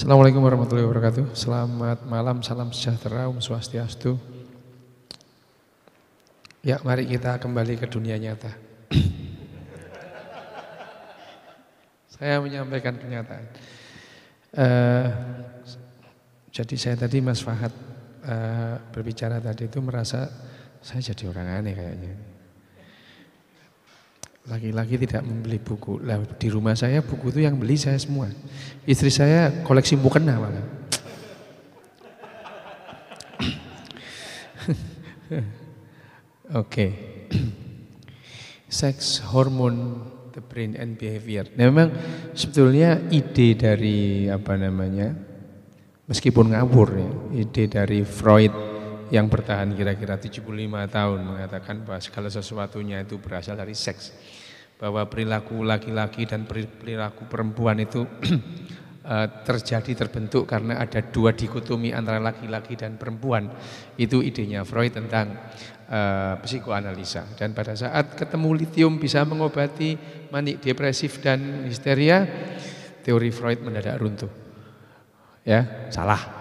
Assalamualaikum warahmatullahi wabarakatuh. Selamat malam, salam sejahtera, Om Swastiastu. Ya, mari kita kembali ke dunia nyata. saya menyampaikan kenyataan. Uh, jadi saya tadi Mas Fahad uh, berbicara tadi itu merasa saya jadi orang aneh kayaknya. Laki-laki tidak membeli buku. Lah di rumah saya buku itu yang beli saya semua. Istri saya koleksi mukena malah. Oke. Sex, Seks, hormon, the brain and behavior. Nah, memang sebetulnya ide dari apa namanya? Meskipun ngabur ya, ide dari Freud yang bertahan kira-kira 75 tahun mengatakan bahwa segala sesuatunya itu berasal dari seks. Bahwa perilaku laki-laki dan perilaku perempuan itu eh, terjadi terbentuk karena ada dua dikotomi antara laki-laki dan perempuan. Itu idenya Freud tentang uh, psikoanalisa. Dan pada saat ketemu litium bisa mengobati manik depresif dan histeria, teori Freud mendadak runtuh. Ya, salah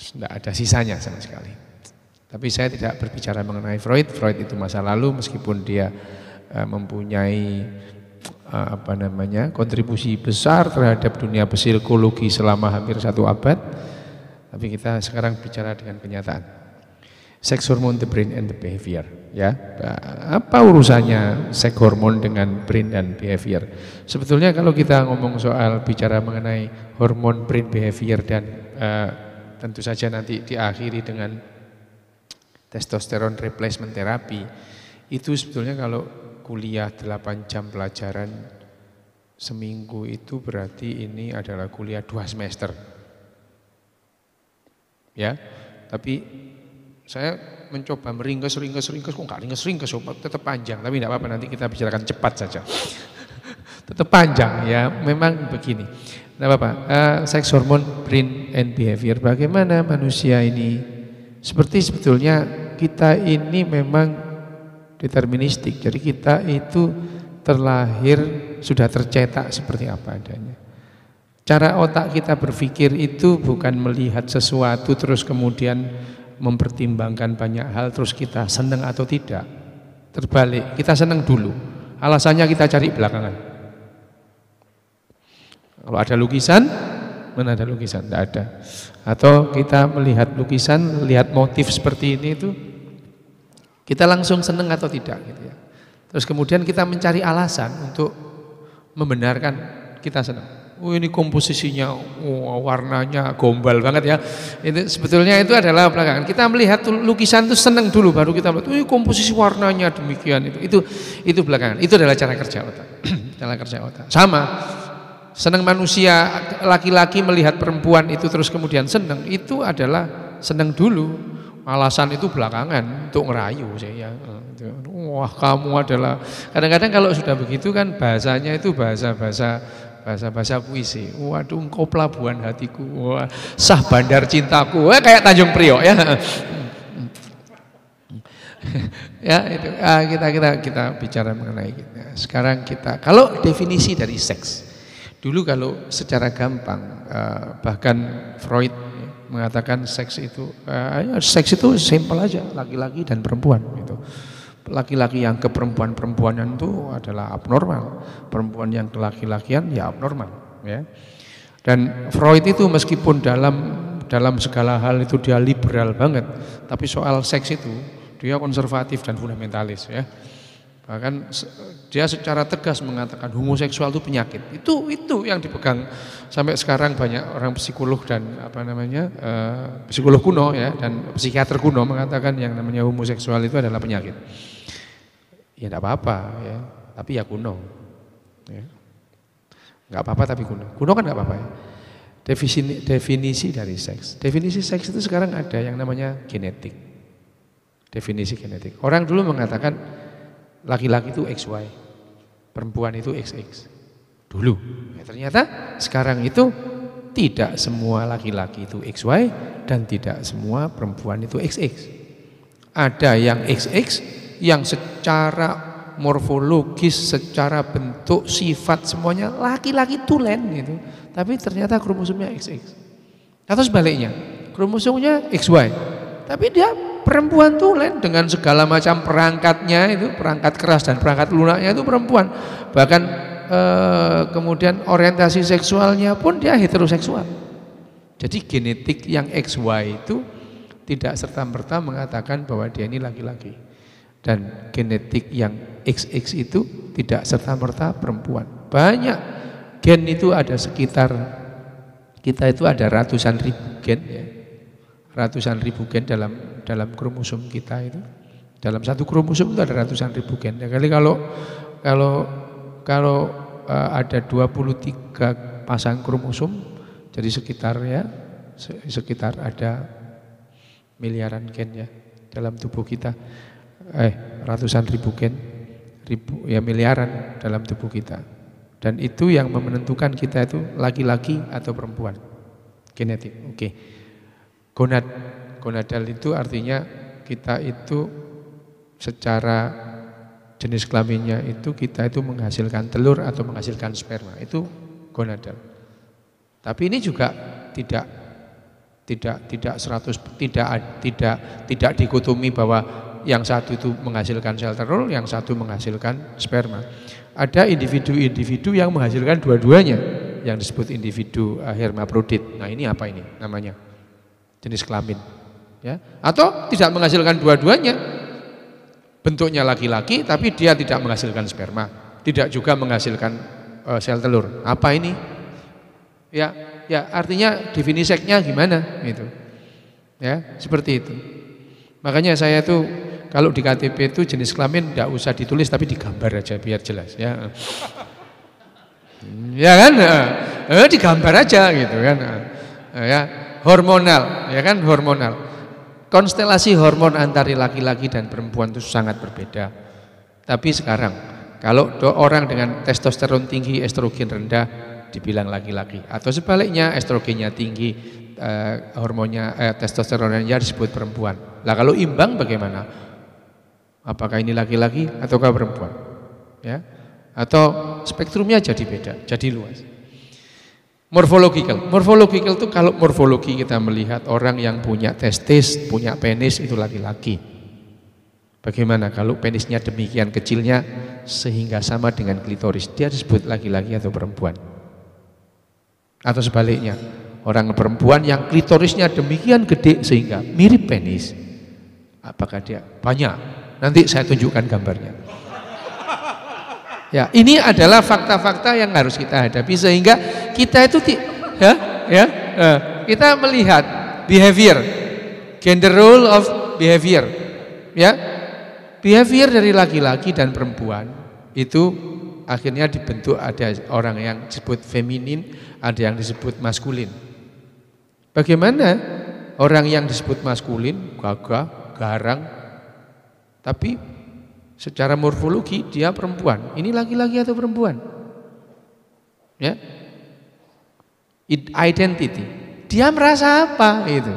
tidak ada sisanya sama sekali. Tapi saya tidak berbicara mengenai Freud. Freud itu masa lalu meskipun dia eh, mempunyai eh, apa namanya kontribusi besar terhadap dunia psikologi selama hampir satu abad. Tapi kita sekarang bicara dengan kenyataan. Sex hormone, the brain and the behavior. Ya, apa urusannya sex hormon dengan brain dan behavior? Sebetulnya kalau kita ngomong soal bicara mengenai hormon, brain, behavior dan uh, tentu saja nanti diakhiri dengan testosteron replacement therapy. Itu sebetulnya kalau kuliah 8 jam pelajaran seminggu itu berarti ini adalah kuliah dua semester. Ya, tapi saya mencoba meringkas, ringkas, ringkas, kok enggak ringkas, ringkas, tetap panjang. Tapi enggak apa-apa, nanti kita bicarakan cepat saja. tetap panjang ya, memang begini. Nah, Bapak, uh, eh, seks hormon brain and behavior. Bagaimana manusia ini? Seperti sebetulnya kita ini memang deterministik. Jadi kita itu terlahir sudah tercetak seperti apa adanya. Cara otak kita berpikir itu bukan melihat sesuatu terus kemudian mempertimbangkan banyak hal terus kita senang atau tidak. Terbalik, kita senang dulu. Alasannya kita cari belakangan. Kalau ada lukisan, mana ada lukisan? Tidak ada. Atau kita melihat lukisan, lihat motif seperti ini itu, kita langsung seneng atau tidak gitu ya. Terus kemudian kita mencari alasan untuk membenarkan kita senang. Oh ini komposisinya, oh, warnanya gombal banget ya. Itu sebetulnya itu adalah belakangan. Kita melihat lukisan itu seneng dulu, baru kita melihat, oh komposisi warnanya demikian itu. Itu itu belakangan. Itu adalah cara kerja otak. cara kerja otak. Sama senang manusia laki-laki melihat perempuan itu terus kemudian senang itu adalah senang dulu alasan itu belakangan untuk ngerayu saya wah kamu adalah kadang-kadang kalau sudah begitu kan bahasanya itu bahasa-bahasa bahasa-bahasa puisi waduh engkau pelabuhan hatiku wah, sah bandar cintaku wah, kayak Tanjung Priok ya ya itu ah, kita kita kita bicara mengenai kita. Ya. sekarang kita kalau definisi dari seks Dulu kalau secara gampang eh, bahkan Freud mengatakan seks itu eh, ya, seks itu simpel aja laki-laki dan perempuan gitu. Laki-laki yang ke perempuan perempuan itu adalah abnormal, perempuan yang ke laki-lakian ya abnormal ya. Dan Freud itu meskipun dalam dalam segala hal itu dia liberal banget, tapi soal seks itu dia konservatif dan fundamentalis ya. Bahkan dia secara tegas mengatakan homoseksual itu penyakit. Itu itu yang dipegang sampai sekarang banyak orang psikolog dan apa namanya uh, psikolog kuno ya dan psikiater kuno mengatakan yang namanya homoseksual itu adalah penyakit. Ya tidak apa-apa ya, tapi ya kuno. Ya. nggak apa-apa tapi kuno. Kuno kan nggak apa-apa ya. Definisi, definisi dari seks. Definisi seks itu sekarang ada yang namanya genetik. Definisi genetik. Orang dulu mengatakan laki-laki itu XY, perempuan itu XX. Dulu. Ya, ternyata sekarang itu tidak semua laki-laki itu XY dan tidak semua perempuan itu XX. Ada yang XX yang secara morfologis, secara bentuk, sifat semuanya laki-laki tulen gitu. Tapi ternyata kromosomnya XX. Atau sebaliknya, kromosomnya XY tapi dia perempuan tulen dengan segala macam perangkatnya itu perangkat keras dan perangkat lunaknya itu perempuan. Bahkan eh, kemudian orientasi seksualnya pun dia heteroseksual. Jadi genetik yang XY itu tidak serta merta mengatakan bahwa dia ini laki-laki. Dan genetik yang XX itu tidak serta merta perempuan. Banyak gen itu ada sekitar kita itu ada ratusan ribu gen ya ratusan ribu gen dalam dalam kromosom kita itu. Dalam satu kromosom itu ada ratusan ribu gen. Ya, kali kalau kalau kalau uh, ada 23 pasang kromosom jadi sekitar ya sekitar ada miliaran gen ya dalam tubuh kita. Eh, ratusan ribu gen, ribu ya miliaran dalam tubuh kita. Dan itu yang menentukan kita itu laki-laki atau perempuan. Genetik. Oke. Okay gonad. Gonadal itu artinya kita itu secara jenis kelaminnya itu kita itu menghasilkan telur atau menghasilkan sperma. Itu gonadal. Tapi ini juga tidak tidak tidak 100 tidak tidak tidak dikotomi bahwa yang satu itu menghasilkan sel telur, yang satu menghasilkan sperma. Ada individu-individu yang menghasilkan dua-duanya, yang disebut individu hermaprodit. Nah ini apa ini namanya? jenis kelamin. Ya. Atau tidak menghasilkan dua-duanya. Bentuknya laki-laki tapi dia tidak menghasilkan sperma, tidak juga menghasilkan uh, sel telur. Apa ini? Ya, ya artinya definiseknya gimana itu? Ya, seperti itu. Makanya saya tuh kalau di KTP itu jenis kelamin tidak usah ditulis tapi digambar aja biar jelas ya. Ya kan? Eh, eh digambar aja gitu kan. Eh, ya hormonal, ya kan hormonal. Konstelasi hormon antara laki-laki dan perempuan itu sangat berbeda. Tapi sekarang kalau orang dengan testosteron tinggi, estrogen rendah dibilang laki-laki atau sebaliknya estrogennya tinggi, eh, hormonnya eh, testosteronnya disebut perempuan. Lah kalau imbang bagaimana? Apakah ini laki-laki ataukah perempuan? Ya. Atau spektrumnya jadi beda, jadi luas. Morphological. Morphological itu kalau morfologi kita melihat orang yang punya testis, punya penis itu laki-laki. Bagaimana kalau penisnya demikian kecilnya sehingga sama dengan klitoris? Dia disebut laki-laki atau perempuan? Atau sebaliknya, orang perempuan yang klitorisnya demikian gede sehingga mirip penis. Apakah dia banyak? Nanti saya tunjukkan gambarnya. Ya, ini adalah fakta-fakta yang harus kita hadapi sehingga kita itu ya, ya, ya, kita melihat behavior, gender role of behavior, ya, behavior dari laki-laki dan perempuan itu akhirnya dibentuk ada orang yang disebut feminin, ada yang disebut maskulin. Bagaimana orang yang disebut maskulin gagah, garang, tapi Secara morfologi dia perempuan. Ini laki-laki atau perempuan? Ya. Identity. Dia merasa apa itu?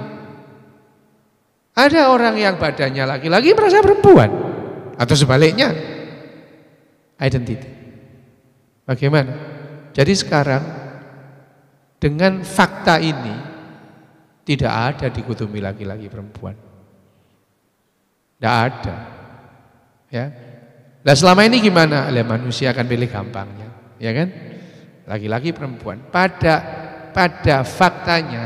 Ada orang yang badannya laki-laki merasa perempuan atau sebaliknya. Identity. Bagaimana? Jadi sekarang dengan fakta ini tidak ada dikutumi laki-laki perempuan. Tidak ada. Ya. Nah selama ini gimana? Ya, manusia akan pilih gampangnya, ya kan? Laki-laki perempuan. Pada pada faktanya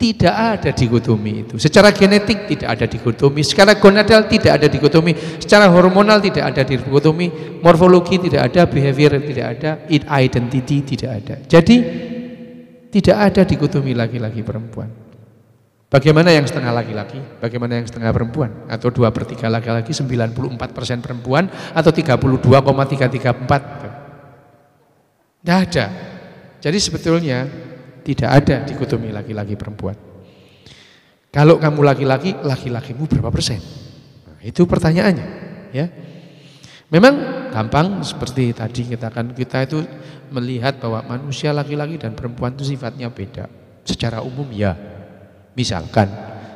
tidak ada dikotomi itu. Secara genetik tidak ada dikotomi, secara gonadal tidak ada dikotomi, secara hormonal tidak ada dikotomi, morfologi tidak ada, behavior tidak ada, identity tidak ada. Jadi tidak ada dikotomi laki-laki perempuan. Bagaimana yang setengah laki-laki? Bagaimana yang setengah perempuan? Atau dua per 3 laki-laki, 94 persen perempuan, atau 32,334? Tidak ada. Jadi sebetulnya tidak ada dikutumi laki-laki perempuan. Kalau kamu laki-laki, laki-lakimu berapa persen? Nah, itu pertanyaannya. Ya. Memang gampang seperti tadi kita kan kita itu melihat bahwa manusia laki-laki dan perempuan itu sifatnya beda. Secara umum ya, Misalkan,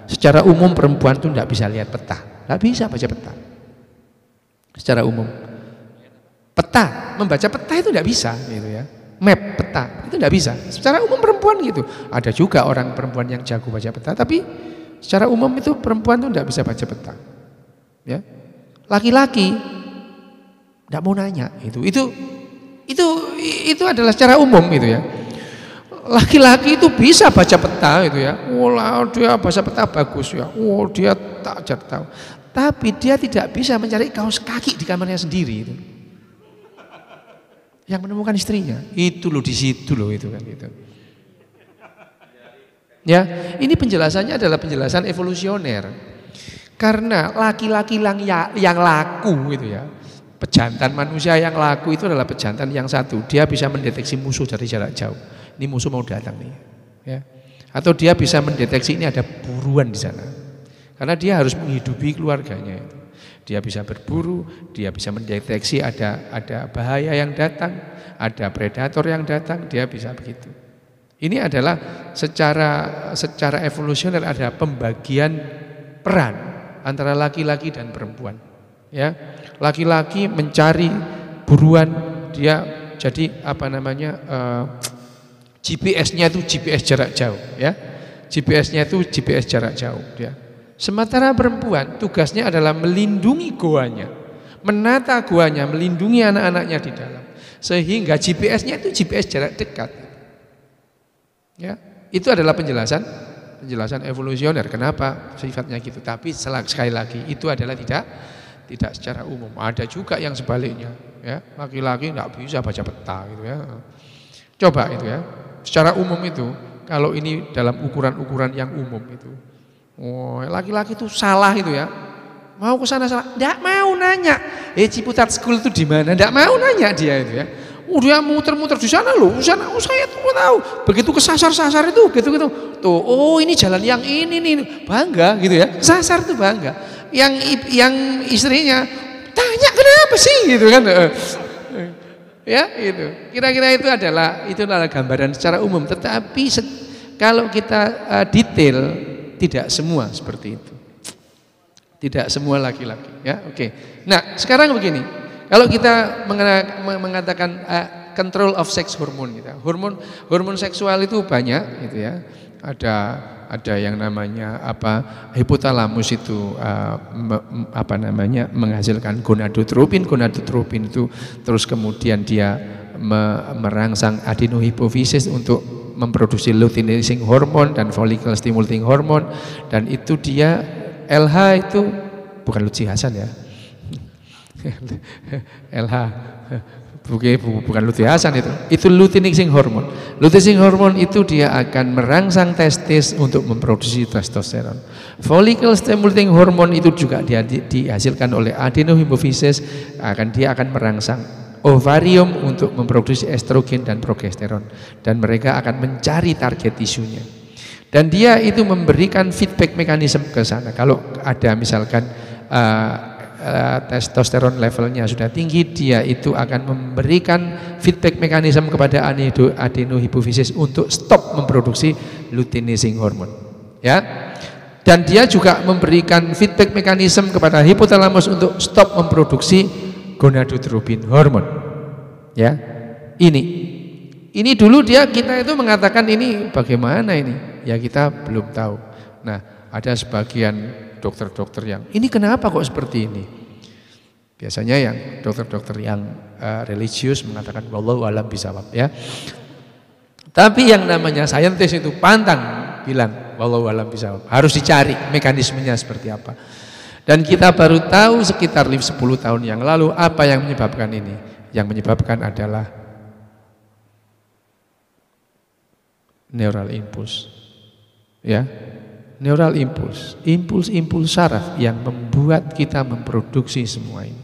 secara umum perempuan tuh tidak bisa lihat peta, tidak bisa baca peta. Secara umum, peta, membaca peta itu tidak bisa, gitu ya. Map peta itu tidak bisa. Secara umum perempuan gitu. Ada juga orang perempuan yang jago baca peta, tapi secara umum itu perempuan tuh tidak bisa baca peta. Ya, laki-laki tidak mau nanya itu itu itu itu adalah secara umum gitu ya laki-laki itu bisa baca peta itu ya. Wah, dia baca peta bagus ya. Oh, dia tak jadi tahu. Tapi dia tidak bisa mencari kaos kaki di kamarnya sendiri itu. Yang menemukan istrinya, itu loh di situ loh itu kan gitu. Ya, ini penjelasannya adalah penjelasan evolusioner. Karena laki-laki ya, yang laku gitu ya, pejantan manusia yang laku itu adalah pejantan yang satu. Dia bisa mendeteksi musuh dari jarak jauh ini musuh mau datang nih. Ya. Atau dia bisa mendeteksi ini ada buruan di sana. Karena dia harus menghidupi keluarganya Dia bisa berburu, dia bisa mendeteksi ada ada bahaya yang datang, ada predator yang datang, dia bisa begitu. Ini adalah secara secara evolusioner ada pembagian peran antara laki-laki dan perempuan. Ya, laki-laki mencari buruan, dia jadi apa namanya uh, GPS-nya itu GPS jarak jauh ya. GPS-nya itu GPS jarak jauh ya. Sementara perempuan tugasnya adalah melindungi goanya, menata goanya, melindungi anak-anaknya di dalam. Sehingga GPS-nya itu GPS jarak dekat. Ya, itu adalah penjelasan penjelasan evolusioner kenapa sifatnya gitu. Tapi sekali lagi itu adalah tidak tidak secara umum. Ada juga yang sebaliknya, ya. Laki-laki nggak bisa baca peta gitu ya. Coba itu ya secara umum itu kalau ini dalam ukuran-ukuran yang umum itu. Oh, laki-laki itu salah itu ya. Mau ke sana salah, tidak mau nanya. Eh Ciputat School itu di mana? tidak mau nanya dia itu ya. Oh, muter-muter di sana loh, sana. Oh, saya tuh tahu. Begitu kesasar-sasar itu, gitu-gitu. Tuh, oh ini jalan yang ini nih, bangga gitu ya. Sasar tuh bangga. Yang yang istrinya tanya kenapa sih gitu kan. Eh. Ya, itu. Kira-kira itu adalah itu adalah gambaran secara umum, tetapi se kalau kita uh, detail tidak semua seperti itu. Tidak semua laki-laki, ya. Oke. Okay. Nah, sekarang begini. Kalau kita mengatakan uh, control of sex hormone kita. Gitu. Hormon hormon seksual itu banyak gitu ya ada ada yang namanya apa hipotalamus itu uh, apa namanya menghasilkan gonadotropin gonadotropin itu terus kemudian dia me, merangsang adenohipofisis untuk memproduksi luteinizing hormon dan follicle stimulating hormon dan itu dia LH itu bukan Luci Hasan ya LH Bukan, bukan luti Hasan itu. Itu luteinizing hormon. luteinizing hormon itu dia akan merangsang testis untuk memproduksi testosteron. Follicle stimulating hormon itu juga dia dihasilkan oleh adenohipofisis akan dia akan merangsang ovarium untuk memproduksi estrogen dan progesteron dan mereka akan mencari target tisunya. Dan dia itu memberikan feedback mekanisme ke sana. Kalau ada misalkan uh, Eh, testosteron levelnya sudah tinggi, dia itu akan memberikan feedback mekanisme kepada adenohipofisis untuk stop memproduksi luteinizing hormon Ya. Dan dia juga memberikan feedback mekanisme kepada hipotalamus untuk stop memproduksi gonadotropin hormon Ya. Ini ini dulu dia kita itu mengatakan ini bagaimana ini? Ya kita belum tahu. Nah, ada sebagian dokter-dokter yang ini kenapa kok seperti ini? Biasanya yang dokter-dokter yang uh, religius mengatakan wallahu alam bisawab ya. Tapi yang namanya saintis itu pantang bilang wallahu alam bisawab. Harus dicari mekanismenya seperti apa. Dan kita baru tahu sekitar 10 tahun yang lalu apa yang menyebabkan ini. Yang menyebabkan adalah neural impulse. Ya, neural impulse, impuls-impuls saraf yang membuat kita memproduksi semua ini.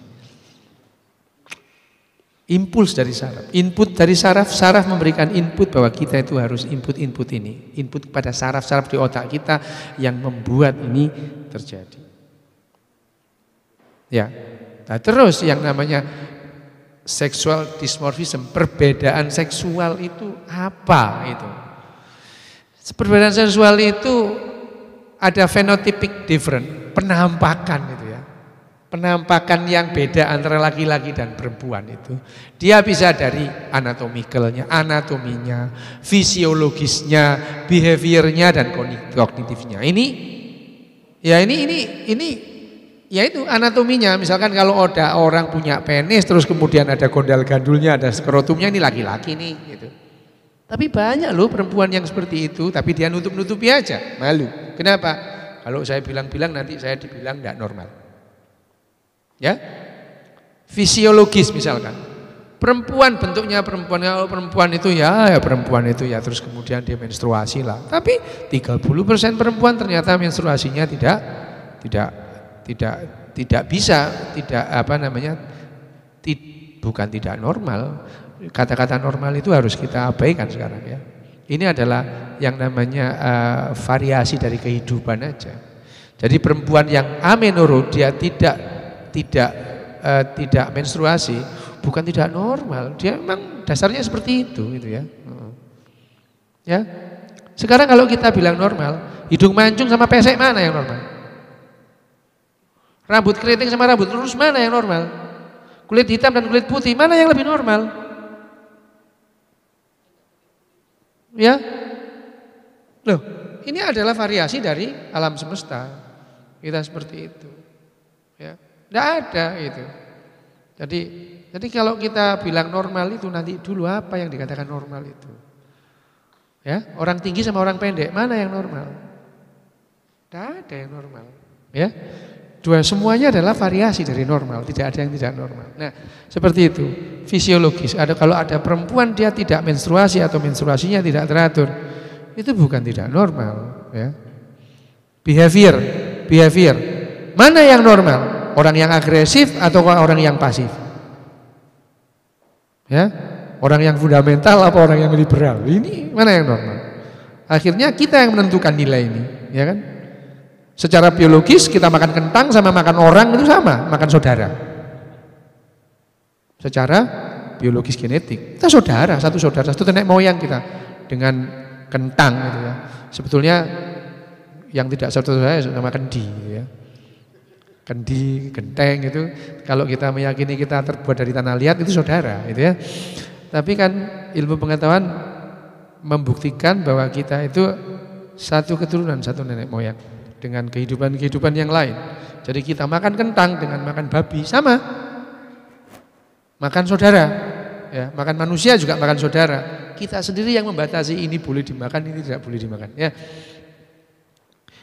Impuls dari saraf, input dari saraf, saraf memberikan input bahwa kita itu harus input-input ini, input kepada saraf-saraf di otak kita yang membuat ini terjadi. Ya, nah terus yang namanya seksual dysmorphism, perbedaan seksual itu apa itu? Perbedaan seksual itu ada phenotypic different, penampakan itu ya. Penampakan yang beda antara laki-laki dan perempuan itu. Dia bisa dari anatomikalnya, anatominya, fisiologisnya, behaviornya dan kognitifnya. Ini ya ini ini ini ya itu anatominya. Misalkan kalau ada orang punya penis terus kemudian ada gondal gandulnya, ada skrotumnya ini laki-laki nih gitu. Tapi banyak loh perempuan yang seperti itu, tapi dia nutup-nutupi aja, malu. Kenapa? Kalau saya bilang-bilang nanti saya dibilang tidak normal. Ya? Fisiologis misalkan. Perempuan bentuknya perempuan, kalau perempuan itu ya, ya perempuan itu ya, terus kemudian dia menstruasi lah. Tapi 30% perempuan ternyata menstruasinya tidak tidak tidak tidak bisa, tidak apa namanya, ti, bukan tidak normal, kata-kata normal itu harus kita abaikan sekarang ya. Ini adalah yang namanya uh, variasi dari kehidupan aja. Jadi perempuan yang amenoro dia tidak tidak uh, tidak menstruasi bukan tidak normal. Dia memang dasarnya seperti itu gitu ya. Ya. Sekarang kalau kita bilang normal, hidung mancung sama pesek mana yang normal? Rambut keriting sama rambut lurus mana yang normal? Kulit hitam dan kulit putih mana yang lebih normal? Ya. Loh, ini adalah variasi dari alam semesta. Kita seperti itu. Ya. Tidak ada itu. Jadi jadi kalau kita bilang normal itu nanti dulu apa yang dikatakan normal itu? Ya, orang tinggi sama orang pendek, mana yang normal? Tidak ada yang normal. Ya, Dua semuanya adalah variasi dari normal, tidak ada yang tidak normal. Nah, seperti itu fisiologis. Ada kalau ada perempuan dia tidak menstruasi atau menstruasinya tidak teratur, itu bukan tidak normal. Ya. Behavior, behavior. Mana yang normal? Orang yang agresif atau orang yang pasif? Ya, orang yang fundamental apa orang yang liberal? Ini mana yang normal? Akhirnya kita yang menentukan nilai ini, ya kan? Secara biologis kita makan kentang sama makan orang itu sama, makan saudara. Secara biologis genetik, kita saudara, satu saudara, satu nenek moyang kita dengan kentang gitu ya. Sebetulnya yang tidak satu saya sama kendi gitu ya. Kendi, genteng itu kalau kita meyakini kita terbuat dari tanah liat itu saudara itu ya. Tapi kan ilmu pengetahuan membuktikan bahwa kita itu satu keturunan, satu nenek moyang dengan kehidupan-kehidupan yang lain. Jadi kita makan kentang dengan makan babi sama. Makan saudara, ya, makan manusia juga makan saudara. Kita sendiri yang membatasi ini boleh dimakan, ini tidak boleh dimakan, ya.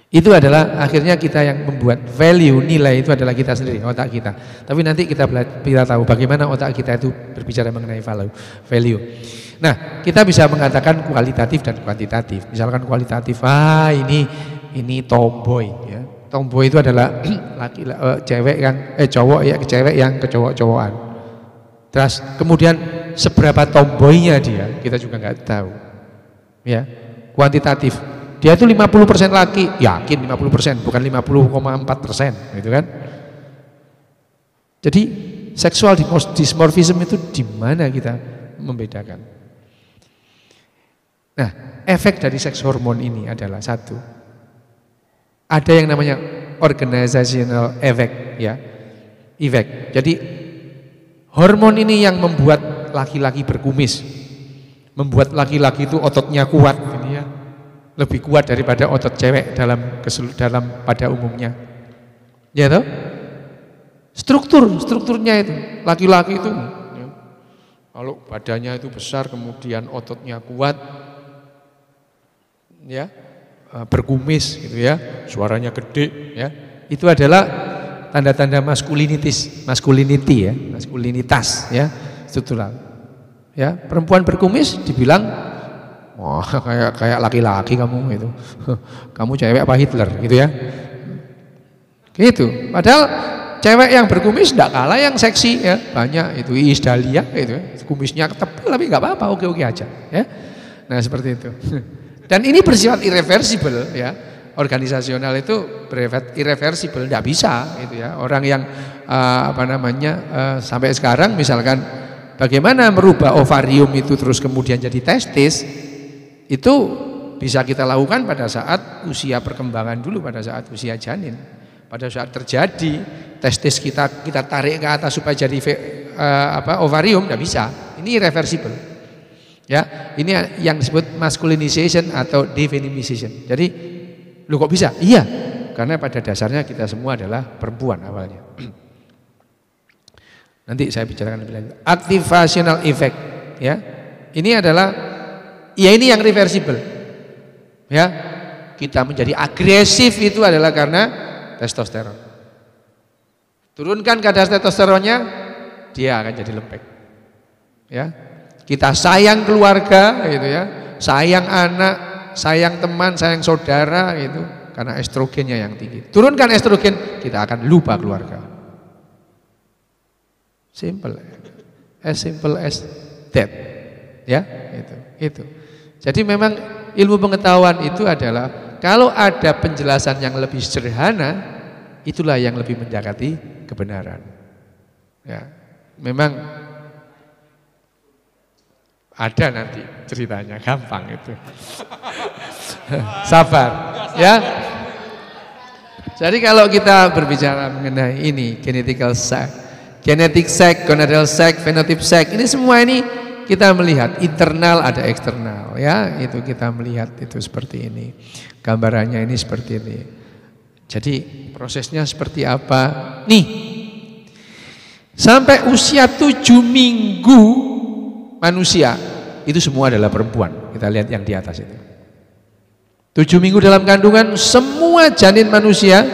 Itu adalah akhirnya kita yang membuat value nilai itu adalah kita sendiri, otak kita. Tapi nanti kita kita tahu bagaimana otak kita itu berbicara mengenai value. Nah, kita bisa mengatakan kualitatif dan kuantitatif. Misalkan kualitatif, ah ini ini tomboy ya. Tomboy itu adalah laki uh, cewek yang eh cowok ya cewek yang ke cowok-cowokan. Terus kemudian seberapa tomboynya dia kita juga nggak tahu. Ya. Kuantitatif. Dia itu 50% laki, yakin 50%, bukan 50,4% gitu kan. Jadi seksual dimorfisme itu di mana kita membedakan? Nah, efek dari seks hormon ini adalah satu, ada yang namanya organizational effect ya effect jadi hormon ini yang membuat laki-laki berkumis membuat laki-laki itu ototnya kuat ini ya lebih kuat daripada otot cewek dalam dalam pada umumnya ya toh struktur strukturnya itu laki-laki itu ya. kalau badannya itu besar kemudian ototnya kuat ya Eh, bergumis gitu ya, suaranya gede ya. Itu adalah tanda-tanda maskulinitis, maskuliniti ya, maskulinitas ya, struktural. Ya, perempuan berkumis dibilang wah kayak kayak laki-laki kamu itu. Kamu cewek apa Hitler gitu ya. Gitu. Padahal cewek yang berkumis tidak kalah yang seksi ya. Banyak itu Iis itu ya. Kumisnya tebal tapi enggak apa-apa, oke-oke aja ya. Nah, seperti itu. Dan ini bersifat irreversible ya. Organisasional itu bersifat irreversible, tidak bisa gitu ya. Orang yang uh, apa namanya uh, sampai sekarang misalkan bagaimana merubah ovarium itu terus kemudian jadi testis itu bisa kita lakukan pada saat usia perkembangan dulu pada saat usia janin. Pada saat terjadi testis kita kita tarik ke atas supaya jadi uh, apa ovarium tidak bisa. Ini irreversible. Ya, ini yang disebut masculinization atau definimization. Jadi, lu kok bisa? Iya, karena pada dasarnya kita semua adalah perempuan awalnya. Nanti saya bicarakan lebih lanjut. Activational effect, ya. Ini adalah ya ini yang reversible. Ya. Kita menjadi agresif itu adalah karena testosteron. Turunkan kadar testosteronnya, dia akan jadi lembek. Ya, kita sayang keluarga gitu ya, sayang anak, sayang teman, sayang saudara itu karena estrogennya yang tinggi. Turunkan estrogen, kita akan lupa keluarga. Simple. As simple as that. Ya, itu. Itu. Jadi memang ilmu pengetahuan itu adalah kalau ada penjelasan yang lebih sederhana, itulah yang lebih mendekati kebenaran. Ya. Memang ada nanti ceritanya, gampang itu. sabar, ya. Jadi kalau kita berbicara mengenai ini, genetical sex, genetic sex, gonadal sex, phenotype sex, ini semua ini kita melihat internal ada eksternal, ya. Itu kita melihat itu seperti ini. Gambarannya ini seperti ini. Jadi prosesnya seperti apa? Nih, sampai usia tujuh minggu manusia itu semua adalah perempuan. Kita lihat yang di atas itu. Tujuh minggu dalam kandungan semua janin manusia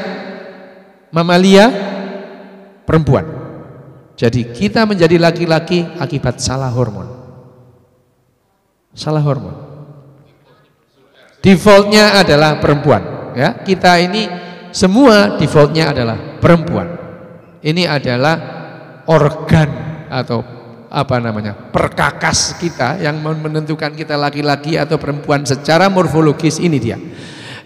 mamalia perempuan. Jadi kita menjadi laki-laki akibat salah hormon. Salah hormon. Defaultnya adalah perempuan. Ya, kita ini semua defaultnya adalah perempuan. Ini adalah organ atau apa namanya perkakas kita yang menentukan kita laki-laki atau perempuan secara morfologis ini dia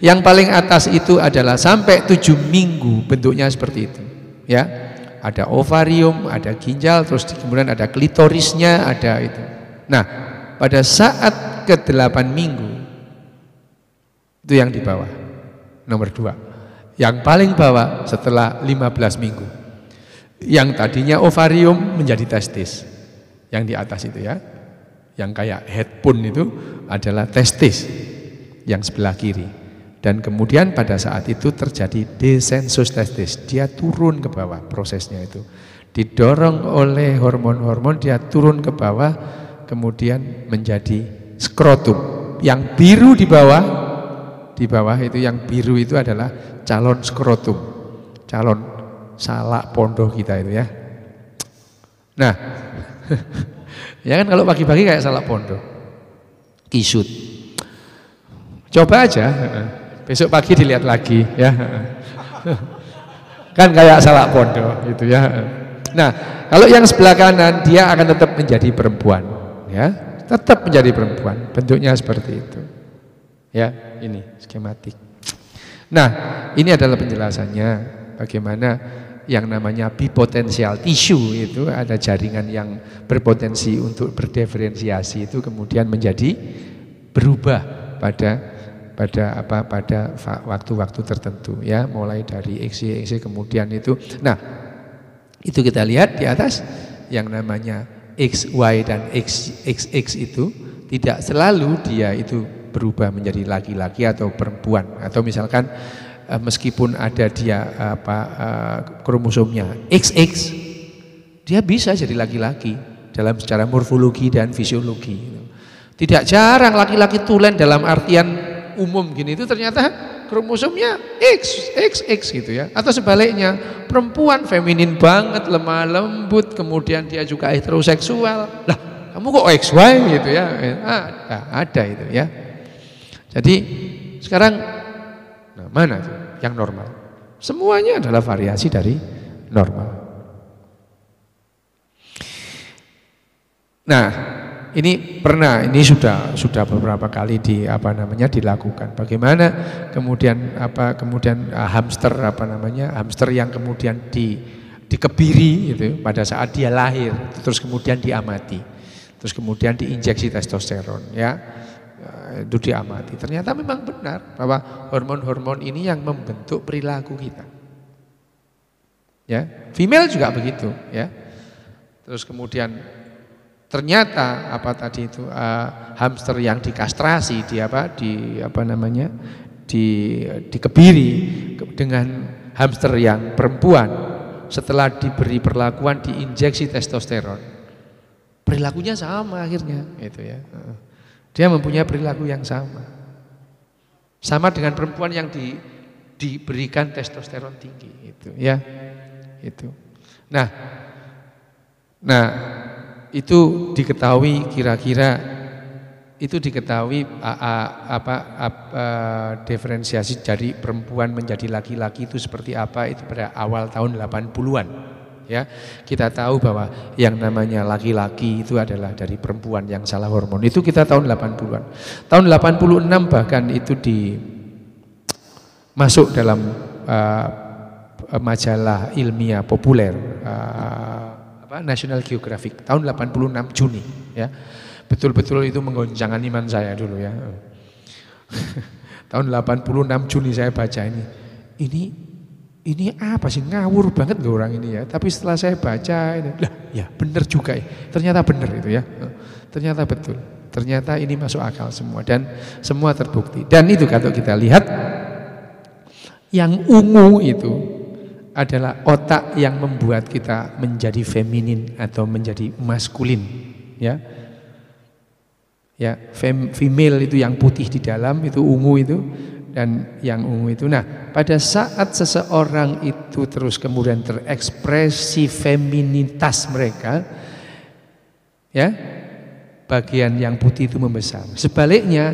yang paling atas itu adalah sampai tujuh minggu bentuknya seperti itu ya ada ovarium ada ginjal terus kemudian ada klitorisnya ada itu nah pada saat ke delapan minggu itu yang di bawah nomor dua yang paling bawah setelah 15 minggu yang tadinya ovarium menjadi testis yang di atas itu ya yang kayak headphone itu adalah testis yang sebelah kiri dan kemudian pada saat itu terjadi desensus testis dia turun ke bawah prosesnya itu didorong oleh hormon-hormon dia turun ke bawah kemudian menjadi skrotum yang biru di bawah di bawah itu yang biru itu adalah calon skrotum calon salak pondoh kita itu ya nah ya kan kalau pagi-pagi kayak salak pondok. Kisut. Coba aja. Besok pagi dilihat lagi ya. kan kayak salak pondok gitu ya. Nah, kalau yang sebelah kanan dia akan tetap menjadi perempuan ya. Tetap menjadi perempuan. Bentuknya seperti itu. Ya, ini skematik. Nah, ini adalah penjelasannya bagaimana yang namanya bipotensial tissue itu ada jaringan yang berpotensi untuk berdiferensiasi itu kemudian menjadi berubah pada pada apa pada waktu-waktu tertentu ya mulai dari XY kemudian itu nah itu kita lihat di atas yang namanya XY dan x x itu tidak selalu dia itu berubah menjadi laki-laki atau perempuan atau misalkan Eh, meskipun ada dia eh, apa eh, kromosomnya XX dia bisa jadi laki-laki dalam secara morfologi dan fisiologi. Tidak jarang laki-laki tulen dalam artian umum gini itu ternyata kromosomnya X, X, X gitu ya. Atau sebaliknya, perempuan feminin banget, lemah lembut, kemudian dia juga heteroseksual. Lah, kamu kok XY gitu ya? Ada, ah, ada itu ya. Jadi sekarang mana itu yang normal? Semuanya adalah variasi dari normal. Nah, ini pernah ini sudah sudah beberapa kali di apa namanya dilakukan. Bagaimana kemudian apa kemudian ah, hamster apa namanya hamster yang kemudian di dikebiri gitu pada saat dia lahir terus kemudian diamati terus kemudian diinjeksi testosteron ya itu eh, diamati. Ternyata memang benar bahwa hormon-hormon ini yang membentuk perilaku kita. Ya, female juga begitu, ya. Terus kemudian ternyata apa tadi itu uh, hamster yang dikastrasi di apa di apa namanya di dikebiri dengan hamster yang perempuan setelah diberi perlakuan diinjeksi testosteron perilakunya sama akhirnya itu ya dia mempunyai perilaku yang sama. Sama dengan perempuan yang di, diberikan testosteron tinggi itu ya. Itu. Nah, nah itu diketahui kira-kira itu diketahui a, a, apa e, diferensiasi dari perempuan menjadi laki-laki itu seperti apa itu pada awal tahun 80-an ya. Kita tahu bahwa yang namanya laki-laki itu adalah dari perempuan yang salah hormon. Itu kita tahun 80-an. Tahun 86 bahkan itu di masuk dalam uh, majalah ilmiah populer uh, apa National Geographic tahun 86 Juni ya. Betul-betul itu menggoncangkan iman saya dulu ya. tahun 86 Juni saya baca ini. Ini ini apa sih ngawur banget loh orang ini ya. Tapi setelah saya baca, lah ya benar juga ya. Ternyata benar itu ya. Ternyata betul. Ternyata ini masuk akal semua dan semua terbukti. Dan itu kalau kita lihat yang ungu itu adalah otak yang membuat kita menjadi feminin atau menjadi maskulin ya. Ya, fem, female itu yang putih di dalam itu ungu itu dan yang ungu itu. Nah, pada saat seseorang itu terus kemudian terekspresi feminitas mereka, ya, bagian yang putih itu membesar. Sebaliknya,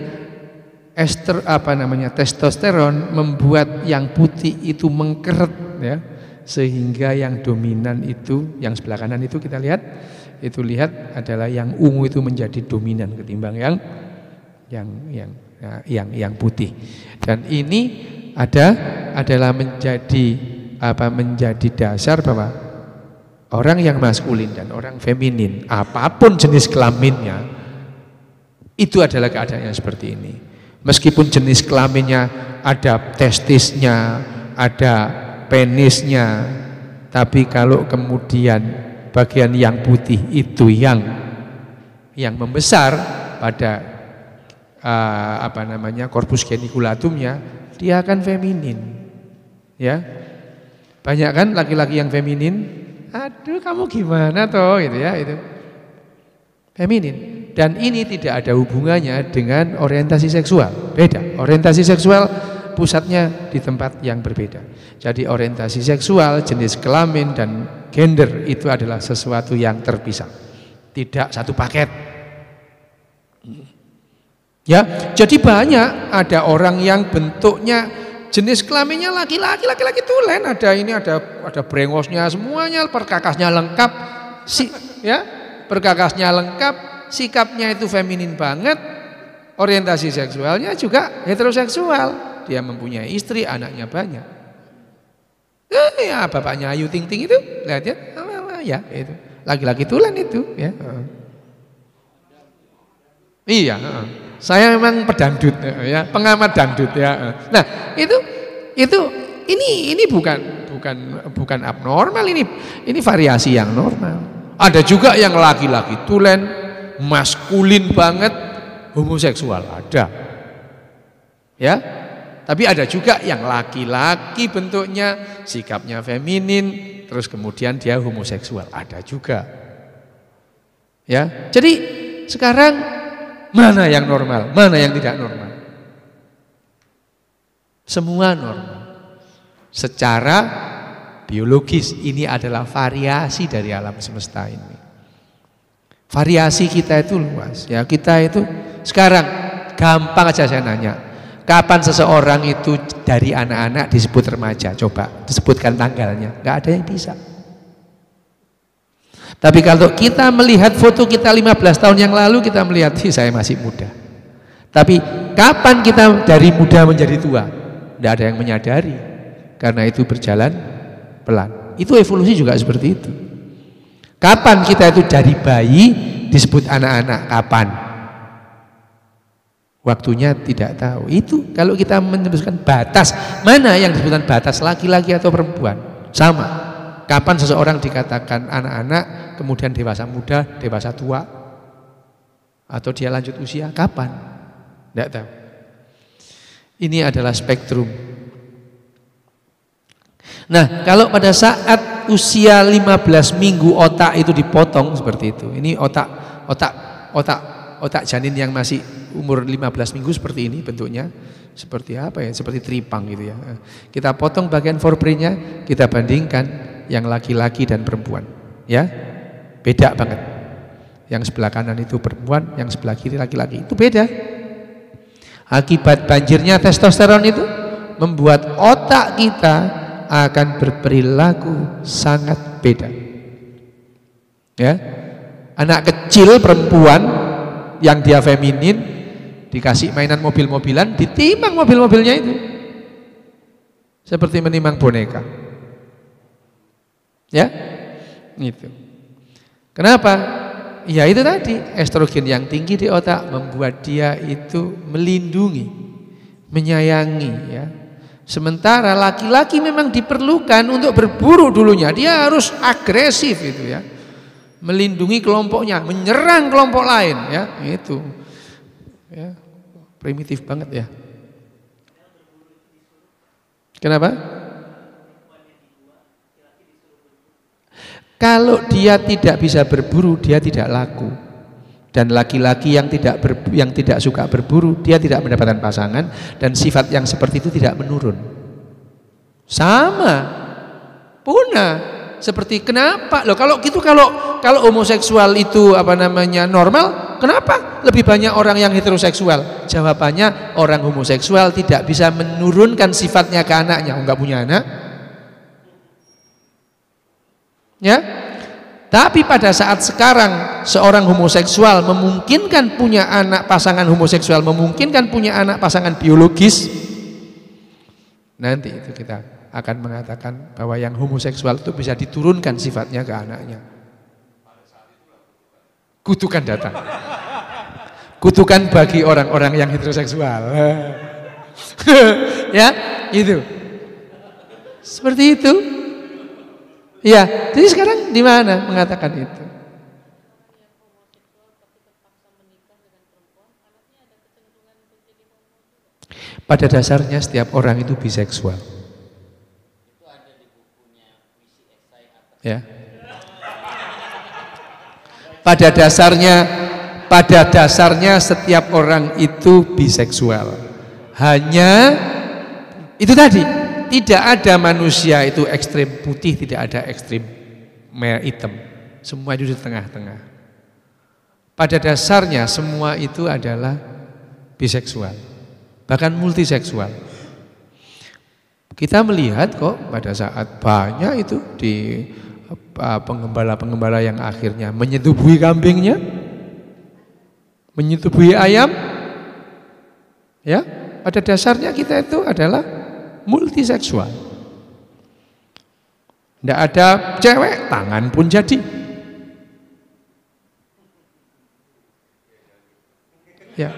ester apa namanya testosteron membuat yang putih itu mengkeret, ya, sehingga yang dominan itu, yang sebelah kanan itu kita lihat, itu lihat adalah yang ungu itu menjadi dominan ketimbang yang yang yang Ya, yang yang putih. Dan ini ada adalah menjadi apa menjadi dasar bahwa orang yang maskulin dan orang feminin apapun jenis kelaminnya itu adalah keadaannya seperti ini. Meskipun jenis kelaminnya ada testisnya, ada penisnya, tapi kalau kemudian bagian yang putih itu yang yang membesar pada uh, apa namanya corpus geniculatumnya dia akan feminin ya banyak kan laki-laki yang feminin aduh kamu gimana toh gitu ya itu feminin dan ini tidak ada hubungannya dengan orientasi seksual beda orientasi seksual pusatnya di tempat yang berbeda jadi orientasi seksual jenis kelamin dan gender itu adalah sesuatu yang terpisah tidak satu paket Ya, jadi banyak ada orang yang bentuknya jenis kelaminnya laki-laki, laki-laki tulen, ada ini ada ada brengosnya semuanya, perkakasnya lengkap, si ya, perkakasnya lengkap, sikapnya itu feminin banget, orientasi seksualnya juga heteroseksual. Dia mempunyai istri, anaknya banyak. Eh, ya, bapaknya Ayu Ting Ting itu, lihat ya, ya itu. Laki-laki tulen itu, ya. Iya, uh. Saya memang pedangdut eh, ya, pengamat dangdut ya. Nah, itu itu ini ini bukan bukan bukan abnormal ini ini variasi yang normal. Ada juga yang laki-laki tulen, maskulin banget, homoseksual ada. Ya. Tapi ada juga yang laki-laki bentuknya, sikapnya feminin, terus kemudian dia homoseksual, ada juga. Ya. Jadi sekarang Mana yang normal, mana yang tidak normal. Semua normal. Secara biologis ini adalah variasi dari alam semesta ini. Variasi kita itu luas. Ya, kita itu sekarang gampang aja saya nanya. Kapan seseorang itu dari anak-anak disebut remaja? Coba disebutkan tanggalnya. Gak ada yang bisa. Tapi kalau kita melihat foto kita 15 tahun yang lalu, kita melihat, sih saya masih muda. Tapi kapan kita dari muda menjadi tua? Tidak ada yang menyadari. Karena itu berjalan pelan. Itu evolusi juga seperti itu. Kapan kita itu dari bayi disebut anak-anak? Kapan? Waktunya tidak tahu. Itu kalau kita menyebutkan batas, mana yang disebutkan batas laki-laki atau perempuan? Sama. Kapan seseorang dikatakan anak-anak, kemudian dewasa muda, dewasa tua, atau dia lanjut usia, kapan? Tidak tahu. Ini adalah spektrum. Nah, kalau pada saat usia 15 minggu otak itu dipotong seperti itu. Ini otak otak otak otak janin yang masih umur 15 minggu seperti ini bentuknya seperti apa ya seperti tripang gitu ya kita potong bagian forebrainnya kita bandingkan yang laki-laki dan perempuan ya Beda banget. Yang sebelah kanan itu perempuan, yang sebelah kiri laki-laki. Itu beda. Akibat banjirnya testosteron itu membuat otak kita akan berperilaku sangat beda. Ya. Anak kecil perempuan yang dia feminin dikasih mainan mobil-mobilan, ditimbang mobil-mobilnya itu. Seperti menimbang boneka. Ya? Itu. Kenapa? Ya itu tadi, estrogen yang tinggi di otak membuat dia itu melindungi, menyayangi ya. Sementara laki-laki memang diperlukan untuk berburu dulunya, dia harus agresif itu ya. Melindungi kelompoknya, menyerang kelompok lain ya, itu. Ya, primitif banget ya. Kenapa? Kalau dia tidak bisa berburu, dia tidak laku. Dan laki-laki yang tidak ber, yang tidak suka berburu, dia tidak mendapatkan pasangan dan sifat yang seperti itu tidak menurun. Sama. Punah seperti kenapa loh kalau gitu kalau kalau homoseksual itu apa namanya normal kenapa lebih banyak orang yang heteroseksual jawabannya orang homoseksual tidak bisa menurunkan sifatnya ke anaknya oh, nggak punya anak ya tapi pada saat sekarang seorang homoseksual memungkinkan punya anak pasangan homoseksual, memungkinkan punya anak pasangan biologis, nanti itu kita akan mengatakan bahwa yang homoseksual itu bisa diturunkan sifatnya ke anaknya. Kutukan datang. Kutukan bagi orang-orang yang heteroseksual. ya, itu. Seperti itu. Iya, jadi sekarang di mana mengatakan itu? Pada dasarnya setiap orang itu biseksual. Itu ada di bukunya Ya. Pada dasarnya pada dasarnya setiap orang itu biseksual. Hanya itu tadi tidak ada manusia itu ekstrim putih, tidak ada ekstrim hitam. Semua itu di tengah-tengah. Pada dasarnya semua itu adalah biseksual, bahkan multiseksual. Kita melihat kok pada saat banyak itu di pengembala-pengembala yang akhirnya menyetubuhi kambingnya, menyetubuhi ayam, ya pada dasarnya kita itu adalah multiseksual. Tidak ada cewek, tangan pun jadi. Ya.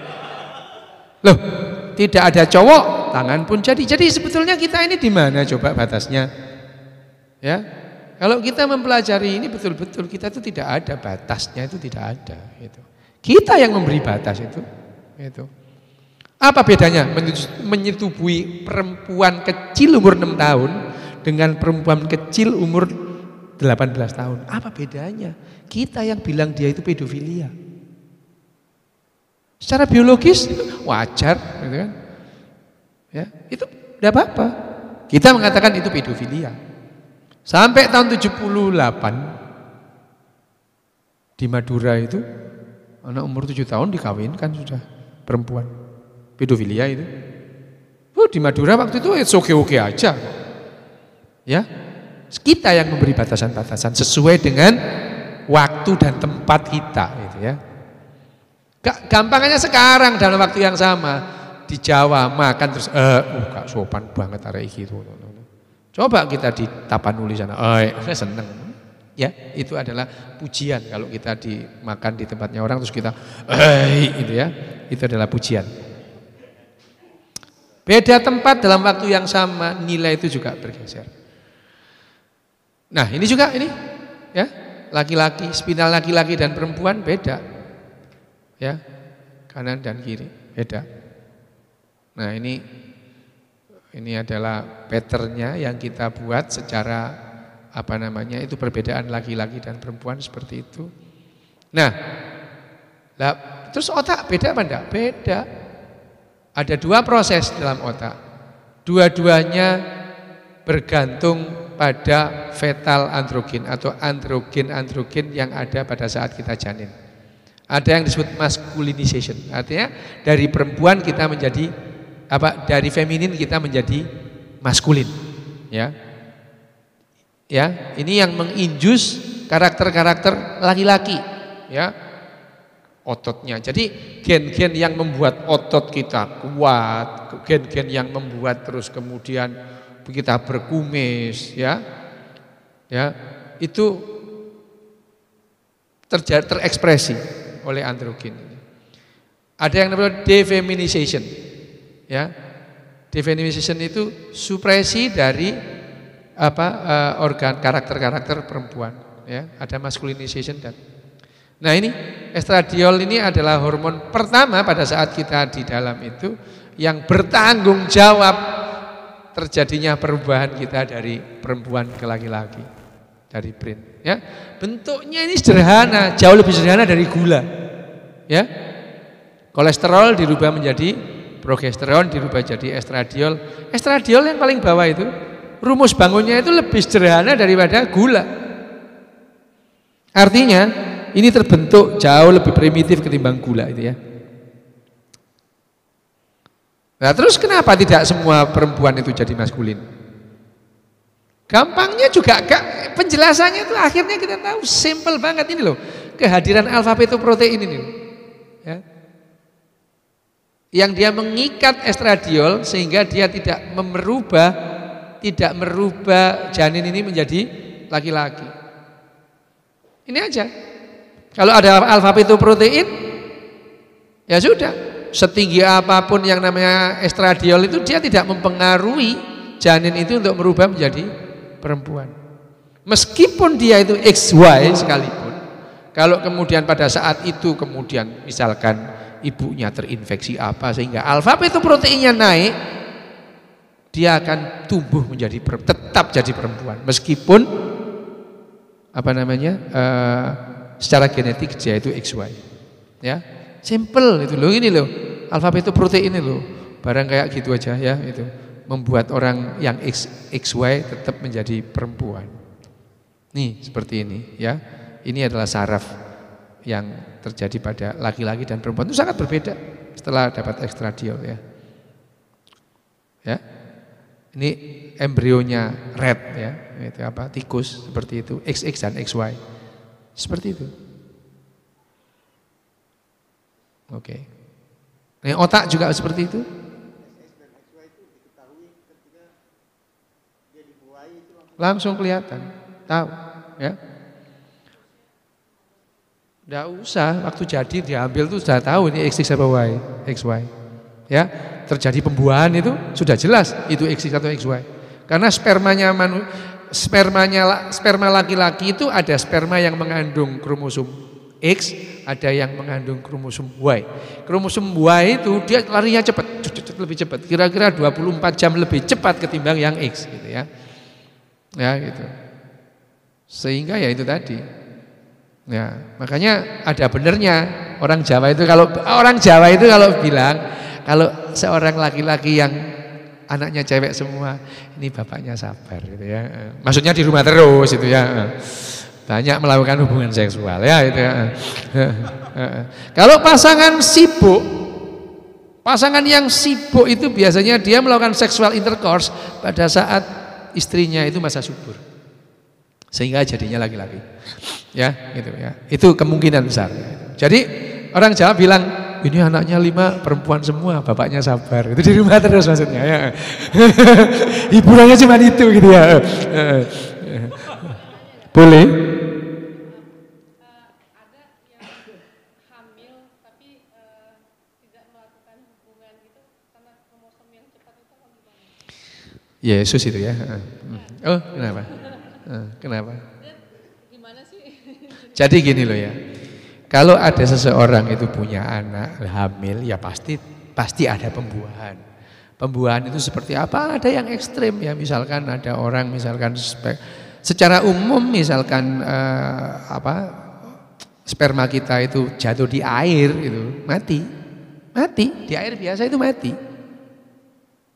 Loh, tidak ada cowok, tangan pun jadi. Jadi sebetulnya kita ini di mana coba batasnya? Ya. Kalau kita mempelajari ini betul-betul kita itu tidak ada batasnya itu tidak ada gitu. Kita yang memberi batas itu. Itu. Apa bedanya menyetubui perempuan kecil umur 6 tahun dengan perempuan kecil umur 18 tahun? Apa bedanya? Kita yang bilang dia itu pedofilia. Secara biologis wajar, gitu kan? Ya, itu tidak apa-apa. Kita mengatakan itu pedofilia. Sampai tahun 78 di Madura itu anak umur 7 tahun dikawinkan sudah perempuan pedofilia itu. Oh, di Madura waktu itu it's oke oke aja. Ya. Kita yang memberi batasan-batasan sesuai dengan waktu dan tempat kita gitu ya. Gampangnya sekarang dalam waktu yang sama di Jawa makan terus eh uh, sopan banget arek iki Coba kita di Tapanuli sana. Eh, saya seneng. Ya, itu adalah pujian kalau kita dimakan di tempatnya orang terus kita eh gitu ya. Itu adalah pujian. Beda tempat dalam waktu yang sama nilai itu juga bergeser. Nah ini juga ini ya laki-laki spinal laki-laki dan perempuan beda ya kanan dan kiri beda. Nah ini ini adalah patternnya yang kita buat secara apa namanya itu perbedaan laki-laki dan perempuan seperti itu. Nah, lah, terus otak beda apa enggak? Beda. Ada dua proses dalam otak. Dua-duanya bergantung pada fetal androgen atau androgen-androgen yang ada pada saat kita janin. Ada yang disebut masculinization, artinya dari perempuan kita menjadi apa dari feminin kita menjadi maskulin, ya. Ya, ini yang menginjus karakter-karakter laki-laki, ya ototnya. Jadi gen-gen yang membuat otot kita kuat, gen-gen yang membuat terus kemudian kita berkumis, ya, ya, itu terjadi terekspresi oleh androgen. Ada yang namanya defeminization, ya. defeminization itu supresi dari apa eh, organ karakter-karakter perempuan, ya. Ada masculinization dan Nah ini estradiol ini adalah hormon pertama pada saat kita di dalam itu yang bertanggung jawab terjadinya perubahan kita dari perempuan ke laki-laki dari print ya bentuknya ini sederhana jauh lebih sederhana dari gula ya kolesterol dirubah menjadi progesteron dirubah jadi estradiol estradiol yang paling bawah itu rumus bangunnya itu lebih sederhana daripada gula artinya ini terbentuk jauh lebih primitif ketimbang gula itu ya. Nah terus kenapa tidak semua perempuan itu jadi maskulin? Gampangnya juga gak, penjelasannya itu akhirnya kita tahu simple banget ini loh kehadiran alfa protein ini Ya. Yang dia mengikat estradiol sehingga dia tidak merubah tidak merubah janin ini menjadi laki-laki. Ini aja. Kalau ada alfa protein, ya sudah. Setinggi apapun yang namanya estradiol itu dia tidak mempengaruhi janin itu untuk merubah menjadi perempuan. Meskipun dia itu XY sekalipun, kalau kemudian pada saat itu kemudian misalkan ibunya terinfeksi apa sehingga alfa proteinnya naik, dia akan tumbuh menjadi tetap jadi perempuan meskipun apa namanya uh, secara genetik dia itu XY. Ya. Simple itu loh ini loh. Alfabet itu protein ini loh. Barang kayak gitu aja ya itu. Membuat orang yang X, XY tetap menjadi perempuan. Nih, seperti ini ya. Ini adalah saraf yang terjadi pada laki-laki dan perempuan itu sangat berbeda setelah dapat ekstradiol ya. Ya. Ini embrionya red ya, itu apa? Tikus seperti itu, XX dan XY. Seperti itu. Oke. Okay. Yang otak juga seperti itu? Langsung kelihatan, tahu, ya. Tidak usah, waktu jadi diambil tuh sudah tahu ini X, X Y, Ya, terjadi pembuahan itu sudah jelas itu X atau XY. Karena spermanya manu, spermanya sperma laki-laki itu ada sperma yang mengandung kromosom X, ada yang mengandung kromosom Y. Kromosom Y itu dia larinya cepat, lebih cepat. Kira-kira 24 jam lebih cepat ketimbang yang X gitu ya. Ya gitu. Sehingga ya itu tadi. Ya, makanya ada benernya orang Jawa itu kalau orang Jawa itu kalau bilang kalau seorang laki-laki yang anaknya cewek semua. Ini bapaknya sabar gitu ya. Maksudnya di rumah terus itu ya. Banyak melakukan hubungan seksual ya gitu ya. Kalau pasangan sibuk pasangan yang sibuk itu biasanya dia melakukan seksual intercourse pada saat istrinya itu masa subur. Sehingga jadinya laki-laki. Ya, gitu ya. Itu kemungkinan besar. Jadi orang Jawa bilang ini anaknya lima perempuan semua, bapaknya sabar. Itu di rumah terus maksudnya. Ya. Hiburannya cuma itu gitu ya. Boleh? Ya, Yesus itu ya. Oh, kenapa? Eh, kenapa? Jadi gini loh ya. Kalau ada seseorang itu punya anak hamil, ya pasti pasti ada pembuahan. Pembuahan itu seperti apa? Ada yang ekstrim ya, misalkan ada orang misalkan spek, secara umum misalkan eh, apa sperma kita itu jatuh di air itu mati, mati di air biasa itu mati.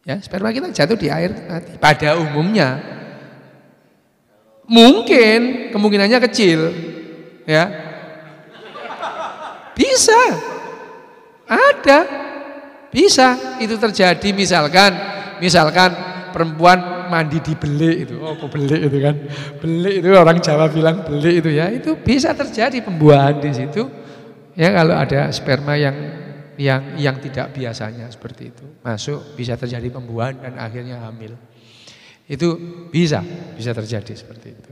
Ya, sperma kita jatuh di air mati. Pada umumnya mungkin kemungkinannya kecil, ya. Bisa. Ada. Bisa itu terjadi misalkan misalkan perempuan mandi di belik itu. Oh, kok belik itu kan. Belik itu orang Jawa bilang belik itu ya. Itu bisa terjadi pembuahan di situ. Ya kalau ada sperma yang yang yang tidak biasanya seperti itu. Masuk bisa terjadi pembuahan dan akhirnya hamil. Itu bisa, bisa terjadi seperti itu.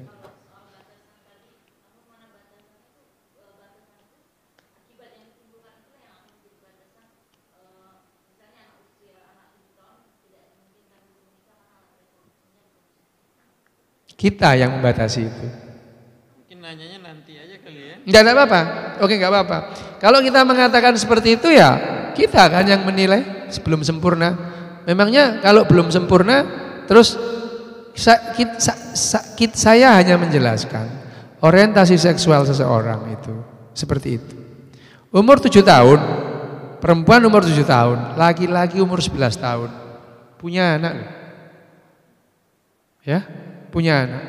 Kita yang membatasi itu. Mungkin nanyanya nanti aja kali ya. Enggak ada apa-apa. Oke, enggak apa-apa. Kalau kita mengatakan seperti itu ya, kita kan yang menilai sebelum sempurna. Memangnya kalau belum sempurna, terus sakit, sakit saya hanya menjelaskan orientasi seksual seseorang itu seperti itu. Umur 7 tahun, perempuan umur 7 tahun, laki-laki umur 11 tahun punya anak. Ya, punya anak.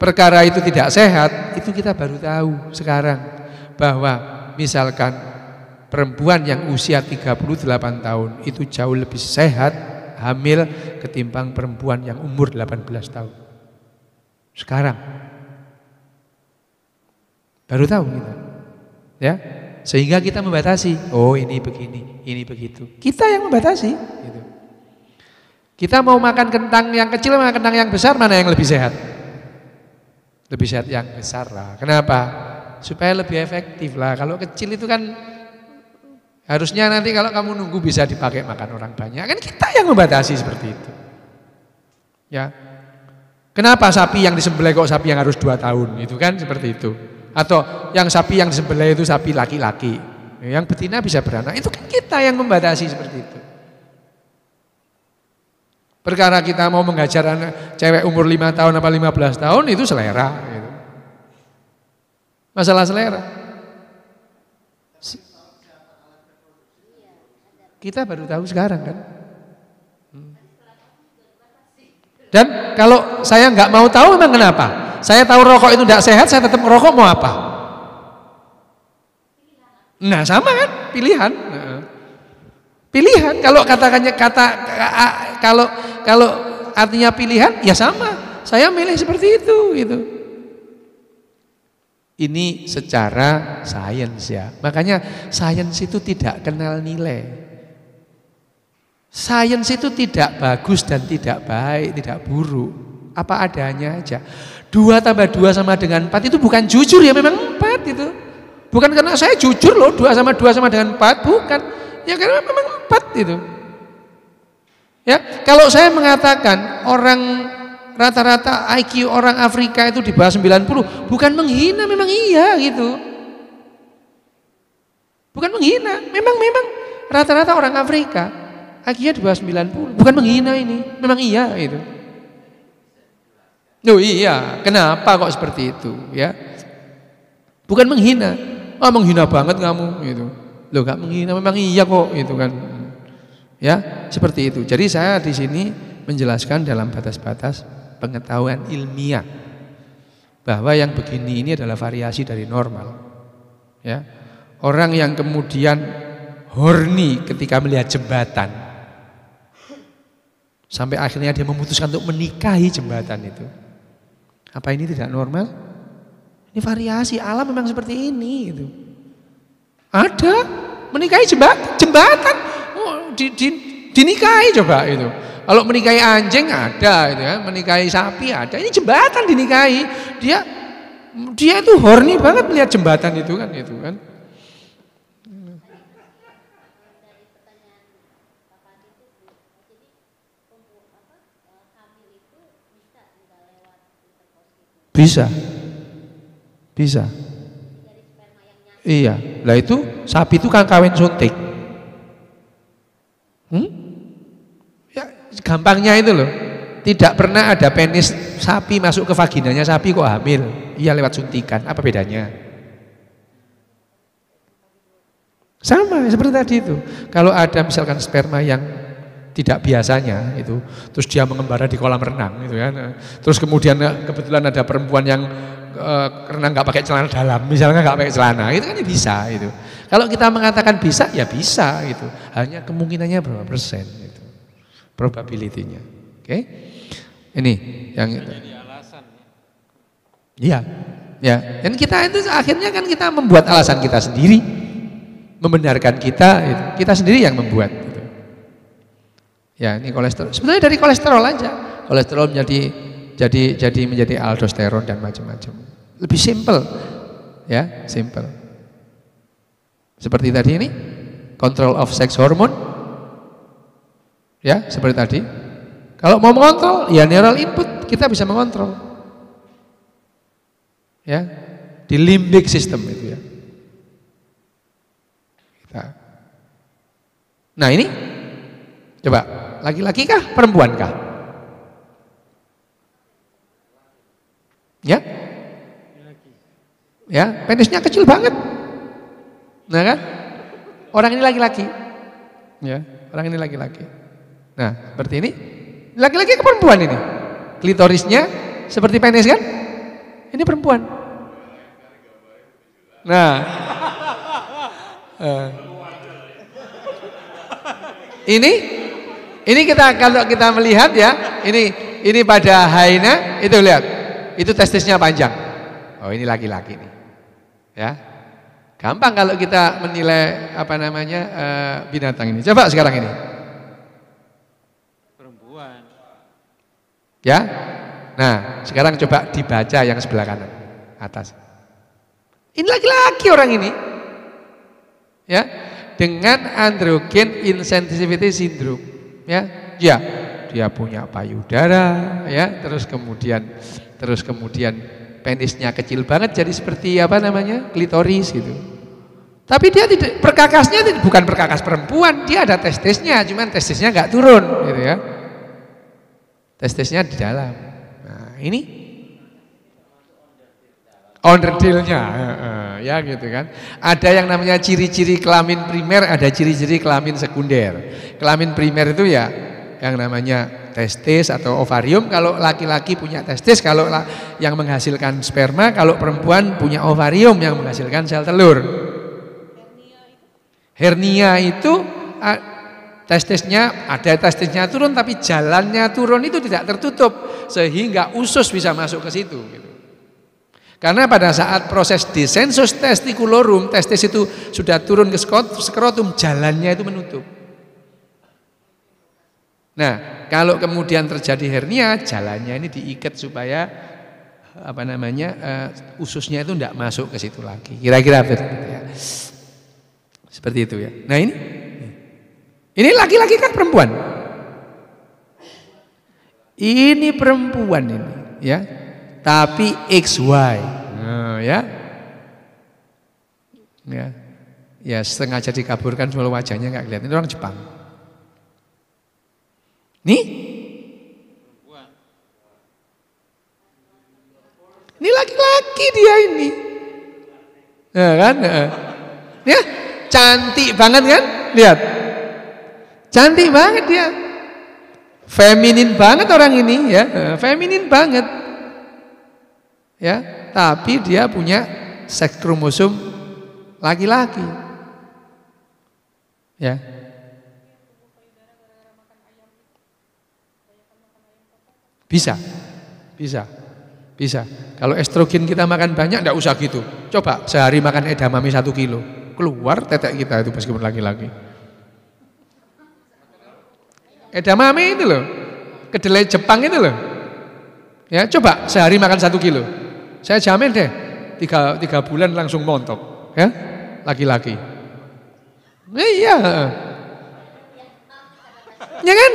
Perkara itu tidak sehat, itu kita baru tahu sekarang bahwa misalkan perempuan yang usia 38 tahun itu jauh lebih sehat hamil ketimbang perempuan yang umur 18 tahun. Sekarang baru tahu kita. Ya. Sehingga kita membatasi, oh ini begini, ini begitu. Kita yang membatasi gitu. Kita mau makan kentang yang kecil makan kentang yang besar mana yang lebih sehat? Lebih sehat yang besar lah. Kenapa? Supaya lebih efektif lah. Kalau kecil itu kan harusnya nanti kalau kamu nunggu bisa dipakai makan orang banyak. Kan kita yang membatasi seperti itu. Ya. Kenapa sapi yang disembelih kok sapi yang harus dua tahun? Itu kan seperti itu. Atau yang sapi yang disembelih itu sapi laki-laki. Yang betina bisa beranak. Itu kan kita yang membatasi seperti itu. Perkara kita mau mengajar anak cewek umur 5 tahun apa 15 tahun itu selera gitu. Masalah selera. Kita baru tahu sekarang kan. Hmm. Dan kalau saya nggak mau tahu memang kenapa? Saya tahu rokok itu tidak sehat, saya tetap merokok mau apa? Nah sama kan, pilihan. Nah. Pilihan kalau katakannya kata kalau kalau artinya pilihan ya sama. Saya milih seperti itu gitu. Ini secara sains ya. Makanya sains itu tidak kenal nilai. Sains itu tidak bagus dan tidak baik, tidak buruk. Apa adanya aja. Dua tambah dua sama dengan empat itu bukan jujur ya memang empat itu. Bukan karena saya jujur loh dua sama dua sama dengan empat, bukan. Ya karena memang empat itu. Ya, kalau saya mengatakan orang rata-rata IQ orang Afrika itu di bawah 90, bukan menghina, memang iya gitu. Bukan menghina, memang memang rata-rata orang Afrika IQ-nya di bawah 90, bukan menghina ini, memang iya gitu. Oh iya, kenapa kok seperti itu ya? Bukan menghina. memang oh, menghina banget kamu gitu lo gak menghina, memang iya kok gitu kan. Ya, seperti itu. Jadi saya di sini menjelaskan dalam batas-batas pengetahuan ilmiah bahwa yang begini ini adalah variasi dari normal. Ya. Orang yang kemudian horny ketika melihat jembatan sampai akhirnya dia memutuskan untuk menikahi jembatan itu. Apa ini tidak normal? Ini variasi alam memang seperti ini gitu. Ada menikahi jembatan, jembatan oh, di, di, dinikahi coba itu. Kalau menikahi anjing ada, itu ya. menikahi sapi ada. Ini jembatan dinikahi. Dia dia itu horny banget melihat jembatan itu kan itu kan. Bisa. Bisa. Iya, lah itu sapi itu kan kawin suntik. Hmm? Ya, gampangnya itu loh. Tidak pernah ada penis sapi masuk ke vaginanya sapi kok hamil. Iya lewat suntikan. Apa bedanya? Sama seperti tadi itu. Kalau ada misalkan sperma yang tidak biasanya itu. Terus dia mengembara di kolam renang gitu ya. Terus kemudian eh, kebetulan ada perempuan yang uh, eh, renang nggak pakai celana dalam, misalnya nggak pakai celana, itu kan bisa itu. Kalau kita mengatakan bisa ya bisa gitu. Hanya kemungkinannya berapa persen itu, probability Oke. Okay? Ini yang itu. Ya. Iya. Ya. Dan kita itu akhirnya kan kita membuat alasan kita sendiri membenarkan kita, gitu. kita sendiri yang membuat. Ya, ini kolesterol. Sebetulnya dari kolesterol aja. Kolesterol menjadi jadi jadi menjadi aldosteron dan macam-macam. Lebih simpel. Ya, simpel. Seperti tadi ini, control of sex hormone. Ya, seperti tadi. Kalau mau mengontrol, ya neural input kita bisa mengontrol. Ya, di limbic system itu ya. Nah ini, coba Laki-laki kah? Perempuan kah? Ya? Ya, penisnya kecil banget. Nah kan? Orang ini laki-laki. Ya, orang ini laki-laki. Nah, seperti ini. Laki-laki ke perempuan ini. Klitorisnya seperti penis kan? Ini perempuan. Nah. Eh. Ini ini kita kalau kita melihat ya, ini ini pada haina itu lihat. Itu testisnya panjang. Oh, ini laki-laki nih. Ya. Gampang kalau kita menilai apa namanya eh, binatang ini. Coba sekarang ini. Perempuan. Ya. Nah, sekarang coba dibaca yang sebelah kanan atas. Ini laki-laki orang ini. Ya. Dengan androgen insensitivity syndrome ya ya dia punya payudara ya terus kemudian terus kemudian penisnya kecil banget jadi seperti apa namanya klitoris gitu tapi dia tidak perkakasnya bukan perkakas perempuan dia ada testisnya cuman testisnya nggak turun gitu ya testisnya di dalam nah ini on detailnya ya gitu kan ada yang namanya ciri-ciri kelamin primer ada ciri-ciri kelamin sekunder kelamin primer itu ya yang namanya testis atau ovarium kalau laki-laki punya testis kalau yang menghasilkan sperma kalau perempuan punya ovarium yang menghasilkan sel telur hernia itu testisnya ada testisnya turun tapi jalannya turun itu tidak tertutup sehingga usus bisa masuk ke situ gitu. Karena pada saat proses disensus testikulorum, testis itu sudah turun ke skrotum, jalannya itu menutup. Nah, kalau kemudian terjadi hernia, jalannya ini diikat supaya apa namanya uh, ususnya itu tidak masuk ke situ lagi. Kira-kira seperti gitu -kira, ya. Seperti itu ya. Nah ini, ini laki-laki kan perempuan. Ini perempuan ini, ya tapi XY. Nah, oh, ya. Ya. Ya sengaja dikaburkan cuma wajahnya nggak kelihatan. Itu orang Jepang. Nih. Ini laki-laki dia ini. Ya kan? Ya. ya, cantik banget kan? Lihat. Cantik banget dia. Feminin banget orang ini ya. Feminin banget ya tapi dia punya seks kromosom laki-laki ya bisa bisa bisa kalau estrogen kita makan banyak tidak usah gitu coba sehari makan edamame satu kilo keluar tetek kita itu meskipun laki-laki edamame itu loh kedelai Jepang itu loh ya coba sehari makan satu kilo saya jamin deh, tiga, tiga bulan langsung montok. Ya, laki-laki. Iya. iya ya kan?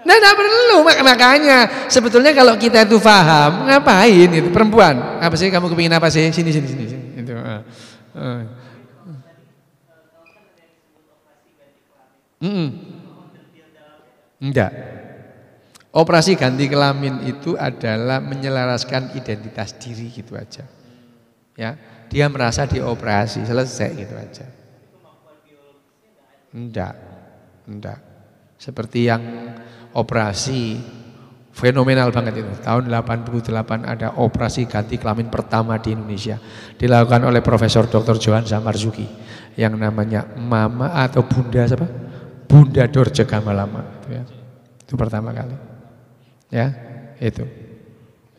Nah, tidak perlu makanya sebetulnya kalau kita itu paham ngapain itu perempuan apa sih kamu kepingin apa sih sini sini sini, sini. itu uh, uh. Mm -mm. enggak Operasi ganti kelamin itu adalah menyelaraskan identitas diri gitu aja. Ya, dia merasa dioperasi selesai gitu aja. Enggak, enggak. Seperti yang operasi fenomenal banget itu. Tahun 88 ada operasi ganti kelamin pertama di Indonesia. Dilakukan oleh Profesor Dr. Johan Samarzuki yang namanya Mama atau Bunda siapa? Bunda Dorje Gamalama itu ya. Itu pertama kali ya itu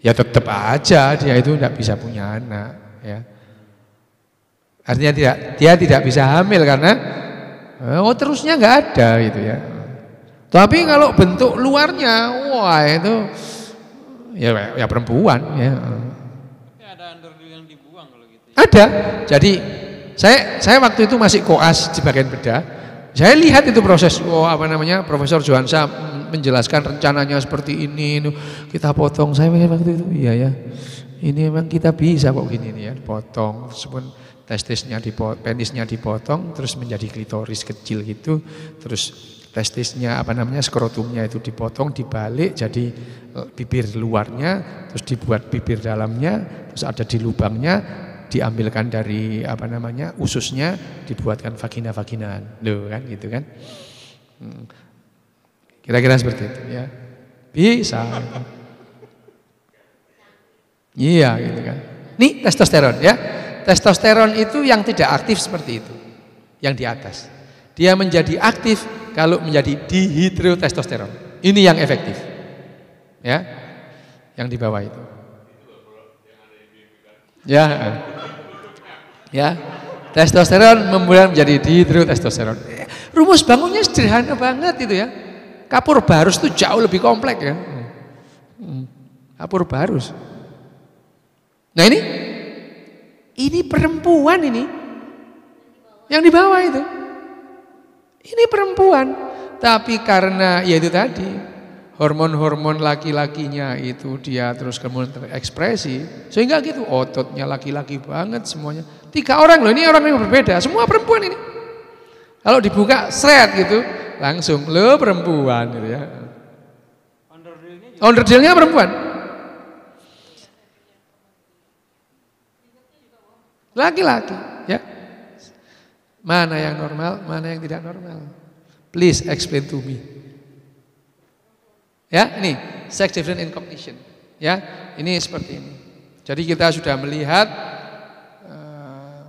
ya tetap aja dia itu tidak bisa punya anak ya artinya tidak dia tidak bisa hamil karena eh, oh terusnya nggak ada gitu ya tapi kalau bentuk luarnya wah itu ya ya perempuan ya ada yang dibuang kalau gitu ya? ada jadi saya saya waktu itu masih koas di bagian bedah saya lihat itu proses oh, apa namanya Profesor Johansa menjelaskan rencananya seperti ini, kita potong. Saya memang waktu itu, iya ya, ini memang kita bisa kok gini nih ya, potong. sebut testisnya dipotong, penisnya dipotong, terus menjadi klitoris kecil gitu, terus testisnya apa namanya skrotumnya itu dipotong dibalik jadi eh, bibir luarnya terus dibuat bibir dalamnya terus ada di lubangnya diambilkan dari apa namanya ususnya dibuatkan vagina-vaginaan. Loh kan gitu kan. Hmm. Kira-kira seperti itu ya. Bisa. Iya gitu kan. Ini testosteron ya. Testosteron itu yang tidak aktif seperti itu. Yang di atas. Dia menjadi aktif kalau menjadi dihidrotestosteron. Ini yang efektif. Ya. Yang di bawah itu. Ya. Ya. Testosteron membuat menjadi dihidrotestosteron. Rumus bangunnya sederhana banget itu ya. Kapur barus itu jauh lebih kompleks ya. Hmm. Kapur barus. Nah ini, ini perempuan ini yang di bawah itu. Ini perempuan, tapi karena ya itu tadi hormon-hormon laki-lakinya itu dia terus kemudian terekspresi sehingga gitu ototnya laki-laki banget semuanya. Tiga orang loh ini orang yang berbeda, semua perempuan ini. Kalau dibuka seret gitu, langsung lo perempuan gitu ya. Onderdilnya perempuan. Laki-laki ya. Mana yang normal, mana yang tidak normal. Please explain to me. Ya, ini sex difference in cognition. Ya, ini seperti ini. Jadi kita sudah melihat uh,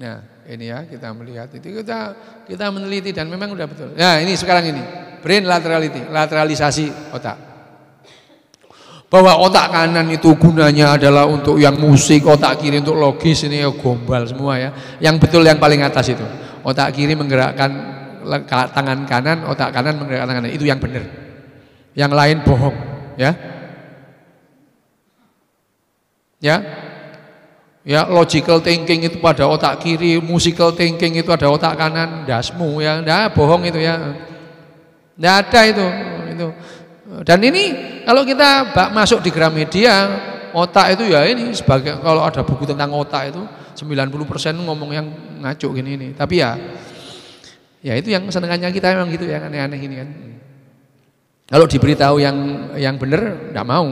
Nah, ini ya kita melihat itu kita kita meneliti dan memang udah betul. Nah, ini sekarang ini brain laterality, lateralisasi otak bahwa otak kanan itu gunanya adalah untuk yang musik, otak kiri untuk logis ini ya gombal semua ya. Yang betul yang paling atas itu. Otak kiri menggerakkan tangan kanan, otak kanan menggerakkan tangan kanan. Itu yang benar. Yang lain bohong, ya. Ya. Ya, logical thinking itu pada otak kiri, musical thinking itu ada otak kanan, dasmu ya, nah, bohong itu ya. Tidak ada itu, itu. Dan ini kalau kita masuk di Gramedia, otak itu ya ini sebagai kalau ada buku tentang otak itu 90% ngomong yang ngaco gini ini. Tapi ya ya itu yang senengannya kita memang gitu ya aneh-aneh ini kan. Kalau diberitahu yang yang benar tidak mau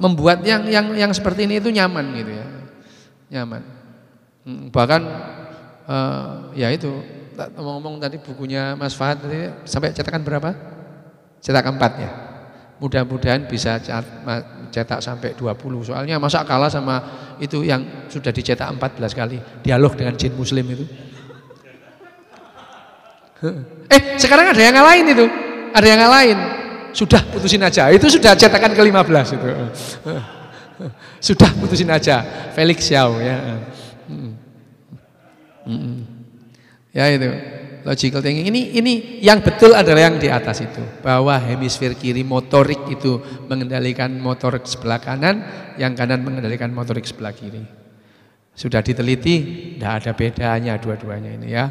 membuat yang yang yang seperti ini itu nyaman gitu ya nyaman. Hmm, bahkan uh, ya itu ngomong-ngomong tadi bukunya Mas Fahad tadi sampai cetakan berapa? Cetakan empat ya. Mudah-mudahan bisa cetak sampai 20. Soalnya masa kalah sama itu yang sudah dicetak 14 kali. Dialog dengan jin muslim itu. Eh, sekarang ada yang lain itu. Ada yang lain Sudah putusin aja. Itu sudah cetakan ke-15 itu. Sudah putusin aja Felix Xiao ya. Hmm. Hmm. Ya itu logical thinking ini ini yang betul adalah yang di atas itu bahwa hemisfer kiri motorik itu mengendalikan motorik sebelah kanan yang kanan mengendalikan motorik sebelah kiri sudah diteliti tidak ada bedanya dua-duanya ini ya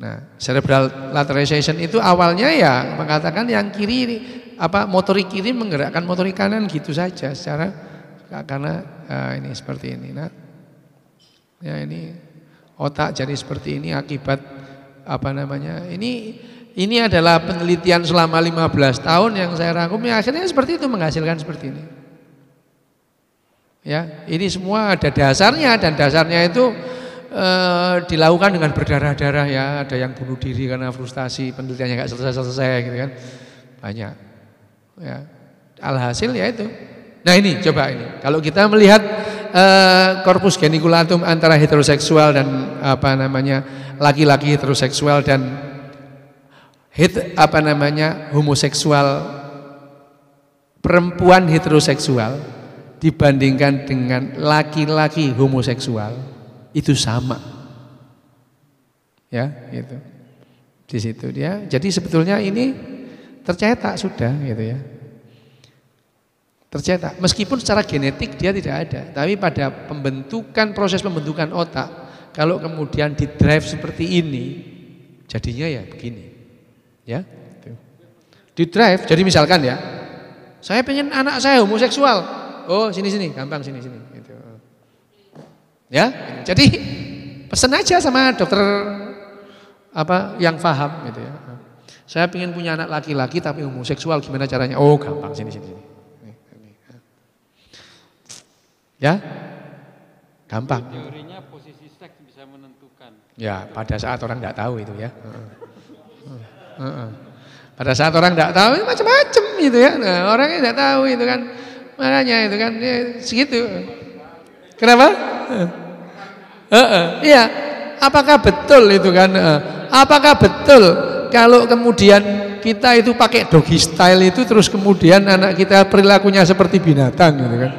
nah cerebral lateralization itu awalnya ya mengatakan yang kiri apa motorik kiri menggerakkan motorik kanan gitu saja secara karena nah, ini seperti ini. Nah, ya ini otak jadi seperti ini akibat apa namanya? Ini ini adalah penelitian selama 15 tahun yang saya rangkum ya akhirnya seperti itu menghasilkan seperti ini. Ya, ini semua ada dasarnya dan dasarnya itu e, dilakukan dengan berdarah-darah ya, ada yang bunuh diri karena frustasi penelitiannya nggak selesai-selesai gitu kan. Banyak. Ya. Alhasil ya itu. Nah ini coba ini. Kalau kita melihat korpus eh, genikulatum antara heteroseksual dan apa namanya laki-laki heteroseksual dan het, apa namanya homoseksual perempuan heteroseksual dibandingkan dengan laki-laki homoseksual itu sama ya itu di situ dia jadi sebetulnya ini tercetak sudah gitu ya. Tercetak. Meskipun secara genetik dia tidak ada, tapi pada pembentukan proses pembentukan otak kalau kemudian di drive seperti ini jadinya ya begini. Ya. Di drive jadi misalkan ya saya pengen anak saya homoseksual. Oh, sini sini, gampang sini sini gitu. Ya. Jadi pesan aja sama dokter apa yang paham gitu ya. Saya ingin punya anak laki-laki tapi homoseksual gimana caranya? Oh gampang sini sini sini. Ya, gampang. Teorinya posisi seks bisa menentukan. Ya pada saat orang tidak tahu itu ya. Pada saat orang tidak tahu ya macam-macam gitu ya. Nah, orangnya tidak tahu itu kan makanya itu kan ya, segitu. Kenapa? Iya. Apakah betul itu kan? Apakah betul kalau kemudian kita itu pakai doggy style itu terus kemudian anak kita perilakunya seperti binatang gitu kan.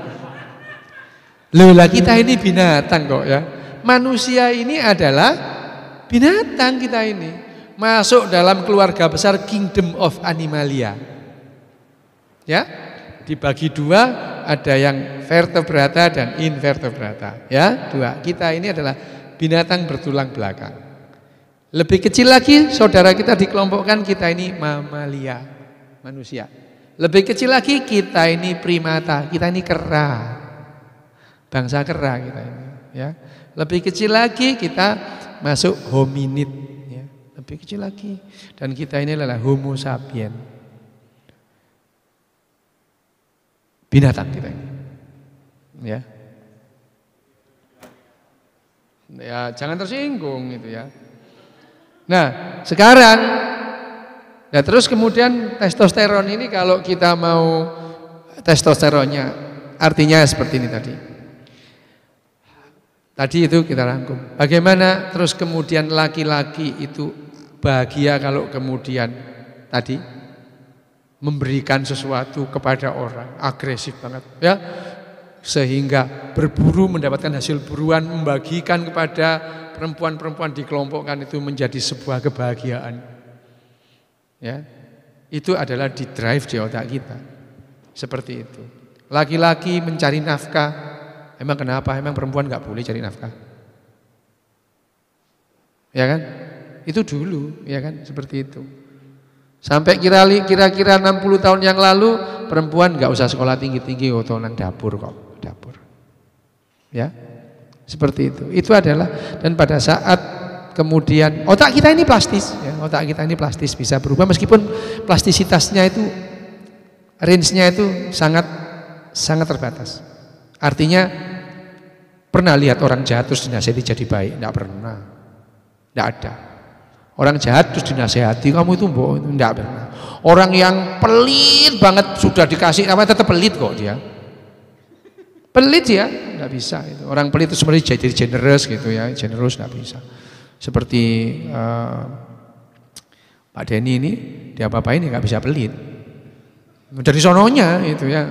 Lelah kita ini binatang kok ya. Manusia ini adalah binatang kita ini. Masuk dalam keluarga besar Kingdom of Animalia. Ya, dibagi dua ada yang vertebrata dan invertebrata ya dua kita ini adalah binatang bertulang belakang lebih kecil lagi saudara kita dikelompokkan kita ini mamalia, manusia. Lebih kecil lagi kita ini primata, kita ini kera. Bangsa kera kita ini, ya. Lebih kecil lagi kita masuk hominid, ya. Lebih kecil lagi dan kita ini adalah homo sapien. Binatang kita ini. Ya. Ya, jangan tersinggung itu ya. Nah, sekarang nah terus kemudian testosteron ini kalau kita mau testosteronnya artinya seperti ini tadi. Tadi itu kita rangkum. Bagaimana terus kemudian laki-laki itu bahagia kalau kemudian tadi memberikan sesuatu kepada orang, agresif banget ya. Sehingga berburu mendapatkan hasil buruan membagikan kepada perempuan-perempuan dikelompokkan itu menjadi sebuah kebahagiaan. Ya. Itu adalah di drive di otak kita. Seperti itu. Laki-laki mencari nafkah. Emang kenapa? Emang perempuan nggak boleh cari nafkah? Ya kan? Itu dulu, ya kan? Seperti itu. Sampai kira-kira 60 tahun yang lalu perempuan nggak usah sekolah tinggi-tinggi, otonan oh, nang dapur kok, dapur. Ya, seperti itu. Itu adalah dan pada saat kemudian otak kita ini plastis, ya, otak kita ini plastis bisa berubah meskipun plastisitasnya itu range-nya itu sangat sangat terbatas. Artinya pernah lihat orang jahat terus dinasihati jadi baik? Tidak pernah. Tidak ada. Orang jahat terus dinasehati kamu itu bohong, tidak pernah. Orang yang pelit banget sudah dikasih apa tetap pelit kok dia. Pelit ya, nggak bisa. itu Orang pelit itu sebenarnya jadi generous gitu ya, generous nggak bisa. Seperti uh, Pak Denny ini, dia apa ini ya nggak bisa pelit. Dari sononya itu ya,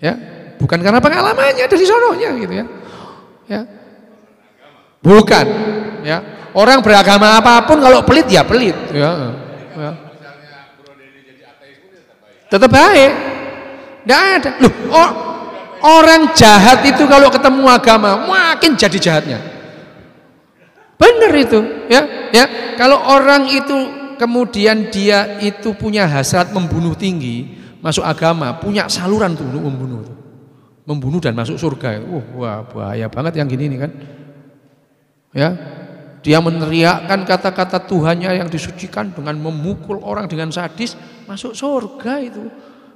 ya bukan karena pengalamannya dari sononya gitu ya, ya bukan ya orang beragama apapun kalau pelit ya pelit ya, ya. tetap baik. Tidak ada. Loh, oh, Orang jahat itu kalau ketemu agama makin jadi jahatnya. Bener itu, ya, ya. Kalau orang itu kemudian dia itu punya hasrat membunuh tinggi, masuk agama, punya saluran tuh untuk membunuh. Membunuh dan masuk surga. Uh, wah bahaya banget yang gini ini kan. Ya. Dia meneriakkan kata-kata Tuhannya yang disucikan dengan memukul orang dengan sadis, masuk surga itu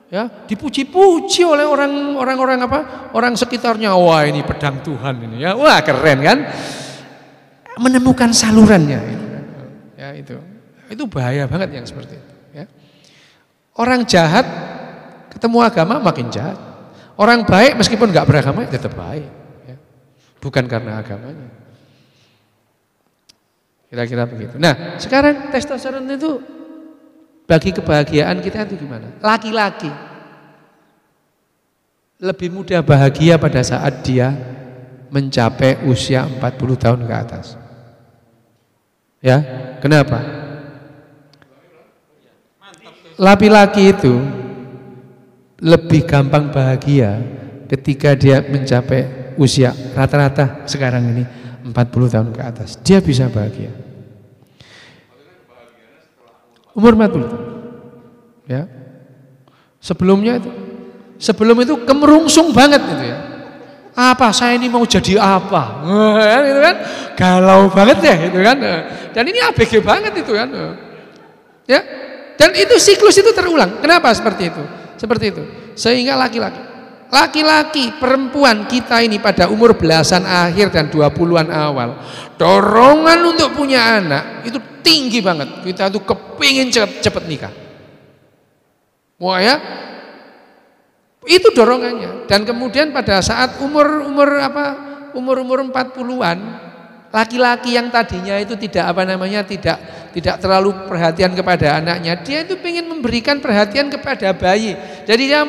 ya dipuji-puji oleh orang orang apa orang sekitarnya wah ini pedang Tuhan ini ya wah keren kan menemukan salurannya ya itu itu bahaya banget yang seperti itu ya orang jahat ketemu agama makin jahat orang baik meskipun nggak beragama tetap baik ya. bukan karena agamanya kira-kira begitu nah sekarang testosteron itu bagi kebahagiaan kita itu gimana? Laki-laki lebih mudah bahagia pada saat dia mencapai usia 40 tahun ke atas. Ya, kenapa? Laki-laki itu lebih gampang bahagia ketika dia mencapai usia rata-rata sekarang ini 40 tahun ke atas. Dia bisa bahagia. Umur 40 Ya. Sebelumnya itu sebelum itu kemerungsung banget gitu ya. Apa saya ini mau jadi apa? Nah, kan gitu kan? Galau banget ya gitu kan. Dan ini ABG banget itu kan. Ya. Dan itu siklus itu terulang. Kenapa seperti itu? Seperti itu. Sehingga laki-laki Laki-laki, perempuan kita ini pada umur belasan akhir dan dua puluhan awal Dorongan untuk punya anak itu tinggi banget Kita tuh kepingin cepet-cepet nikah Wah ya, itu dorongannya dan kemudian pada saat umur umur apa umur umur empat puluhan, laki-laki yang tadinya itu tidak apa namanya tidak tidak terlalu perhatian kepada anaknya dia itu ingin memberikan perhatian kepada bayi jadi dia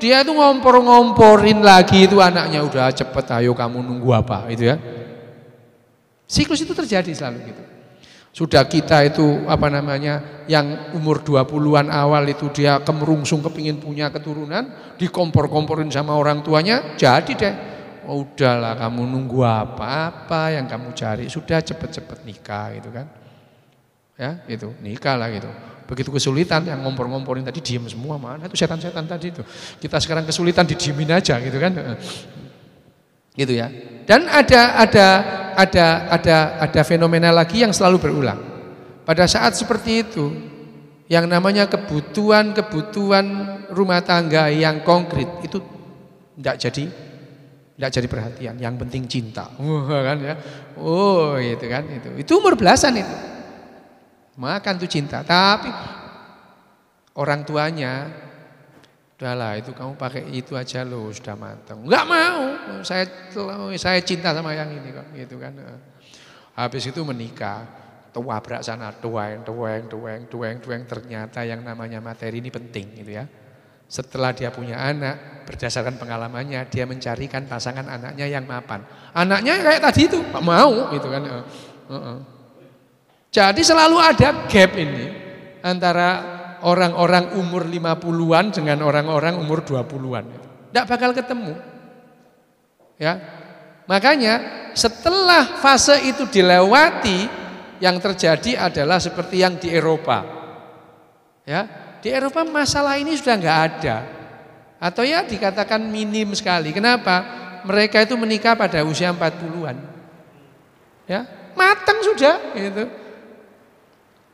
dia itu ngompor-ngomporin lagi itu anaknya udah cepet ayo kamu nunggu apa itu ya siklus itu terjadi selalu gitu sudah kita itu apa namanya yang umur 20-an awal itu dia kemerungsung kepingin punya keturunan dikompor-komporin sama orang tuanya jadi deh oh, udahlah kamu nunggu apa-apa yang kamu cari sudah cepet-cepet nikah gitu kan ya itu nikah lah gitu, gitu. Begitu kesulitan yang ngompor-ngomporin tadi diem semua mana itu setan-setan tadi itu. Kita sekarang kesulitan didiemin aja gitu kan. Gitu ya. Dan ada ada ada ada ada fenomena lagi yang selalu berulang. Pada saat seperti itu yang namanya kebutuhan-kebutuhan rumah tangga yang konkret itu tidak jadi tidak jadi perhatian. Yang penting cinta. oh kan ya. Oh, gitu kan itu. Itu umur belasan itu. Makan tuh cinta. Tapi orang tuanya, udahlah itu kamu pakai itu aja loh sudah mateng, Enggak mau, saya saya cinta sama yang ini kok gitu kan. Habis itu menikah. Tua berak sana, yang tua yang tua yang Ternyata yang namanya materi ini penting gitu ya. Setelah dia punya anak, berdasarkan pengalamannya, dia mencarikan pasangan anaknya yang mapan. Anaknya kayak tadi itu, mau gitu kan. uh, uh. Jadi selalu ada gap ini antara orang-orang umur 50-an dengan orang-orang umur 20-an. Tidak bakal ketemu. Ya. Makanya setelah fase itu dilewati yang terjadi adalah seperti yang di Eropa. Ya, di Eropa masalah ini sudah nggak ada. Atau ya dikatakan minim sekali. Kenapa? Mereka itu menikah pada usia 40-an. Ya, matang sudah gitu.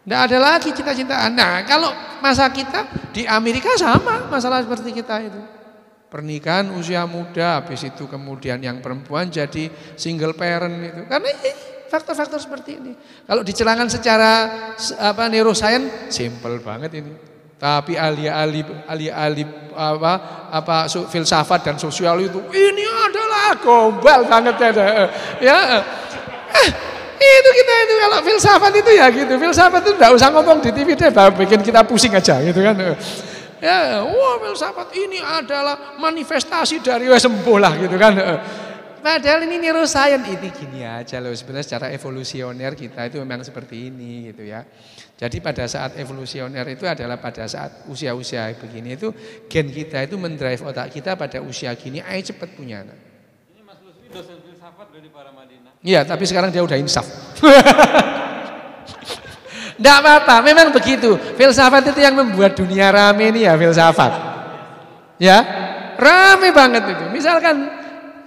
Tidak ada lagi cinta-cintaan. Nah kalau masa kita di Amerika sama masalah seperti kita itu. Pernikahan usia muda, habis itu kemudian yang perempuan jadi single parent itu. Karena faktor-faktor seperti ini. Kalau dicelangkan secara apa neuroscience simple banget ini. Tapi ahli-ahli ahli-ahli apa apa filsafat dan sosial itu ini adalah gombal banget Ya. ya. Eh, itu kita itu kalau filsafat itu ya gitu. Filsafat itu tidak usah ngomong di TV deh, bikin kita pusing aja gitu kan. Ya, wah filsafat ini adalah manifestasi dari wes lah gitu kan. Padahal ini neuroscience ini gini aja loh sebenarnya secara evolusioner kita itu memang seperti ini gitu ya. Jadi pada saat evolusioner itu adalah pada saat usia-usia begini itu gen kita itu mendrive otak kita pada usia gini ayo cepat punya anak. Ini Mas Lusri dosen Iya, tapi iya. sekarang dia udah insaf. Tidak apa-apa, memang begitu. Filsafat itu yang membuat dunia rame ini ya filsafat. Ya, rame banget itu. Misalkan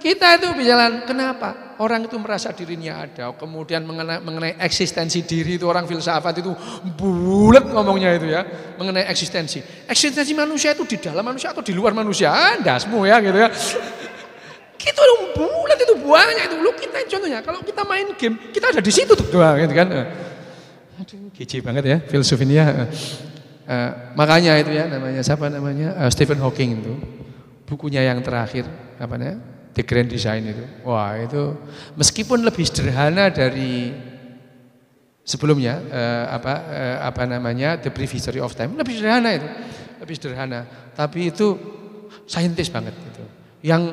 kita itu berjalan, kenapa? Orang itu merasa dirinya ada, kemudian mengenai, mengenai eksistensi diri itu orang filsafat itu bulat ngomongnya itu ya, mengenai eksistensi. Eksistensi manusia itu di dalam manusia atau di luar manusia? Anda ah, semua ya gitu ya. Kita orang bulat itu banyak itu. Lu kita contohnya kalau kita main game, kita ada di situ tuh dua, gitu kan. Eh. Aduh, kece banget ya filsufinya. Uh, eh. eh, makanya itu ya namanya siapa namanya uh, Stephen Hawking itu bukunya yang terakhir apa namanya The Grand Design itu. Wah, itu meskipun lebih sederhana dari sebelumnya uh, apa uh, apa namanya The Brief History of Time lebih sederhana itu. Lebih sederhana, tapi itu saintis banget itu Yang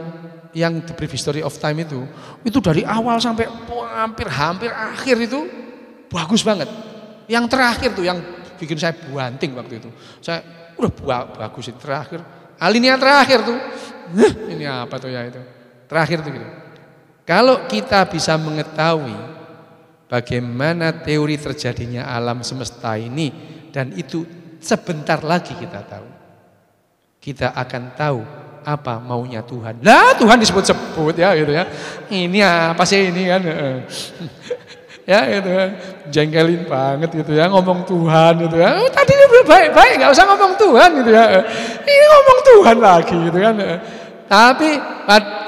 yang the brief history of time itu, itu dari awal sampai hampir-hampir akhir itu bagus banget. Yang terakhir tuh yang bikin saya buanting waktu itu. Saya udah buah, bagus itu terakhir. Alinea nah, terakhir tuh, ini apa tuh ya itu? Terakhir tuh gitu. Kalau kita bisa mengetahui bagaimana teori terjadinya alam semesta ini dan itu sebentar lagi kita tahu. Kita akan tahu apa maunya Tuhan. Lah Tuhan disebut-sebut ya gitu ya. Ini apa sih ini kan. ya gitu ya. Jengkelin banget gitu ya ngomong Tuhan gitu ya. Oh, tadi udah baik-baik nggak usah ngomong Tuhan gitu ya. Ini ngomong Tuhan lagi gitu kan. Tapi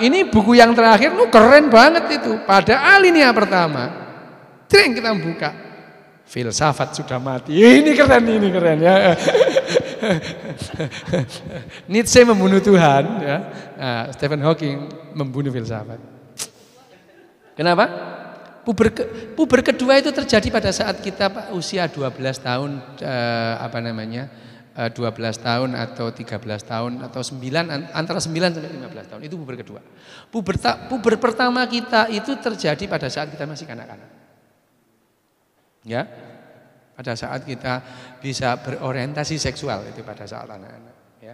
ini buku yang terakhir lu keren banget itu. Pada alinea pertama. Tren kita buka. Filsafat sudah mati. Ini keren, ini keren ya. Nietzsche membunuh Tuhan, ya. Nah, Stephen Hawking membunuh filsafat. Kenapa? Puber, ke, puber kedua itu terjadi pada saat kita usia 12 tahun eh, apa namanya? 12 eh, tahun atau 13 tahun atau 9 antara 9 sampai 15 tahun itu puber kedua. Puber, puber pertama kita itu terjadi pada saat kita masih kanak-kanak. Ya pada saat kita bisa berorientasi seksual itu pada saat anak-anak ya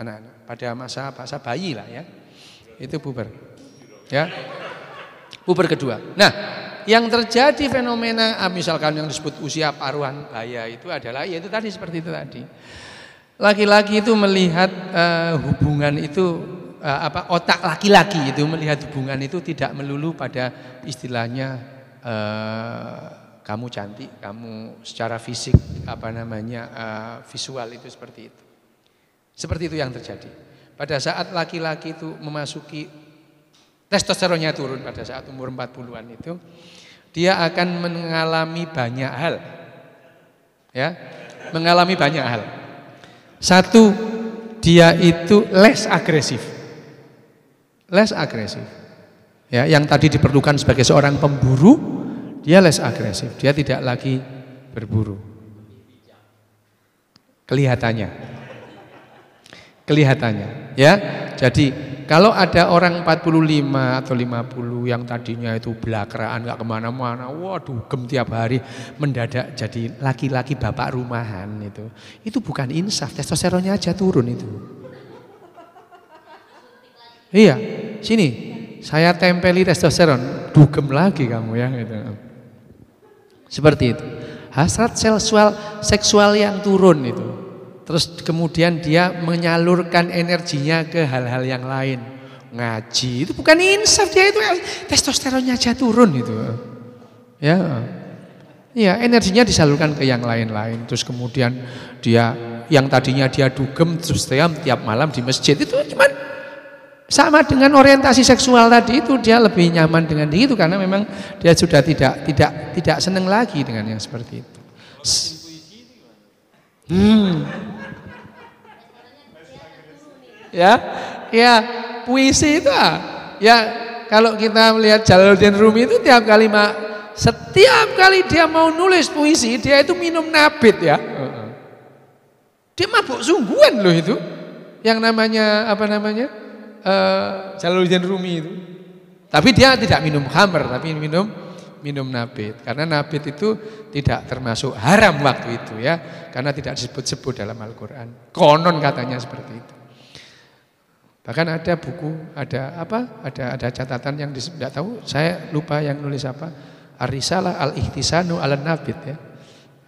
anak-anak pada masa masa bayi lah ya itu puber ya puber kedua nah yang terjadi fenomena ah, misalkan yang disebut usia paruhan bahaya itu adalah yaitu tadi seperti itu tadi laki-laki itu melihat uh, hubungan itu uh, apa otak laki-laki itu melihat hubungan itu tidak melulu pada istilahnya uh, kamu cantik, kamu secara fisik apa namanya uh, visual itu seperti itu. Seperti itu yang terjadi. Pada saat laki-laki itu memasuki testosteronnya turun pada saat umur 40-an itu, dia akan mengalami banyak hal. Ya, mengalami banyak hal. Satu, dia itu less agresif. Less agresif. Ya, yang tadi diperlukan sebagai seorang pemburu, dia less agresif, dia tidak lagi berburu. Kelihatannya. Kelihatannya, ya. Jadi kalau ada orang 45 atau 50 yang tadinya itu belakraan nggak kemana-mana, waduh gem tiap hari, mendadak jadi laki-laki bapak rumahan itu, itu bukan insaf, testosteronnya aja turun itu. Iya, sini saya tempeli testosteron, dugem lagi kamu ya gitu. Seperti itu. Hasrat seksual seksual yang turun itu. Terus kemudian dia menyalurkan energinya ke hal-hal yang lain. Ngaji itu bukan insaf dia itu testosteronnya aja turun itu. Ya. ya energinya disalurkan ke yang lain-lain. Terus kemudian dia yang tadinya dia dugem terus tiap, tiap malam di masjid itu cuman sama dengan orientasi seksual tadi itu dia lebih nyaman dengan itu karena memang dia sudah tidak tidak tidak senang lagi dengan yang seperti itu. Hmm. Ya, ya puisi itu ah. ya kalau kita melihat Jalaluddin Rumi itu tiap kali mak, setiap kali dia mau nulis puisi dia itu minum nabit ya. Dia mabuk sungguhan loh itu. Yang namanya apa namanya? Eh, Jalaluddin Rumi itu. Tapi dia tidak minum khamer, tapi minum minum nabit. Karena nabit itu tidak termasuk haram waktu itu ya, karena tidak disebut-sebut dalam Al-Qur'an. Konon katanya seperti itu. Bahkan ada buku, ada apa? Ada ada catatan yang tidak tahu, saya lupa yang nulis apa. Arisalah al-ihtisanu al nabit ya.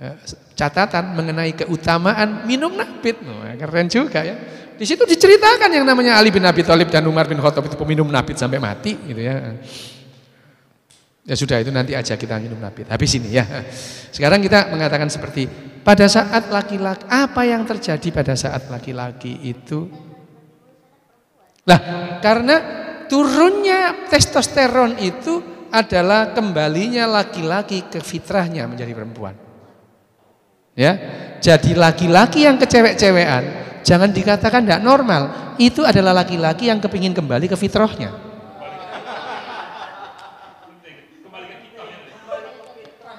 Eh, catatan mengenai keutamaan minum nabit. keren juga ya. Di situ diceritakan yang namanya Ali bin Abi Thalib dan Umar bin Khattab itu peminum nabit sampai mati gitu ya. Ya sudah itu nanti aja kita minum nabit. Habis ini ya. Sekarang kita mengatakan seperti pada saat laki-laki apa yang terjadi pada saat laki-laki itu? Lah, karena turunnya testosteron itu adalah kembalinya laki-laki ke fitrahnya menjadi perempuan. Ya. Jadi laki-laki yang kecewek-cewekan Jangan dikatakan tidak normal. Itu adalah laki-laki yang kepingin kembali ke fitrahnya.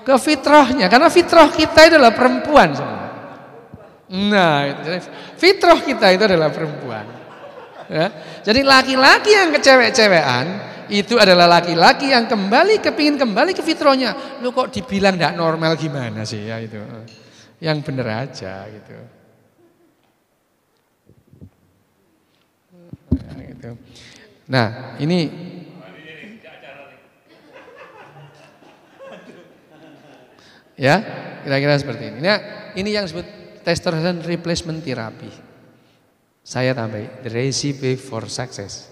Ke fitrahnya, karena fitrah kita itu adalah perempuan. Nah, fitrah kita itu adalah perempuan. Ya. Jadi laki-laki yang kecewek-cewekan itu adalah laki-laki yang kembali kepingin kembali ke fitrohnya. Lu kok dibilang tidak normal gimana sih ya itu? Yang bener aja gitu. Nah, ini ya kira-kira seperti ini. Nah, ini yang disebut testosterone replacement therapy. Saya tambah the recipe for success.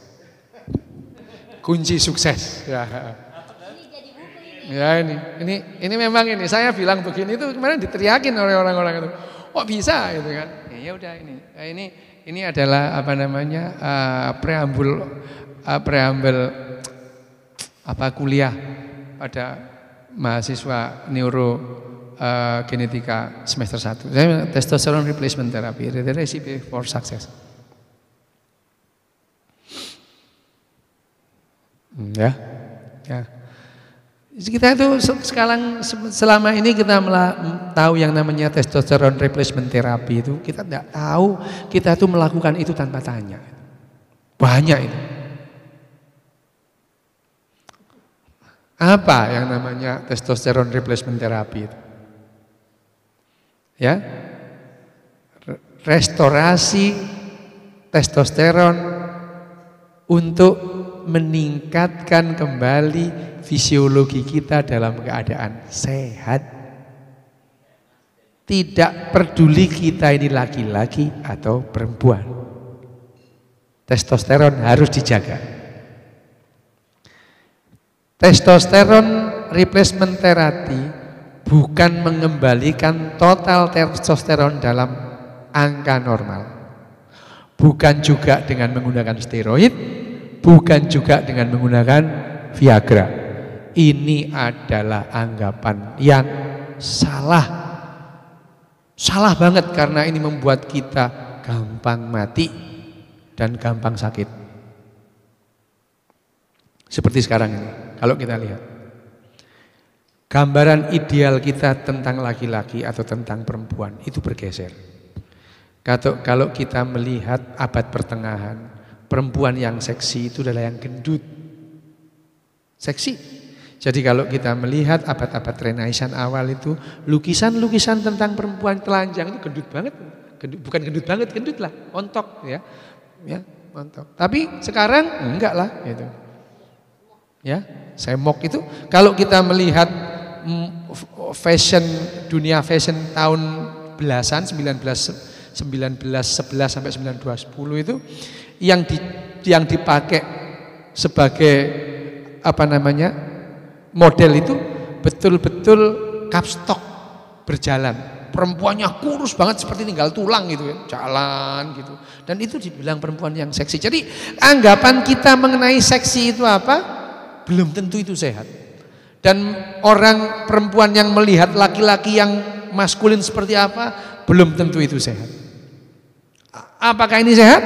Kunci sukses. Ya. Ya ini, ini, ini memang ini saya bilang begini itu kemarin diteriakin oleh orang-orang itu. Kok oh, bisa gitu kan? Ya, ya udah ini. Nah, ini ini adalah apa namanya uh, preambul Eh, preambel apa kuliah pada mahasiswa neuro uh, genetika semester 1. Saya testosterone replacement therapy, the recipe for success. Hmm, ya. Ya. Kita itu sekarang selama ini kita tahu yang namanya testosterone replacement therapy itu kita tidak tahu kita itu melakukan itu tanpa tanya. Banyak itu. Apa yang namanya testosteron replacement therapy itu? Ya. Restorasi testosteron untuk meningkatkan kembali fisiologi kita dalam keadaan sehat. Tidak peduli kita ini laki-laki atau perempuan. Testosteron harus dijaga. Testosteron replacement therapy bukan mengembalikan total testosteron dalam angka normal. Bukan juga dengan menggunakan steroid, bukan juga dengan menggunakan Viagra. Ini adalah anggapan yang salah. Salah banget karena ini membuat kita gampang mati dan gampang sakit. Seperti sekarang ini, kalau kita lihat. Gambaran ideal kita tentang laki-laki atau tentang perempuan itu bergeser. Kalau kita melihat abad pertengahan, perempuan yang seksi itu adalah yang gendut. Seksi. Jadi kalau kita melihat abad-abad Renaissance awal itu lukisan-lukisan tentang perempuan telanjang itu gendut banget, gendut, bukan gendut banget, gendut lah, ontok ya, ya ontok. Tapi sekarang enggak lah gitu. Ya, semok itu kalau kita melihat mm, fashion dunia fashion tahun belasan 19 sebelas sampai 1910 itu yang di, yang dipakai sebagai apa namanya model itu betul-betul kapstok berjalan perempuannya kurus banget seperti tinggal tulang gitu ya jalan gitu dan itu dibilang perempuan yang seksi jadi anggapan kita mengenai seksi itu apa belum tentu itu sehat. Dan orang perempuan yang melihat laki-laki yang maskulin seperti apa, belum tentu itu sehat. Apakah ini sehat?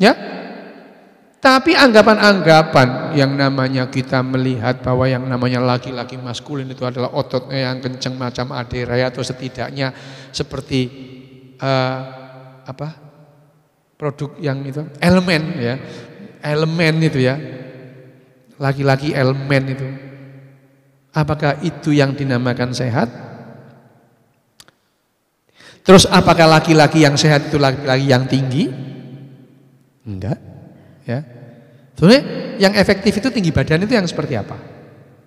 Ya? Tapi anggapan-anggapan yang namanya kita melihat bahwa yang namanya laki-laki maskulin itu adalah ototnya yang kenceng macam adiraya atau setidaknya seperti uh, apa produk yang itu elemen ya elemen itu ya. Laki-laki elemen itu. Apakah itu yang dinamakan sehat? Terus apakah laki-laki yang sehat itu laki-laki yang tinggi? Enggak. Ya. Jadi yang efektif itu tinggi badan itu yang seperti apa?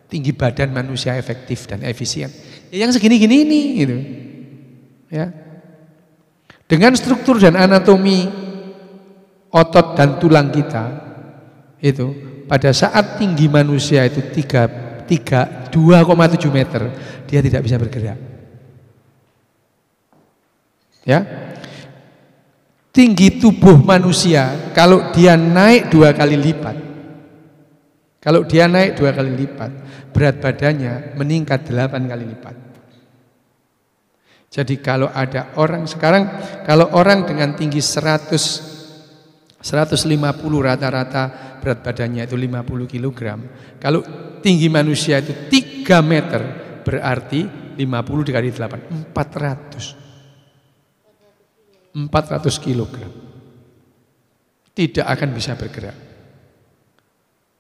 Tinggi badan manusia efektif dan efisien. Ya yang segini-gini ini gitu. Ya. Dengan struktur dan anatomi otot dan tulang kita itu pada saat tinggi manusia itu 3 3 2,7 meter dia tidak bisa bergerak. Ya. Tinggi tubuh manusia kalau dia naik dua kali lipat. Kalau dia naik dua kali lipat, berat badannya meningkat delapan kali lipat. Jadi kalau ada orang sekarang, kalau orang dengan tinggi 100 150 rata-rata berat badannya itu 50 kg. Kalau tinggi manusia itu 3 meter berarti 50 dikali 8 400 400 kg. Tidak akan bisa bergerak.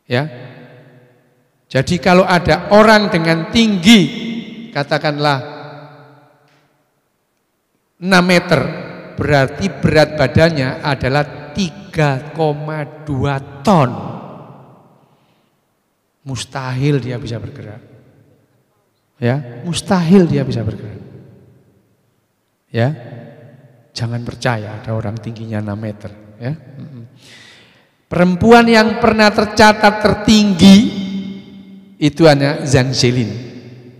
Ya. Jadi kalau ada orang dengan tinggi katakanlah 6 meter berarti berat badannya adalah 3,2 ton. Mustahil dia bisa bergerak. Ya, mustahil dia bisa bergerak. Ya. Jangan percaya ada orang tingginya 6 meter, ya. Perempuan yang pernah tercatat tertinggi itu hanya Zhang Zilin,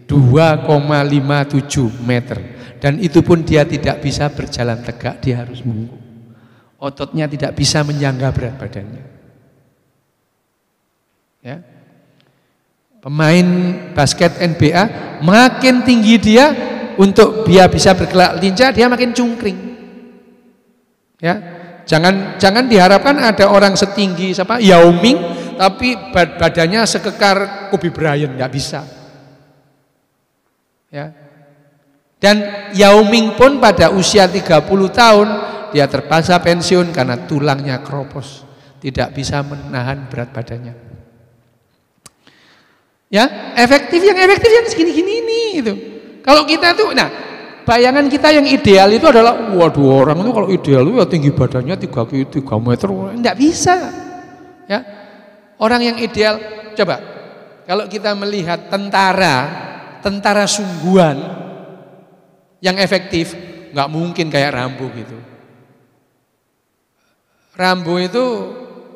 2,57 meter dan itu pun dia tidak bisa berjalan tegak, dia harus bungkuk ototnya tidak bisa menjangga berat badannya. Ya. Pemain basket NBA makin tinggi dia untuk dia bisa bergerak lincah dia makin cungkring. Ya. Jangan jangan diharapkan ada orang setinggi siapa Yao Ming tapi badannya sekekar Kobe Bryant nggak bisa. Ya. Dan Yao Ming pun pada usia 30 tahun dia terpaksa pensiun karena tulangnya kropos, tidak bisa menahan berat badannya. Ya, efektif yang efektif yang segini-gini ini itu. Kalau kita tuh nah, bayangan kita yang ideal itu adalah waduh orang itu kalau ideal itu ya tinggi badannya 3 3 meter, enggak bisa. Ya. Orang yang ideal coba kalau kita melihat tentara, tentara sungguhan yang efektif nggak mungkin kayak Rambo gitu. Rambo itu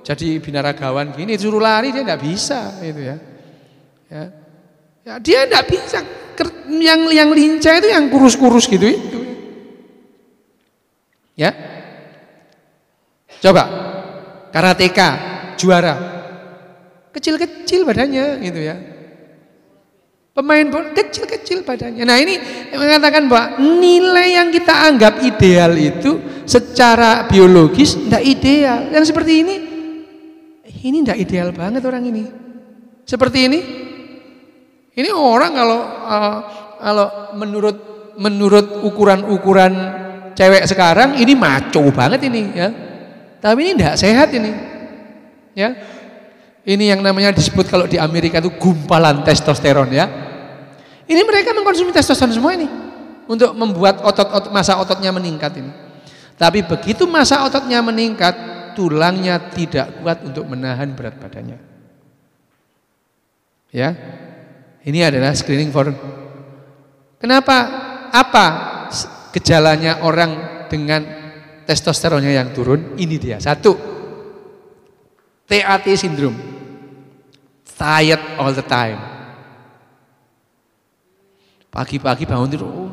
jadi binaragawan gini, suruh lari dia tidak bisa, itu ya. ya. ya dia tidak bisa. Yang yang lincah itu yang kurus-kurus gitu itu. Ya. Coba karateka juara. Kecil-kecil badannya gitu ya. Pemain bola kecil-kecil badannya. Nah ini mengatakan bahwa nilai yang kita anggap ideal itu secara biologis tidak ideal. Yang seperti ini, ini tidak ideal banget orang ini. Seperti ini, ini orang kalau eh, kalau menurut menurut ukuran-ukuran cewek sekarang ini maco banget ini ya. Tapi ini tidak sehat ini. Ya, ini yang namanya disebut kalau di Amerika itu gumpalan testosteron ya. Ini mereka mengkonsumsi testosteron semua ini untuk membuat otot-otot masa ototnya meningkat ini. Tapi begitu masa ototnya meningkat, tulangnya tidak kuat untuk menahan berat badannya. Ya. Ini adalah screening for Kenapa? Apa gejalanya orang dengan testosteronnya yang turun? Ini dia. Satu, TAT syndrome. Tired all the time. Pagi-pagi bangun tidur, oh,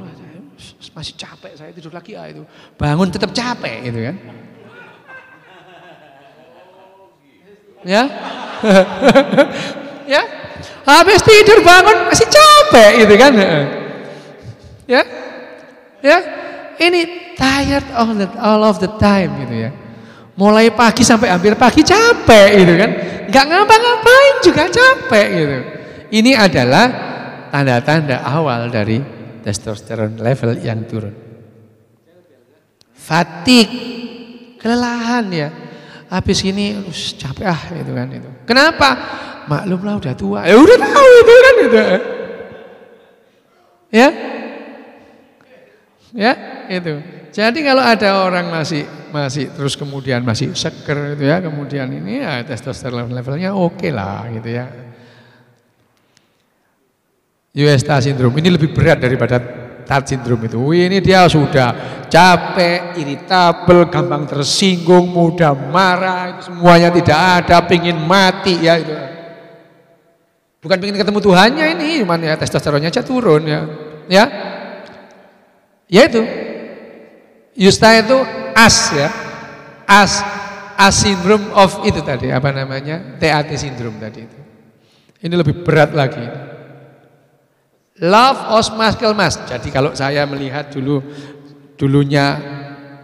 masih capek saya tidur lagi ah itu. Bangun tetap capek gitu kan. Ya? ya? Habis tidur bangun masih capek gitu kan. Ya? Ya? Ini tired all, all of the time gitu ya mulai pagi sampai hampir pagi capek gitu kan nggak ngapa-ngapain juga capek gitu ini adalah tanda-tanda awal dari testosteron level yang turun fatik kelelahan ya habis ini us, capek ah gitu kan itu kenapa maklumlah udah tua ya udah tahu itu kan itu ya ya itu jadi kalau ada orang masih masih terus kemudian masih seger gitu ya, kemudian ini ya testosteron levelnya oke okay lah gitu ya. Uesta syndrome ini lebih berat daripada TAT syndrome itu. Wih, ini dia sudah capek, iritabel, gampang tersinggung, mudah marah, itu semuanya tidak ada, pingin mati ya itu. Bukan pingin ketemu Tuhannya ini, cuman ya testosteronnya aja turun ya. Ya. Ya itu. Yusta itu as ya. As as syndrome of itu tadi apa namanya? TAT syndrome tadi itu. Ini lebih berat lagi. Love of muscle mass. Jadi kalau saya melihat dulu dulunya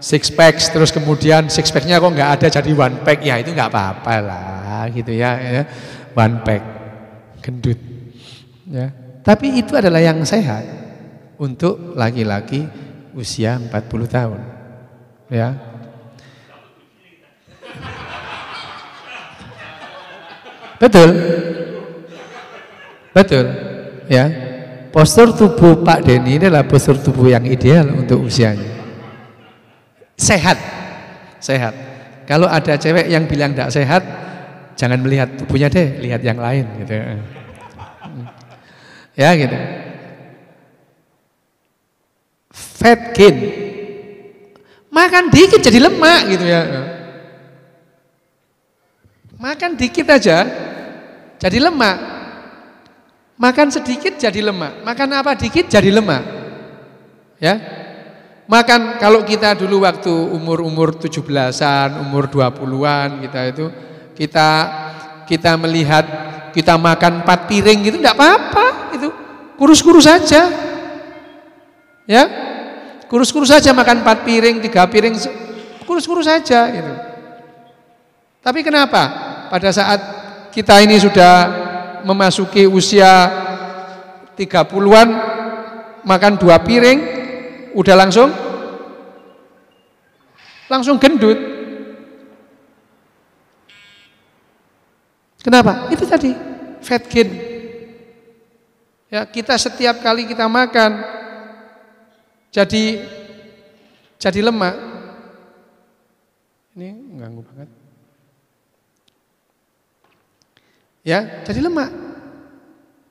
six pack terus kemudian six packnya kok nggak ada jadi one pack ya itu nggak apa-apa lah gitu ya, ya one pack gendut ya tapi itu adalah yang sehat untuk laki-laki usia 40 tahun. Ya. Betul. Betul. Ya. Postur tubuh Pak Deni ini adalah postur tubuh yang ideal untuk usianya. Sehat. Sehat. Kalau ada cewek yang bilang tidak sehat, jangan melihat tubuhnya deh, lihat yang lain gitu. Ya gitu fat gain. Makan dikit jadi lemak gitu ya. Makan dikit aja jadi lemak. Makan sedikit jadi lemak. Makan apa dikit jadi lemak. Ya. Makan kalau kita dulu waktu umur-umur 17-an, umur 20-an kita itu kita kita melihat kita makan empat piring gitu enggak apa-apa itu kurus-kurus saja. -kurus ya, kurus-kurus saja makan empat piring, tiga piring, kurus-kurus saja gitu. Tapi kenapa? Pada saat kita ini sudah memasuki usia tiga puluhan makan dua piring udah langsung langsung gendut. Kenapa? Itu tadi fat gain. Ya, kita setiap kali kita makan jadi jadi lemak. Ini mengganggu banget. Ya, jadi lemak.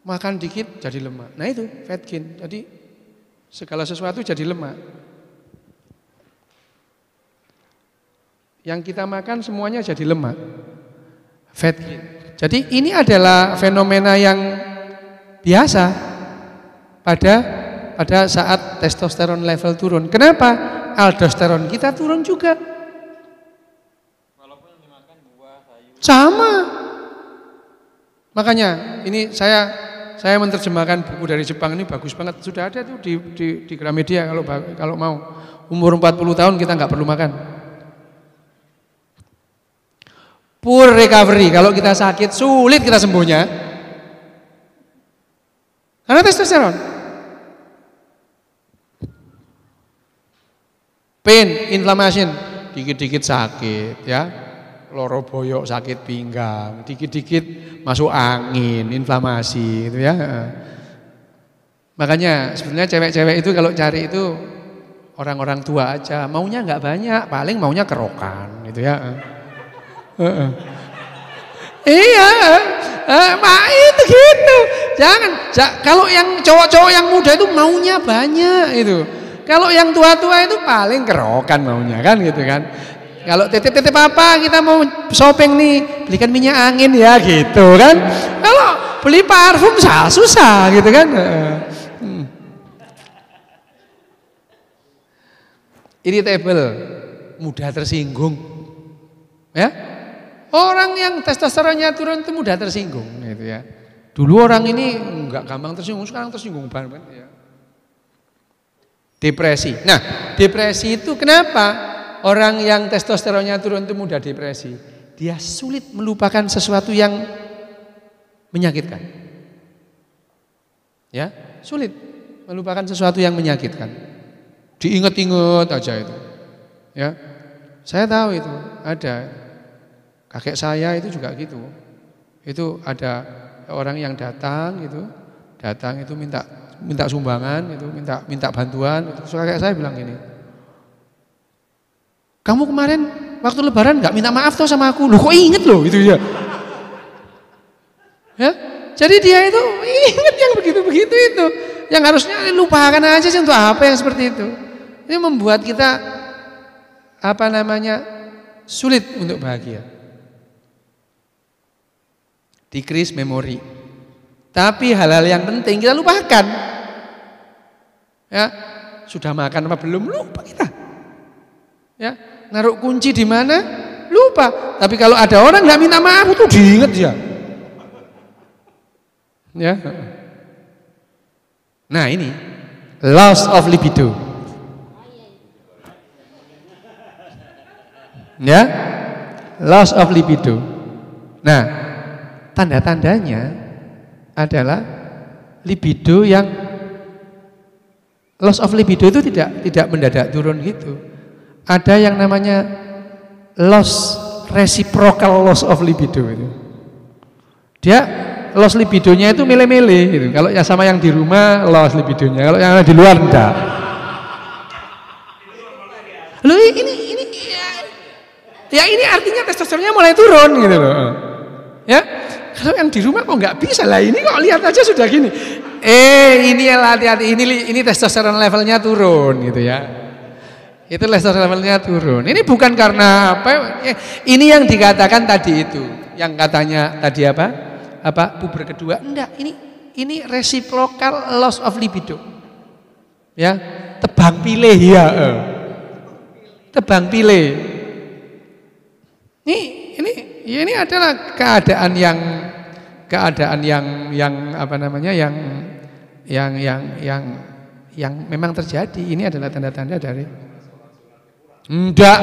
Makan dikit jadi lemak. Nah itu fat gain. Jadi segala sesuatu jadi lemak. Yang kita makan semuanya jadi lemak. fat gain. Jadi ini adalah fenomena yang biasa pada pada saat testosteron level turun. Kenapa? Aldosteron kita turun juga. Sama. Makanya ini saya saya menerjemahkan buku dari Jepang ini bagus banget. Sudah ada tuh di di, di Gramedia kalau kalau mau. Umur 40 tahun kita nggak perlu makan. Poor recovery. Kalau kita sakit sulit kita sembuhnya. Karena testosteron. Pain, inflammation, dikit-dikit sakit ya. Loro boyok, sakit pinggang, dikit-dikit masuk angin, inflamasi itu ya. Makanya sebenarnya cewek-cewek itu kalau cari itu orang-orang tua aja. Maunya nggak banyak, paling maunya kerokan gitu ya. Iya, eh, mak itu gitu. Jangan, ja, kalau yang cowok-cowok yang muda itu maunya banyak itu. Kalau yang tua-tua itu paling kerokan maunya kan gitu kan. Kalau titip-titip apa kita mau shopping nih, belikan minyak angin ya gitu kan. Kalau beli parfum susah, susah gitu kan. Hmm. Ini Irritable, mudah tersinggung. Ya? Orang yang testosteronnya turun itu mudah tersinggung gitu ya. Dulu orang ini enggak gampang tersinggung, sekarang tersinggung banget ya. Depresi. Nah, depresi itu kenapa? Orang yang testosteronnya turun itu mudah depresi. Dia sulit melupakan sesuatu yang menyakitkan. Ya, sulit melupakan sesuatu yang menyakitkan. Diingat-ingat aja itu. Ya. Saya tahu itu, ada kakek saya itu juga gitu. Itu ada orang yang datang gitu, datang itu minta minta sumbangan itu minta minta bantuan itu kayak kakek saya bilang gini kamu kemarin waktu lebaran nggak minta maaf toh sama aku loh kok inget loh itu ya ya jadi dia itu inget yang begitu-begitu itu yang harusnya lupakan aja sih untuk apa yang seperti itu ini membuat kita apa namanya sulit untuk bahagia decrease memory tapi hal-hal yang penting kita lupakan. Ya, sudah makan apa belum lupa kita. Ya, naruh kunci di mana? Lupa. Tapi kalau ada orang nggak minta maaf itu diingat ya. Ya. Nah, ini loss of libido. Ya. Loss of libido. Nah, tanda-tandanya adalah libido yang loss of libido itu tidak tidak mendadak turun gitu. Ada yang namanya loss reciprocal loss of libido itu. Dia loss libidonya itu milih-milih gitu. Kalau yang sama yang di rumah loss libidonya, kalau yang di luar enggak. Loh ini ini ya, ya ini artinya testosteronnya mulai turun gitu loh. Kalau yang di rumah kok nggak bisa lah ini kok lihat aja sudah gini. Eh ini ya hati-hati ini ini testosteron levelnya turun gitu ya. Itu testosteron levelnya turun. Ini bukan karena apa? Eh, ini yang dikatakan tadi itu, yang katanya tadi apa? Apa puber kedua? Enggak, ini ini reciprocal loss of libido. Ya, tebang pilih ya. Eh. Tebang pilih. Ini ya ini adalah keadaan yang keadaan yang yang apa namanya yang yang yang yang yang memang terjadi. Ini adalah tanda-tanda dari enggak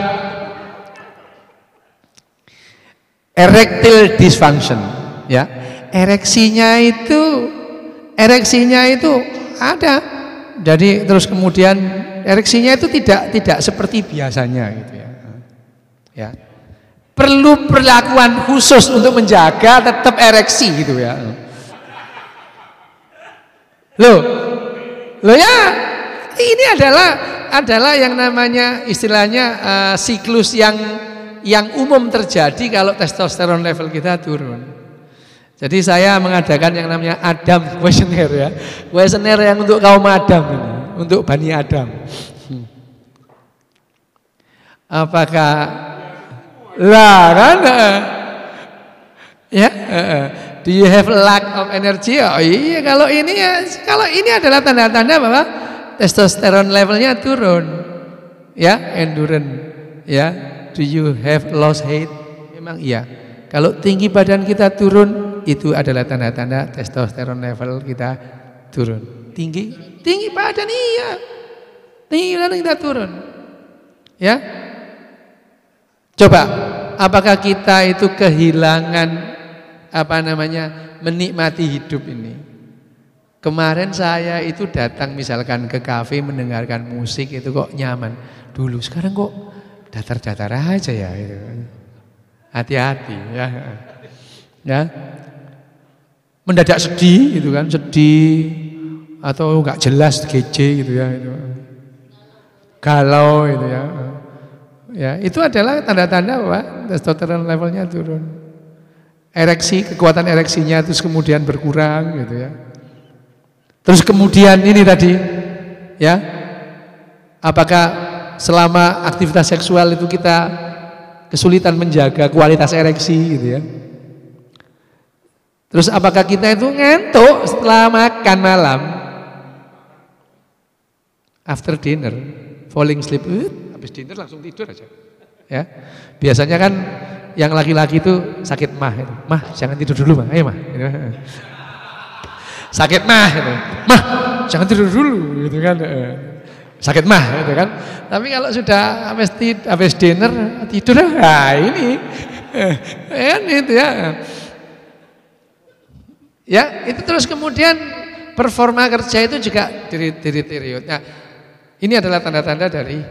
erectile dysfunction ya. Ereksinya itu ereksinya itu ada. Jadi terus kemudian ereksinya itu tidak tidak seperti biasanya gitu ya. Ya perlu perlakuan khusus untuk menjaga tetap ereksi gitu ya lo lo ya ini adalah adalah yang namanya istilahnya uh, siklus yang yang umum terjadi kalau testosteron level kita turun jadi saya mengadakan yang namanya Adam Questionnaire ya. Questionnaire yang untuk kaum Adam ini, untuk Bani Adam. Hmm. Apakah lah kan? Ya. Eh, eh. Do you have lack of energy? Oh iya, kalau ini ya, kalau ini adalah tanda-tanda bahwa testosteron levelnya turun. Ya, endurance. Ya, do you have lost height? Memang iya. Kalau tinggi badan kita turun, itu adalah tanda-tanda testosteron level kita turun. Tinggi, tinggi badan iya. Tinggi badan kita turun. Ya, Coba, apakah kita itu kehilangan apa namanya menikmati hidup ini? Kemarin saya itu datang misalkan ke kafe mendengarkan musik itu kok nyaman. Dulu sekarang kok datar-datar aja ya. Gitu kan. Hati-hati ya. Ya. Mendadak sedih gitu kan, sedih atau nggak jelas gece gitu ya itu. Galau itu ya. Ya, itu adalah tanda-tanda bahwa testosteron levelnya turun. Ereksi, kekuatan ereksinya terus kemudian berkurang gitu ya. Terus kemudian ini tadi ya. Apakah selama aktivitas seksual itu kita kesulitan menjaga kualitas ereksi gitu ya. Terus apakah kita itu ngantuk setelah makan malam? After dinner, falling sleep, habis dinner langsung tidur aja. Ya. Biasanya kan yang laki-laki itu sakit mah itu, Mah, jangan tidur dulu, Mah. Ayo, Mah. Gitu. Sakit mah gitu. Mah, jangan tidur dulu gitu kan. Eh. Sakit mah gitu kan. Tapi kalau sudah habis tid habis dinner tidur nah ini. Kan itu ya. Ya, itu terus kemudian performa kerja itu juga diri diri teriutnya ini adalah tanda-tanda dari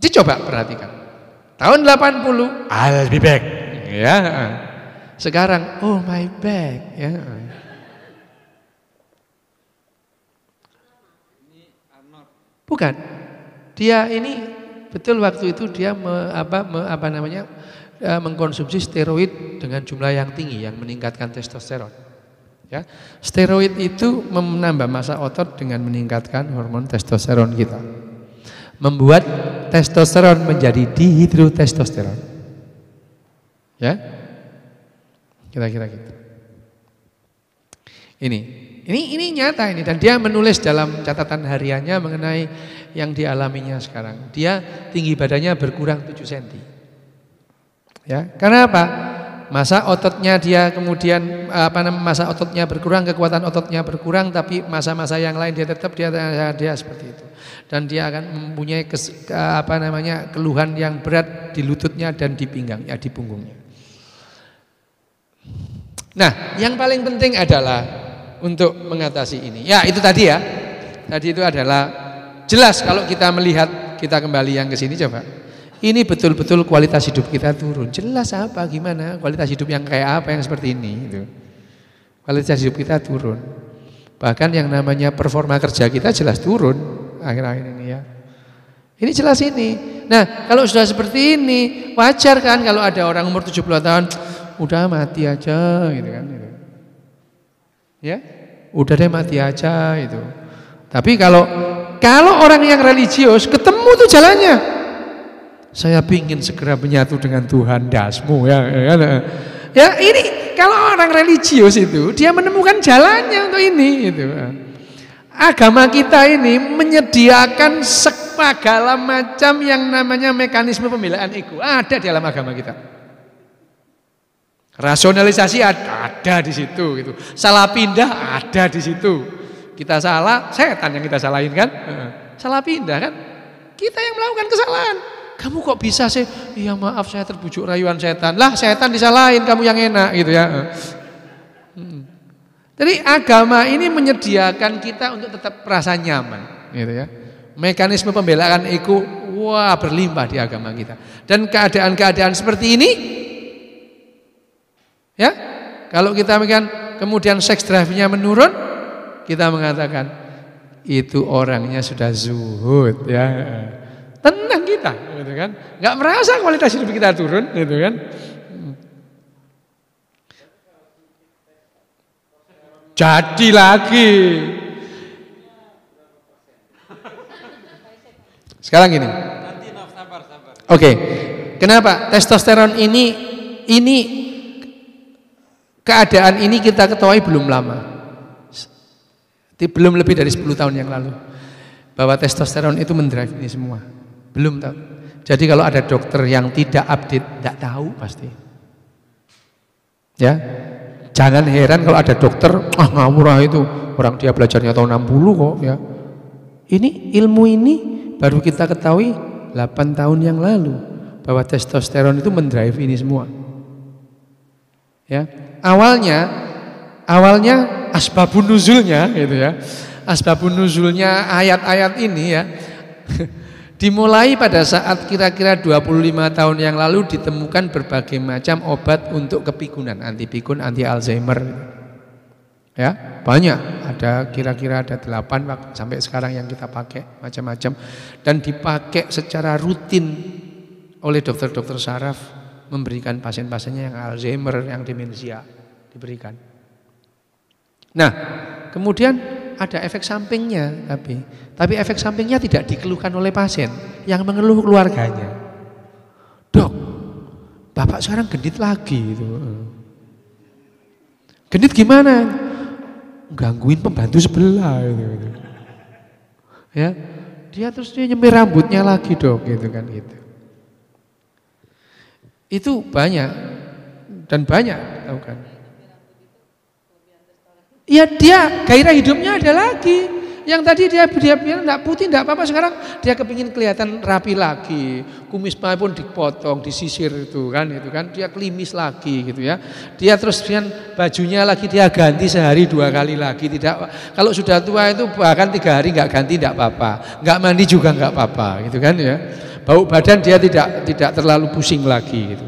Dicoba perhatikan. Tahun 80, I'll be back. Ya. Sekarang, oh my back. Ya. Bukan. Dia ini betul waktu itu dia me, apa me, apa namanya eh, mengkonsumsi steroid dengan jumlah yang tinggi yang meningkatkan testosteron. Ya. Steroid itu menambah masa otot dengan meningkatkan hormon testosteron kita membuat testosteron menjadi dihidrotestosteron. Ya? Kira-kira gitu. Ini, ini ini nyata ini dan dia menulis dalam catatan hariannya mengenai yang dialaminya sekarang. Dia tinggi badannya berkurang 7 cm. Ya, karena apa? masa ototnya dia kemudian apa namanya masa ototnya berkurang, kekuatan ototnya berkurang, tapi masa-masa yang lain dia tetap dia dia seperti itu dan dia akan mempunyai kes, ke, apa namanya keluhan yang berat di lututnya dan di pinggangnya, di punggungnya. Nah, yang paling penting adalah untuk mengatasi ini. Ya, itu tadi ya. Tadi itu adalah jelas kalau kita melihat kita kembali yang ke sini coba. Ini betul-betul kualitas hidup kita turun. Jelas apa gimana kualitas hidup yang kayak apa yang seperti ini itu. Kualitas hidup kita turun. Bahkan yang namanya performa kerja kita jelas turun akhir-akhir ini ya. Ini jelas ini. Nah, kalau sudah seperti ini, wajar kan kalau ada orang umur 70 tahun, udah mati aja gitu kan gitu. Ya? Udah deh mati aja itu. Tapi kalau kalau orang yang religius ketemu tuh jalannya. Saya ingin segera menyatu dengan Tuhan dasmu ya. ya, kan? ya ini kalau orang religius itu dia menemukan jalannya untuk ini gitu. Agama kita ini menyediakan segala macam yang namanya mekanisme pembelaan ego. Ada di dalam agama kita. Rasionalisasi ada, ada di situ gitu. Salah pindah ada di situ. Kita salah, setan yang kita salahin kan? Salah pindah kan? Kita yang melakukan kesalahan. Kamu kok bisa sih? Iya maaf saya terbujuk rayuan setan. Lah setan disalahin kamu yang enak gitu ya. Jadi agama ini menyediakan kita untuk tetap merasa nyaman, gitu ya. Mekanisme pembelaan ego wah berlimpah di agama kita. Dan keadaan-keadaan seperti ini ya, kalau kita mikirkan kemudian seks drive-nya menurun, kita mengatakan itu orangnya sudah zuhud ya. Tenang kita, gitu kan. Enggak merasa kualitas hidup kita turun, gitu kan. Jadi lagi. Sekarang gini. Oke. Kenapa? Testosteron ini ini keadaan ini kita ketahui belum lama. Belum lebih dari 10 tahun yang lalu. Bahwa testosteron itu mendrive ini semua. Belum tahu. Jadi kalau ada dokter yang tidak update, tidak tahu pasti. Ya, Jangan heran kalau ada dokter, ah ngawur ah itu, orang dia belajarnya tahun 60 kok ya. Ini ilmu ini baru kita ketahui 8 tahun yang lalu bahwa testosteron itu mendrive ini semua. Ya, awalnya awalnya asbabun nuzulnya gitu ya. Asbabun nuzulnya ayat-ayat ini ya Dimulai pada saat kira-kira 25 tahun yang lalu ditemukan berbagai macam obat untuk kepikunan, anti pikun, anti Alzheimer. Ya, banyak. Ada kira-kira ada 8 sampai sekarang yang kita pakai macam-macam dan dipakai secara rutin oleh dokter-dokter saraf memberikan pasien-pasiennya yang Alzheimer, yang demensia diberikan. Nah, kemudian ada efek sampingnya tapi tapi efek sampingnya tidak dikeluhkan oleh pasien yang mengeluh keluarganya dok bapak sekarang gendit lagi itu gendit gimana gangguin pembantu sebelah gitu, gitu. ya dia terus dia nyemir rambutnya lagi dok gitu kan gitu itu banyak dan banyak tahu kan Ya dia gairah hidupnya ada lagi. Yang tadi dia dia bilang tidak putih tidak apa-apa sekarang dia kepingin kelihatan rapi lagi. Kumis pun dipotong, disisir itu kan itu kan dia klimis lagi gitu ya. Dia terus dia bajunya lagi dia ganti sehari dua kali lagi tidak kalau sudah tua itu bahkan tiga hari nggak ganti tidak apa-apa, nggak mandi juga nggak apa-apa gitu kan ya. Bau badan dia tidak tidak terlalu pusing lagi gitu.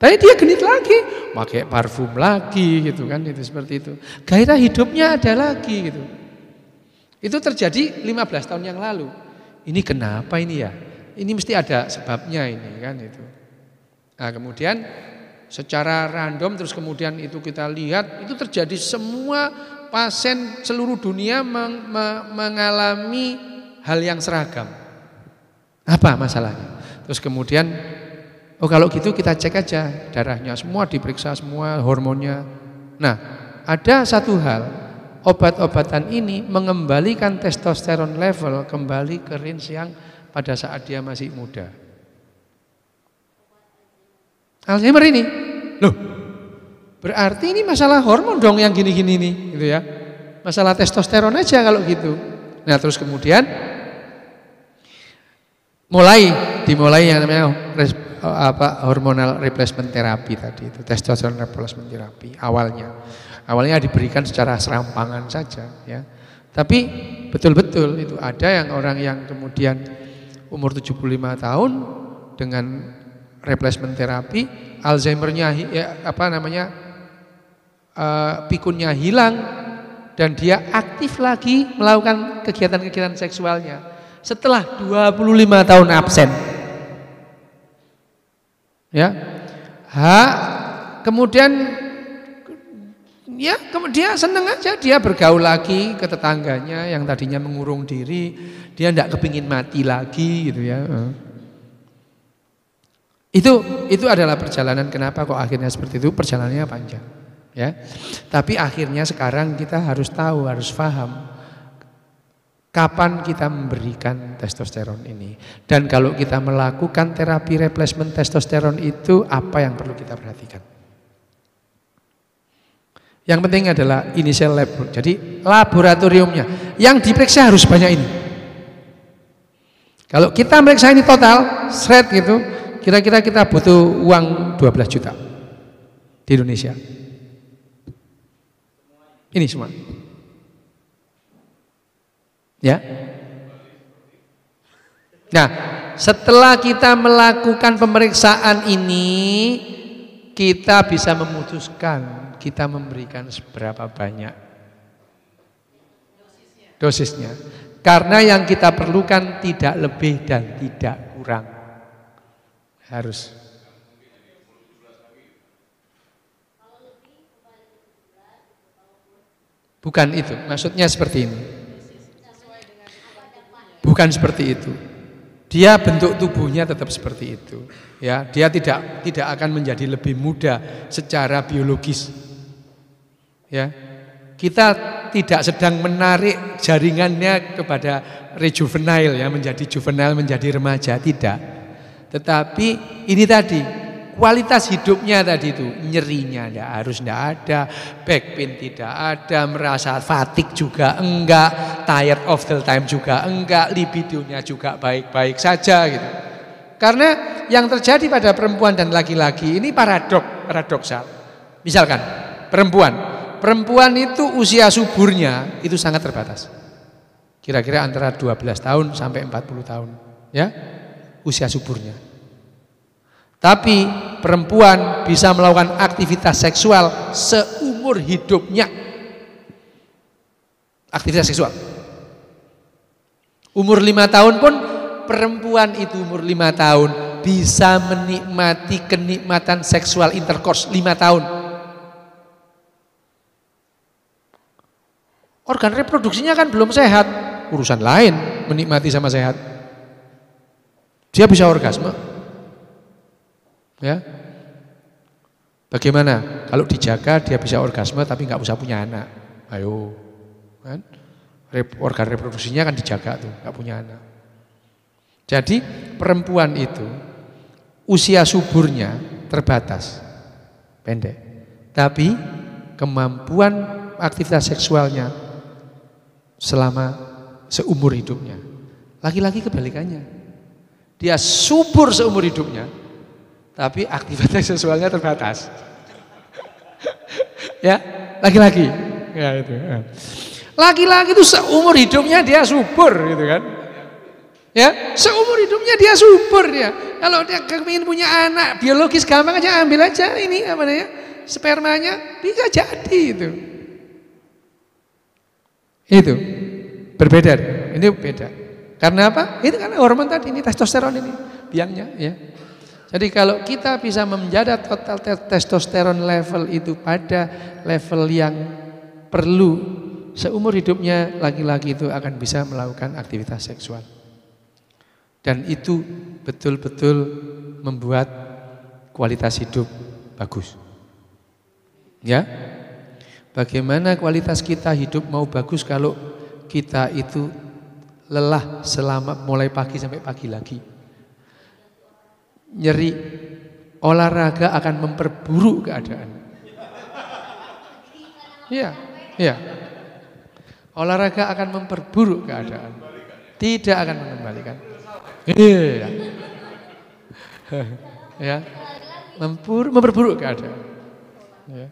Tapi dia genit lagi, pakai parfum lagi gitu kan, itu seperti itu. Gairah hidupnya ada lagi gitu. Itu terjadi 15 tahun yang lalu. Ini kenapa ini ya? Ini mesti ada sebabnya ini kan itu. Nah, kemudian secara random terus kemudian itu kita lihat itu terjadi semua pasien seluruh dunia meng, mengalami hal yang seragam. Apa masalahnya? Terus kemudian Oh kalau gitu kita cek aja darahnya, semua diperiksa semua hormonnya. Nah, ada satu hal, obat-obatan ini mengembalikan testosteron level kembali ke range yang pada saat dia masih muda. Alzheimer ini, loh, berarti ini masalah hormon dong yang gini-gini ini, gitu ya. Masalah testosteron aja kalau gitu. Nah terus kemudian mulai dimulai yang namanya Eh, apa hormonal replacement therapy tadi itu testosterone replacement therapy awalnya awalnya diberikan secara serampangan saja ya tapi betul-betul itu ada yang orang yang kemudian umur 75 tahun dengan replacement terapi Alzheimernya ya, apa namanya uh, pikunnya hilang dan dia aktif lagi melakukan kegiatan-kegiatan seksualnya setelah 25 tahun absen. Ya. Hak kemudian ya kemudian senang aja dia bergaul lagi ke tetangganya yang tadinya mengurung diri, dia tidak kepingin mati lagi gitu ya. Itu itu adalah perjalanan kenapa kok akhirnya seperti itu perjalanannya panjang ya. Tapi akhirnya sekarang kita harus tahu, harus faham Kapan kita memberikan testosteron ini? Dan kalau kita melakukan terapi replacement testosteron itu, apa yang perlu kita perhatikan? Yang penting adalah initial lab. Jadi laboratoriumnya. Yang diperiksa harus banyak ini. Kalau kita meriksa ini total, shred gitu, kira-kira kita butuh uang 12 juta di Indonesia. Ini semua. Ya. Nah, setelah kita melakukan pemeriksaan ini, kita bisa memutuskan kita memberikan seberapa banyak dosisnya. Karena yang kita perlukan tidak lebih dan tidak kurang. Harus. Bukan itu, maksudnya seperti ini. Bukan seperti itu. Dia bentuk tubuhnya tetap seperti itu. Ya, dia tidak tidak akan menjadi lebih muda secara biologis. Ya. Kita tidak sedang menarik jaringannya kepada rejuvenile ya menjadi juvenile menjadi remaja tidak tetapi ini tadi kualitas hidupnya tadi itu nyerinya tidak harus tidak ada back pain tidak ada merasa fatik juga enggak tired of the time juga enggak libidonya juga baik-baik saja gitu karena yang terjadi pada perempuan dan laki-laki ini paradok paradoksal misalkan perempuan perempuan itu usia suburnya itu sangat terbatas kira-kira antara 12 tahun sampai 40 tahun ya usia suburnya tapi perempuan bisa melakukan aktivitas seksual seumur hidupnya. Aktivitas seksual. Umur lima tahun pun perempuan itu umur lima tahun bisa menikmati kenikmatan seksual intercourse lima tahun. Organ reproduksinya kan belum sehat, urusan lain menikmati sama sehat. Dia bisa orgasme, Ya. Bagaimana? Kalau dijaga dia bisa orgasme tapi nggak usah punya anak. Ayo. Kan? Organ reproduksinya kan dijaga tuh, nggak punya anak. Jadi perempuan itu usia suburnya terbatas, pendek. Tapi kemampuan aktivitas seksualnya selama seumur hidupnya. Laki-laki kebalikannya. Dia subur seumur hidupnya, tapi aktivitas seksualnya terbatas. ya, laki-laki. Ya itu. Ya. Laki-laki itu seumur hidupnya dia subur gitu kan. Ya, seumur hidupnya dia subur Ya, Kalau dia ingin punya anak biologis gampang aja ambil aja ini apa namanya? spermanya bisa jadi itu. Itu berbeda. Ini beda. Karena apa? Itu karena hormon tadi ini testosteron ini biangnya ya. Jadi kalau kita bisa menjaga total testosteron level itu pada level yang perlu seumur hidupnya laki-laki itu akan bisa melakukan aktivitas seksual. Dan itu betul-betul membuat kualitas hidup bagus. Ya. Bagaimana kualitas kita hidup mau bagus kalau kita itu lelah selama mulai pagi sampai pagi lagi nyeri. Olahraga akan memperburuk keadaan. Iya, iya. Olahraga akan memperburuk keadaan. Tidak akan mengembalikan. Iya. iya. ya. memperburuk keadaan. Ya.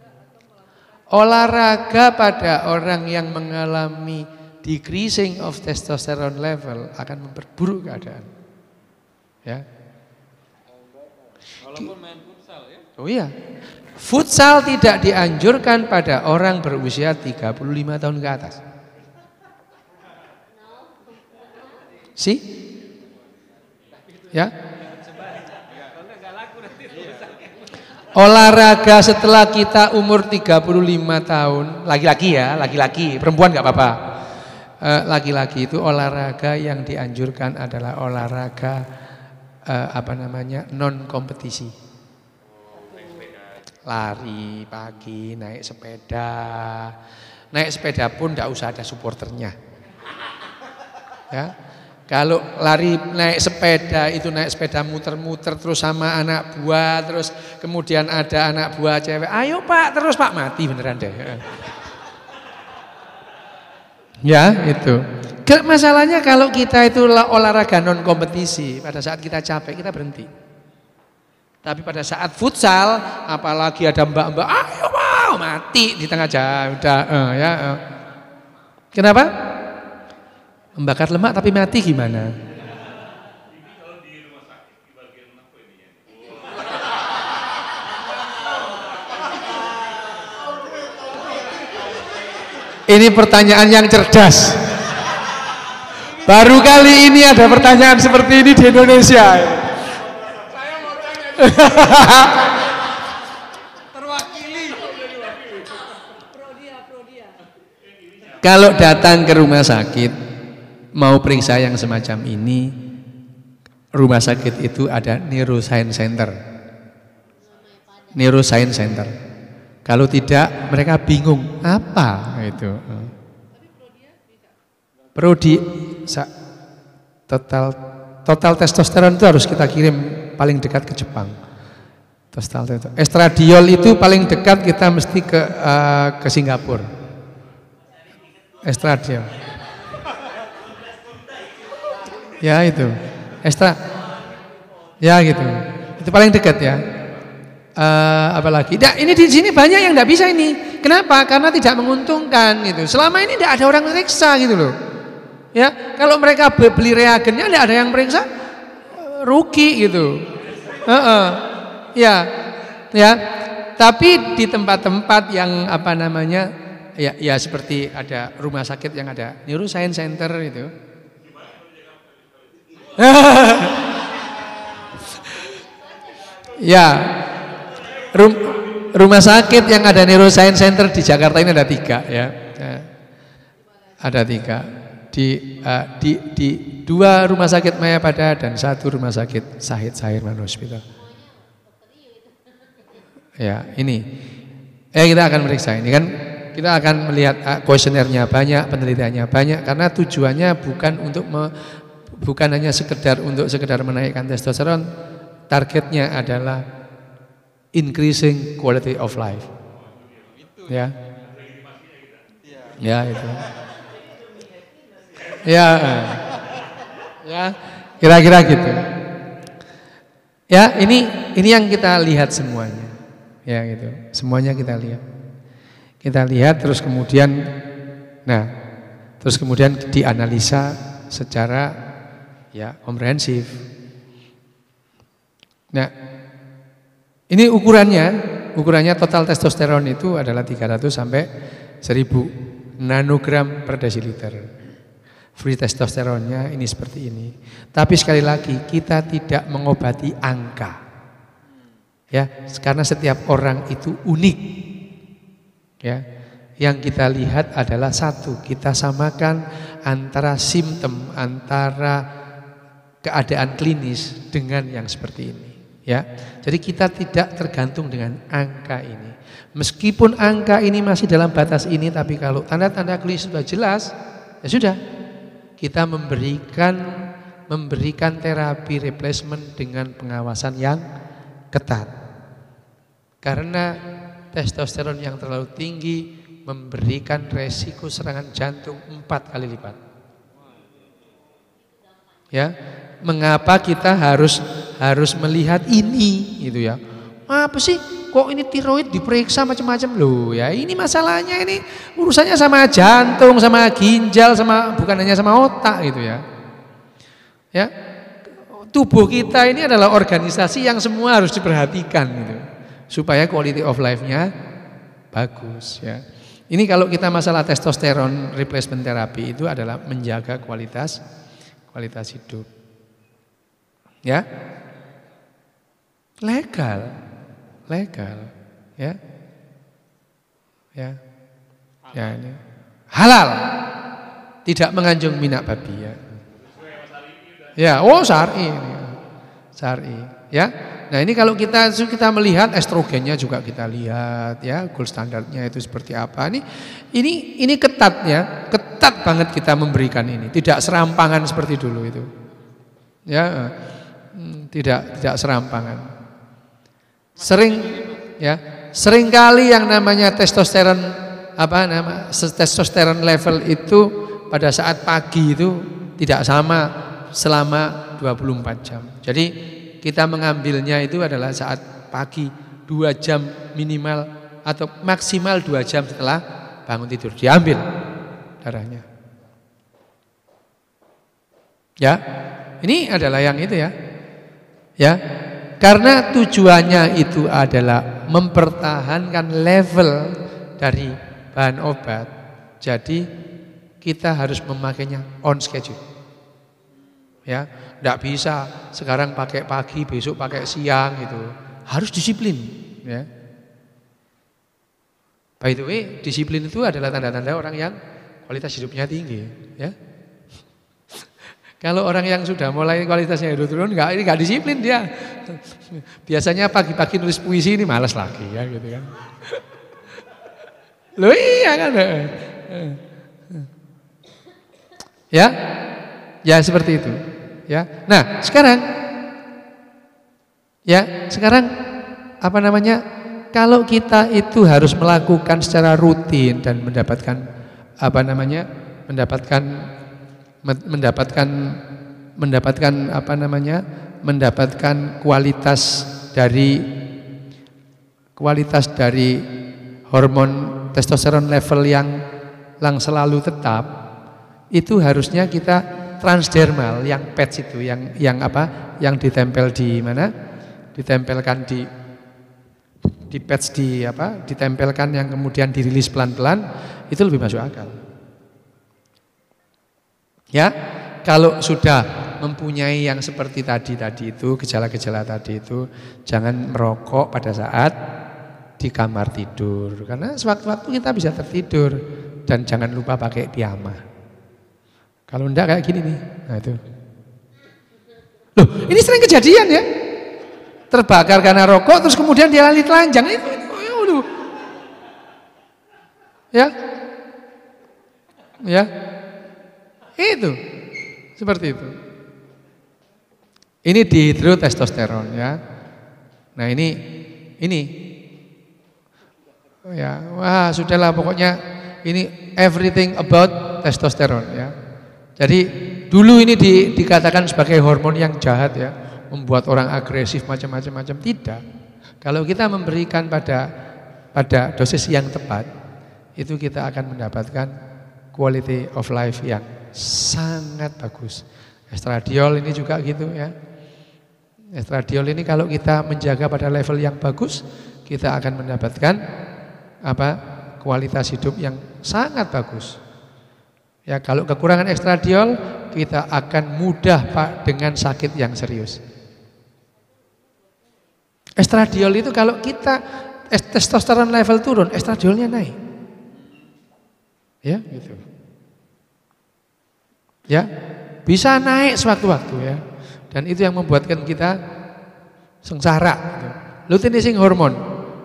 Olahraga pada orang yang mengalami decreasing of testosterone level akan memperburuk keadaan. Ya, di... futsal ya. Oh iya. Futsal tidak dianjurkan pada orang berusia 35 tahun ke atas. Si? Ya? Olahraga setelah kita umur 35 tahun, laki-laki ya, laki-laki, perempuan nggak apa-apa. Eh, laki-laki itu olahraga yang dianjurkan adalah olahraga uh, apa namanya non kompetisi. Lari pagi, naik sepeda, naik sepeda pun tidak usah ada supporternya. Ya, kalau lari naik sepeda itu naik sepeda muter-muter terus sama anak buah terus kemudian ada anak buah cewek, ayo pak terus pak mati beneran deh. Ya, itu. Masalahnya kalau kita itu olahraga non kompetisi, pada saat kita capek kita berhenti. Tapi pada saat futsal, apalagi ada mbak-mbak, ayo mau mati di tengah jalan, udah, uh, ya. Uh. Kenapa? Membakar lemak tapi mati gimana? Ini pertanyaan yang cerdas. Baru kali ini ada pertanyaan seperti ini di Indonesia. Saya mau tanya. Kalau datang ke rumah sakit mau periksa yang semacam ini, rumah sakit itu ada neuroscience center. Neuroscience center. Kalau tidak mereka bingung apa itu. Prodi total total testosteron itu harus kita kirim paling dekat ke Jepang. Total estradiol itu paling dekat kita mesti ke uh, ke Singapura. Estradiol. Ya itu. Estra. Ya gitu. Itu paling dekat ya uh, eh, apalagi. Nah, ini di sini banyak yang tidak bisa ini. Kenapa? Karena tidak menguntungkan gitu. Selama ini tidak ada orang meriksa gitu loh. Ya, kalau mereka beli reagennya tidak ada yang meriksa, rugi gitu. Uh -uh. Ya, ya. Tapi di tempat-tempat yang apa namanya, ya, ya seperti ada rumah sakit yang ada neuroscience center itu. ya, rum, rumah sakit yang ada neuroscience center di Jakarta ini ada tiga ya, ya. ada tiga di, uh, di, di dua rumah sakit Maya Pada dan satu rumah sakit Sahid Sahirman Hospital ya ini eh kita akan meriksa ini kan kita akan melihat eh, kuesionernya banyak penelitiannya banyak karena tujuannya bukan untuk me, bukan hanya sekedar untuk sekedar menaikkan testosteron targetnya adalah increasing quality of life. Ya. Ya itu. Ya. Ya, kira-kira gitu. Ya, ini ini yang kita lihat semuanya. Ya gitu. Semuanya kita lihat. Kita lihat terus kemudian nah, terus kemudian dianalisa secara ya komprehensif. Nah, ini ukurannya, ukurannya total testosteron itu adalah 300 sampai 1000 nanogram per desiliter. Free testosteronnya ini seperti ini. Tapi sekali lagi kita tidak mengobati angka. Ya, karena setiap orang itu unik. Ya. Yang kita lihat adalah satu, kita samakan antara simptom, antara keadaan klinis dengan yang seperti ini. Ya, jadi kita tidak tergantung dengan angka ini. Meskipun angka ini masih dalam batas ini, tapi kalau tanda-tanda klinis sudah jelas, ya sudah. Kita memberikan memberikan terapi replacement dengan pengawasan yang ketat. Karena testosteron yang terlalu tinggi memberikan resiko serangan jantung empat kali lipat. Ya, Mengapa kita harus harus melihat ini gitu ya? Apa sih kok ini tiroid diperiksa macam-macam loh ya ini masalahnya ini urusannya sama jantung sama ginjal sama bukan hanya sama otak gitu ya ya tubuh kita ini adalah organisasi yang semua harus diperhatikan gitu supaya quality of life-nya bagus ya ini kalau kita masalah testosteron replacement therapy itu adalah menjaga kualitas kualitas hidup Ya. Legal. Legal, ya. Ya. Ya ini. Halal. Tidak mengandung minyak babi ya. Ya, oh syar'i ini. Syar'i, ya. Nah, ini kalau kita kita melihat estrogennya juga kita lihat ya, gold standarnya itu seperti apa. Ini ini ini ketat ya, ketat banget kita memberikan ini. Tidak serampangan seperti dulu itu. Ya tidak tidak serampangan. Sering ya, seringkali yang namanya testosteron apa nama testosteron level itu pada saat pagi itu tidak sama selama 24 jam. Jadi kita mengambilnya itu adalah saat pagi dua jam minimal atau maksimal dua jam setelah bangun tidur diambil darahnya. Ya. Ini adalah yang itu ya. Ya. Karena tujuannya itu adalah mempertahankan level dari bahan obat. Jadi kita harus memakainya on schedule. Ya, tidak bisa sekarang pakai pagi, besok pakai siang gitu. Harus disiplin, ya. By the way, disiplin itu adalah tanda-tanda orang yang kualitas hidupnya tinggi, ya. Kalau orang yang sudah mulai kualitasnya itu turun, nggak ini nggak disiplin dia. Biasanya pagi-pagi nulis puisi ini malas lagi ya gitu kan. Lo iya kan. Eh, eh. Ya, ya seperti itu. Ya, nah sekarang, ya sekarang apa namanya? Kalau kita itu harus melakukan secara rutin dan mendapatkan apa namanya? Mendapatkan mendapatkan mendapatkan apa namanya mendapatkan kualitas dari kualitas dari hormon testosteron level yang lang selalu tetap itu harusnya kita transdermal yang patch itu yang yang apa yang ditempel di mana ditempelkan di di patch di apa ditempelkan yang kemudian dirilis pelan-pelan itu lebih masuk akal Ya, kalau sudah mempunyai yang seperti tadi tadi itu gejala-gejala tadi itu jangan merokok pada saat di kamar tidur karena sewaktu-waktu kita bisa tertidur dan jangan lupa pakai piyama. Kalau enggak kayak gini nih. Nah itu. Loh, ini sering kejadian ya. Terbakar karena rokok terus kemudian dia lari telanjang itu. itu, itu. Ya. Ya. Itu. Seperti itu. Ini dihidrotestosteron ya. Nah, ini ini oh, ya, wah sudahlah pokoknya ini everything about testosteron ya. Jadi dulu ini di, dikatakan sebagai hormon yang jahat ya, membuat orang agresif macam-macam macam. Tidak. Kalau kita memberikan pada pada dosis yang tepat, itu kita akan mendapatkan quality of life yang sangat bagus. Estradiol ini juga gitu ya. Estradiol ini kalau kita menjaga pada level yang bagus, kita akan mendapatkan apa? kualitas hidup yang sangat bagus. Ya, kalau kekurangan estradiol, kita akan mudah Pak dengan sakit yang serius. Estradiol itu kalau kita testosteron level turun, estradiolnya naik. Ya, gitu. Ya, bisa naik sewaktu-waktu ya. Dan itu yang membuatkan kita sengsara. Gitu. Lutein hormon.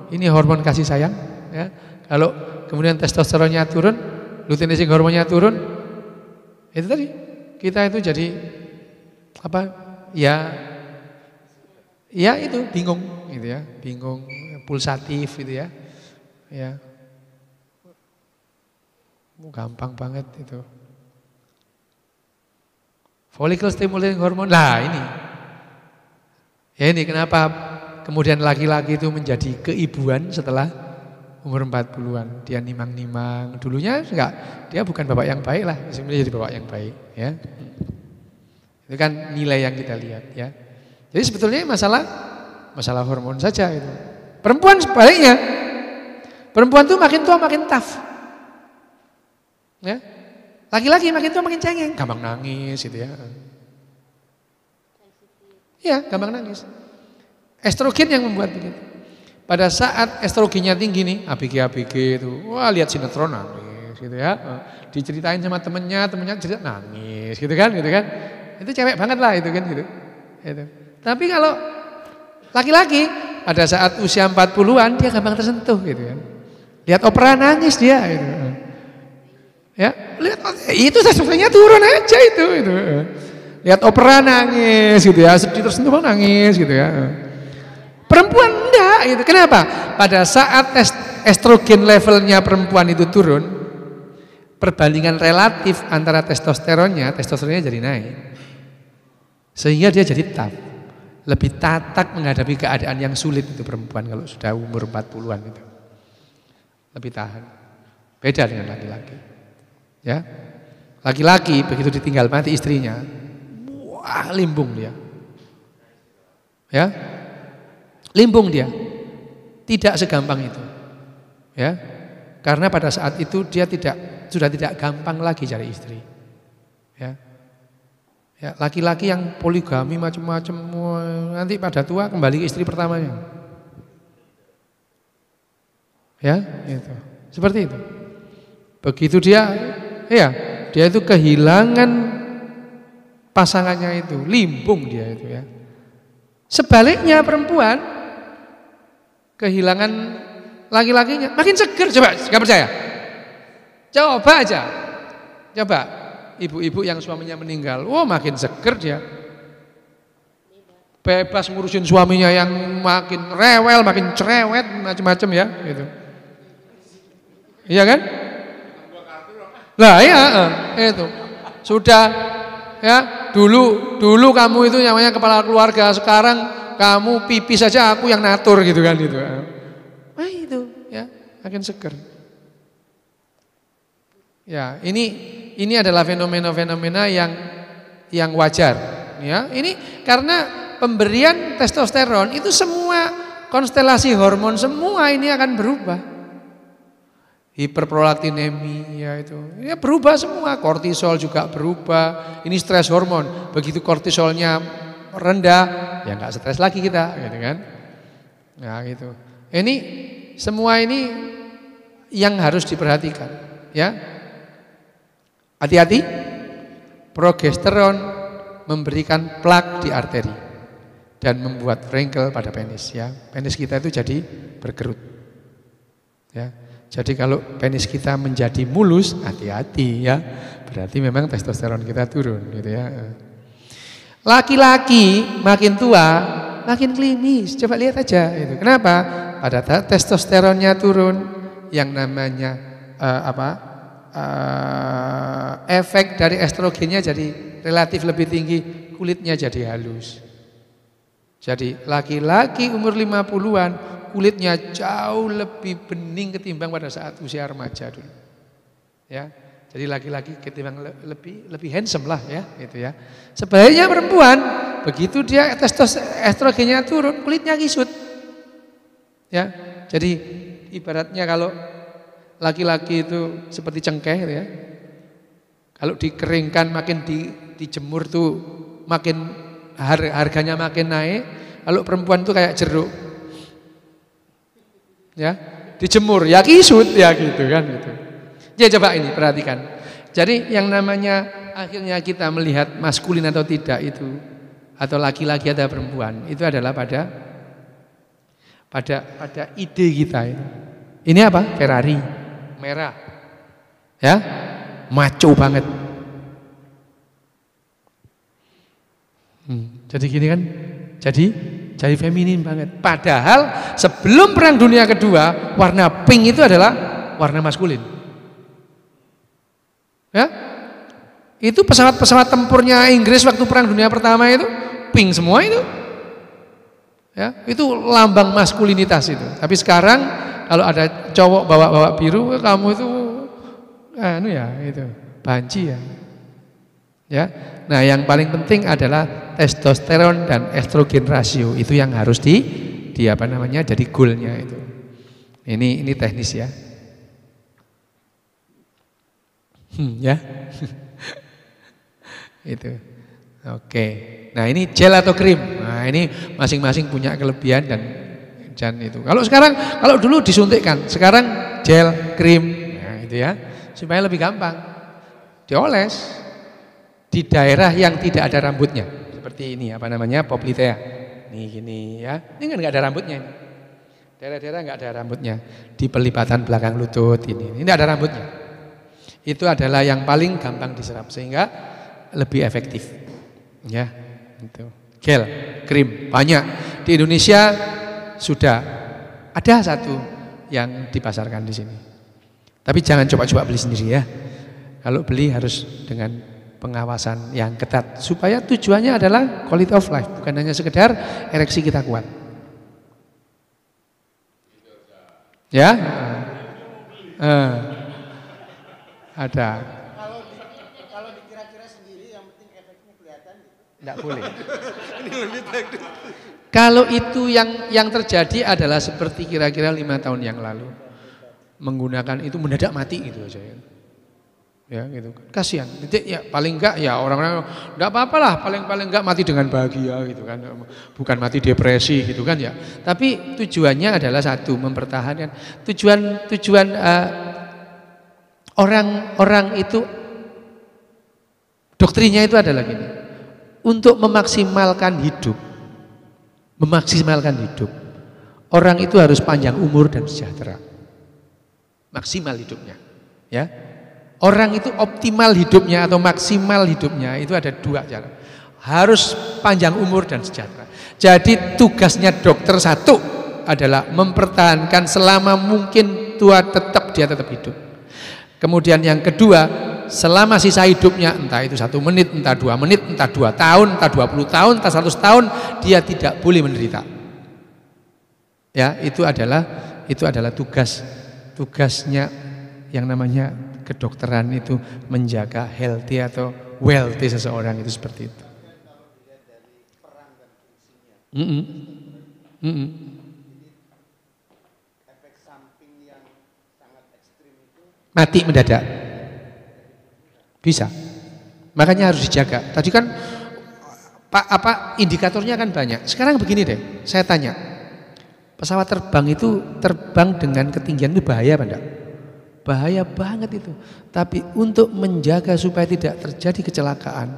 Ini hormon kasih sayang. Ya. Kalau kemudian testosteronnya turun, luteinizing hormonnya turun, itu tadi kita itu jadi apa? Ya, ya itu bingung, gitu ya, bingung, pulsatif, gitu ya, ya. Gampang banget itu. Follicle stimulating hormon. Lah ini. Ya ini kenapa kemudian laki-laki itu menjadi keibuan setelah umur 40-an. Dia nimang-nimang. Dulunya enggak, dia bukan bapak yang baik lah. Sebenarnya jadi bapak yang baik. Ya. Itu kan nilai yang kita lihat ya. Jadi sebetulnya masalah masalah hormon saja itu. Perempuan sebaliknya. Perempuan tuh makin tua makin tough. Ya. Lagi-lagi makin tua makin cengeng, gampang nangis gitu ya. Iya, gampang nangis. Estrogen yang membuat begitu. Pada saat estrogennya tinggi nih, ABG-ABG itu, wah lihat sinetron nangis gitu ya. Diceritain sama temennya, temennya cerita nangis gitu kan, gitu kan. Itu cewek banget lah itu kan gitu. gitu. Tapi kalau laki-laki pada saat usia 40-an dia gampang tersentuh gitu ya. Lihat opera nangis dia gitu. Ya, lihat itu sesungguhnya turun aja itu itu lihat opera oh, nangis gitu ya sedih tersentuh nangis gitu ya perempuan enggak gitu kenapa pada saat estrogen levelnya perempuan itu turun perbandingan relatif antara testosteronnya testosteronnya jadi naik sehingga dia jadi tough lebih tatak menghadapi keadaan yang sulit itu perempuan kalau sudah umur 40-an itu lebih tahan beda dengan laki-laki Ya. Laki-laki begitu ditinggal mati istrinya, wah limbung dia. Ya. Limbung dia. Tidak segampang itu. Ya. Karena pada saat itu dia tidak sudah tidak gampang lagi cari istri. Ya. Ya, laki-laki yang poligami macam-macam nanti pada tua kembali ke istri pertamanya. Ya, itu. Seperti itu. Begitu dia Ya, dia itu kehilangan pasangannya itu, limbung dia itu ya. Sebaliknya perempuan kehilangan laki-lakinya makin seger coba nggak percaya coba aja coba ibu-ibu yang suaminya meninggal wow oh, makin seger dia bebas ngurusin suaminya yang makin rewel makin cerewet macam-macam ya gitu iya kan lah ya, eh, itu. Sudah ya, dulu dulu kamu itu namanya kepala keluarga, sekarang kamu pipis saja aku yang natur gitu kan itu Nah itu ya, makin seger. Ya, ini ini adalah fenomena-fenomena yang yang wajar ya. Ini karena pemberian testosteron itu semua konstelasi hormon semua ini akan berubah hiperprolaktinemia itu. Ya berubah semua, kortisol juga berubah. Ini stres hormon. Begitu kortisolnya rendah, ya nggak stres lagi kita, gitu kan? Nah, gitu. Ini semua ini yang harus diperhatikan, ya. Hati-hati. Progesteron memberikan plak di arteri dan membuat wrinkle pada penis ya. Penis kita itu jadi berkerut. Ya. Jadi kalau penis kita menjadi mulus, hati-hati ya. Berarti memang testosteron kita turun gitu ya. Laki-laki makin tua, makin klinis. Coba lihat aja itu. Kenapa? Pada tes testosteronnya turun, yang namanya uh, apa? Uh, efek dari estrogennya jadi relatif lebih tinggi, kulitnya jadi halus. Jadi laki-laki umur 50-an kulitnya jauh lebih bening ketimbang pada saat usia remaja dulu. Ya. Jadi laki-laki ketimbang lebih lebih handsome lah ya, gitu ya. Sebaliknya perempuan, begitu dia estrogennya turun, kulitnya kisut. Ya. Jadi ibaratnya kalau laki-laki itu seperti cengkeh gitu ya. Kalau dikeringkan makin di, dijemur tuh makin harganya makin naik. Kalau perempuan tuh kayak jeruk, ya dijemur ya kisut ya gitu kan gitu ya coba ini perhatikan jadi yang namanya akhirnya kita melihat maskulin atau tidak itu atau laki-laki atau perempuan itu adalah pada pada pada ide kita ini. Ya. ini apa Ferrari merah ya maco banget hmm, jadi gini kan jadi jadi feminin banget. Padahal sebelum perang dunia kedua, warna pink itu adalah warna maskulin. Ya? Itu pesawat-pesawat tempurnya Inggris waktu perang dunia pertama itu pink semua itu. Ya, itu lambang maskulinitas itu. Tapi sekarang kalau ada cowok bawa-bawa biru, kamu itu eh, anu ya itu, banci ya. Ya. Nah, yang paling penting adalah testosteron dan estrogen rasio. Itu yang harus di di apa namanya? jadi goalnya itu. Ini ini teknis ya. Hmm, ya. itu. Oke. Nah, ini gel atau krim. Nah, ini masing-masing punya kelebihan dan dan itu. Kalau sekarang kalau dulu disuntikkan, sekarang gel, krim. Nah, itu ya. Supaya lebih gampang. Dioles di daerah yang tidak ada rambutnya. Seperti ini apa namanya? Poplitea. Nih gini ya. Ini kan enggak ada rambutnya ini. Daerah-daerah enggak ada rambutnya. Di pelipatan belakang lutut ini. Ini ada rambutnya. Itu adalah yang paling gampang diserap sehingga lebih efektif. Ya. Itu. Gel, krim banyak. Di Indonesia sudah ada satu yang dipasarkan di sini. Tapi jangan coba-coba beli sendiri ya. Kalau beli harus dengan pengawasan yang ketat supaya tujuannya adalah quality of life bukan hanya sekedar ereksi kita kuat ya uh. ada kalau dikira-kira sendiri yang penting efeknya kelihatan tidak gitu. boleh kalau itu yang yang terjadi adalah seperti kira-kira lima tahun yang lalu menggunakan itu mendadak mati gitu aja ya ya gitu kasihan titik ya paling enggak ya orang-orang enggak apa-apalah paling-paling enggak mati dengan bahagia gitu kan bukan mati depresi gitu kan ya tapi tujuannya adalah satu mempertahankan tujuan tujuan eh, orang orang-orang itu doktrinnya itu adalah gini untuk memaksimalkan hidup memaksimalkan hidup orang itu harus panjang umur dan sejahtera maksimal hidupnya ya Orang itu optimal hidupnya atau maksimal hidupnya itu ada dua cara. Harus panjang umur dan sejahtera. Jadi tugasnya dokter satu adalah mempertahankan selama mungkin tua tetap dia tetap hidup. Kemudian yang kedua, selama sisa hidupnya entah itu satu menit, entah dua menit, entah dua tahun, entah dua puluh tahun, entah seratus tahun, dia tidak boleh menderita. Ya, itu adalah itu adalah tugas tugasnya yang namanya kedokteran itu menjaga healthy atau wealthy seseorang itu seperti itu. Mm -mm. Mm -mm. Mati mendadak. Bisa. Makanya harus dijaga. Tadi kan pak apa indikatornya kan banyak. Sekarang begini deh, saya tanya. Pesawat terbang itu terbang dengan ketinggian itu bahaya apa enggak? Bahaya banget itu. Tapi untuk menjaga supaya tidak terjadi kecelakaan,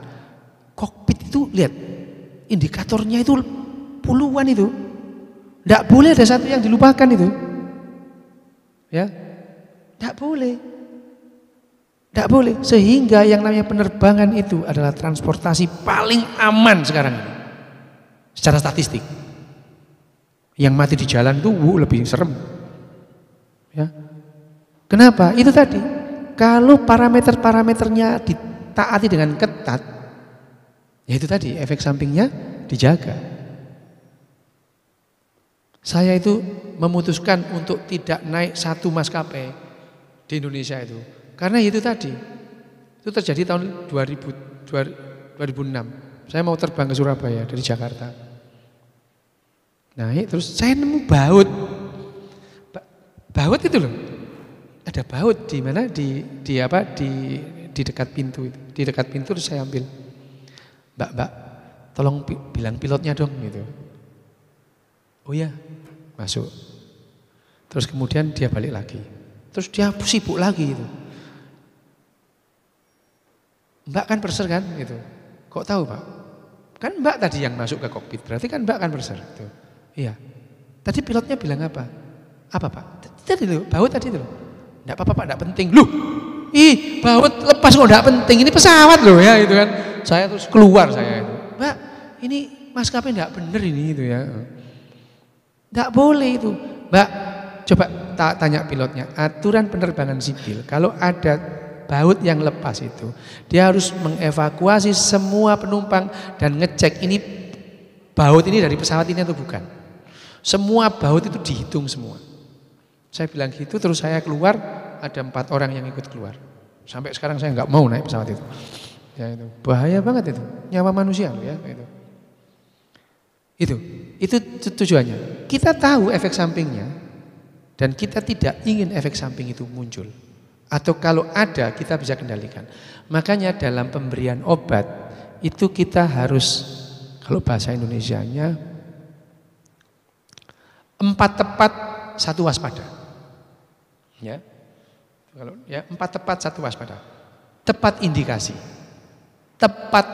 kokpit itu lihat indikatornya itu puluhan itu. Tidak boleh ada satu yang dilupakan itu. Ya. Tidak boleh. Tidak boleh. Sehingga yang namanya penerbangan itu adalah transportasi paling aman sekarang ini. Secara statistik. Yang mati di jalan itu lebih serem. Ya. Kenapa? Itu tadi. Kalau parameter-parameternya ditaati dengan ketat, ya itu tadi efek sampingnya dijaga. Saya itu memutuskan untuk tidak naik satu maskapai di Indonesia itu. Karena itu tadi. Itu terjadi tahun 2000, 2006. Saya mau terbang ke Surabaya dari Jakarta. Naik terus saya nemu baut. Baut itu loh ada baut di mana di di apa di di dekat pintu itu. Di dekat pintu itu saya ambil. Mbak, mbak, tolong pi bilang pilotnya dong gitu. Oh ya, masuk. Terus kemudian dia balik lagi. Terus dia sibuk lagi itu. Mbak kan berser kan gitu. Kok tahu Pak? Kan Mbak tadi yang masuk ke kokpit. Berarti kan Mbak kan berser itu Iya. Tadi pilotnya bilang apa? Apa Pak? Tadi itu, baut tadi itu Enggak apa-apa Pak, enggak penting. lu ih baut lepas kok enggak penting, ini pesawat loh ya gitu kan. Saya terus keluar saya itu. Mbak, ini maskapai enggak benar ini itu ya. Enggak boleh itu. Mbak, coba tanya pilotnya, aturan penerbangan sipil kalau ada baut yang lepas itu. Dia harus mengevakuasi semua penumpang dan ngecek ini baut ini dari pesawat ini atau bukan. Semua baut itu dihitung semua. Saya bilang gitu terus saya keluar ada empat orang yang ikut keluar. Sampai sekarang saya nggak mau naik pesawat itu. Ya itu bahaya banget itu nyawa manusia ya itu. Itu itu tujuannya. Kita tahu efek sampingnya dan kita tidak ingin efek samping itu muncul. Atau kalau ada kita bisa kendalikan. Makanya dalam pemberian obat itu kita harus kalau bahasa Indonesianya empat tepat satu waspada. Ya. Kalau ya empat tepat satu waspada. Tepat indikasi. Tepat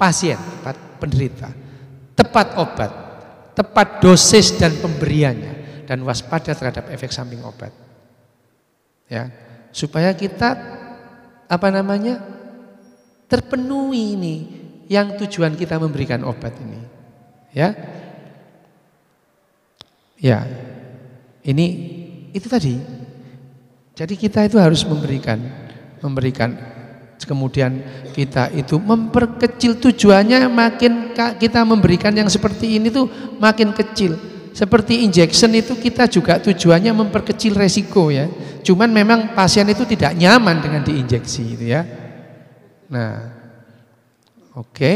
pasien, tepat penderita. Tepat obat, tepat dosis dan pemberiannya dan waspada terhadap efek samping obat. Ya, supaya kita apa namanya? terpenuhi ini yang tujuan kita memberikan obat ini. Ya. Ya. Ini itu tadi jadi kita itu harus memberikan, memberikan. Kemudian kita itu memperkecil tujuannya makin kita memberikan yang seperti ini tuh makin kecil. Seperti injection itu kita juga tujuannya memperkecil resiko ya. Cuman memang pasien itu tidak nyaman dengan diinjeksi itu ya. Nah, oke. Okay.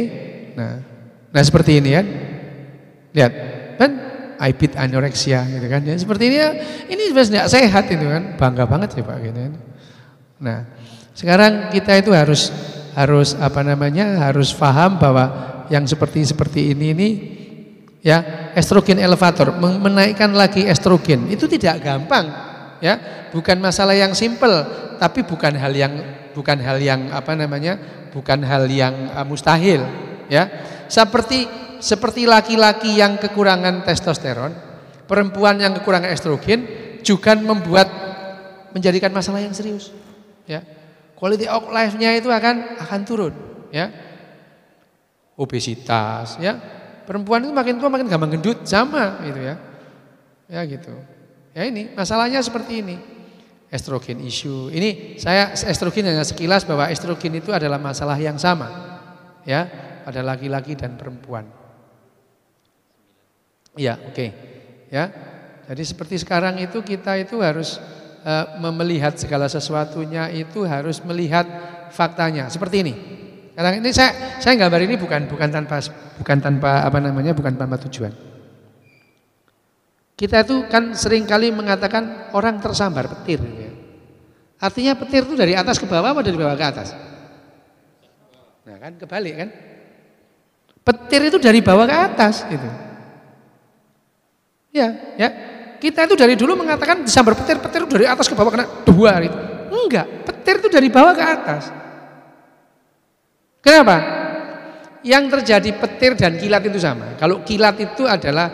Nah, nah seperti ini ya. Lihat ibit anoreksia gitu kan ya seperti ini ya, ini sebenarnya tidak sehat itu kan bangga banget sih ya, pak gitu kan nah sekarang kita itu harus harus apa namanya harus paham bahwa yang seperti seperti ini ini ya estrogen elevator menaikkan lagi estrogen itu tidak gampang ya bukan masalah yang simple tapi bukan hal yang bukan hal yang apa namanya bukan hal yang ah, mustahil ya seperti seperti laki-laki yang kekurangan testosteron, perempuan yang kekurangan estrogen juga membuat menjadikan masalah yang serius. Ya. Quality of life-nya itu akan akan turun, ya. Obesitas, ya. Perempuan itu makin tua makin gampang gendut sama gitu ya. Ya gitu. Ya ini masalahnya seperti ini. Estrogen issue. Ini saya estrogen hanya sekilas bahwa estrogen itu adalah masalah yang sama. Ya, pada laki-laki dan perempuan. Ya, oke. Okay. Ya. Jadi seperti sekarang itu kita itu harus e, memelihat segala sesuatunya itu harus melihat faktanya. Seperti ini. Sekarang ini saya saya gambar ini bukan bukan tanpa bukan tanpa apa namanya? bukan tanpa tujuan. Kita itu kan seringkali mengatakan orang tersambar petir ya. Artinya petir itu dari atas ke bawah atau dari bawah ke atas? Nah, kan kebalik kan? Petir itu dari bawah ke atas gitu. Ya, ya. Kita itu dari dulu mengatakan disambar petir, petir itu dari atas ke bawah kena dua itu. Enggak, petir itu dari bawah ke atas. Kenapa? Yang terjadi petir dan kilat itu sama. Kalau kilat itu adalah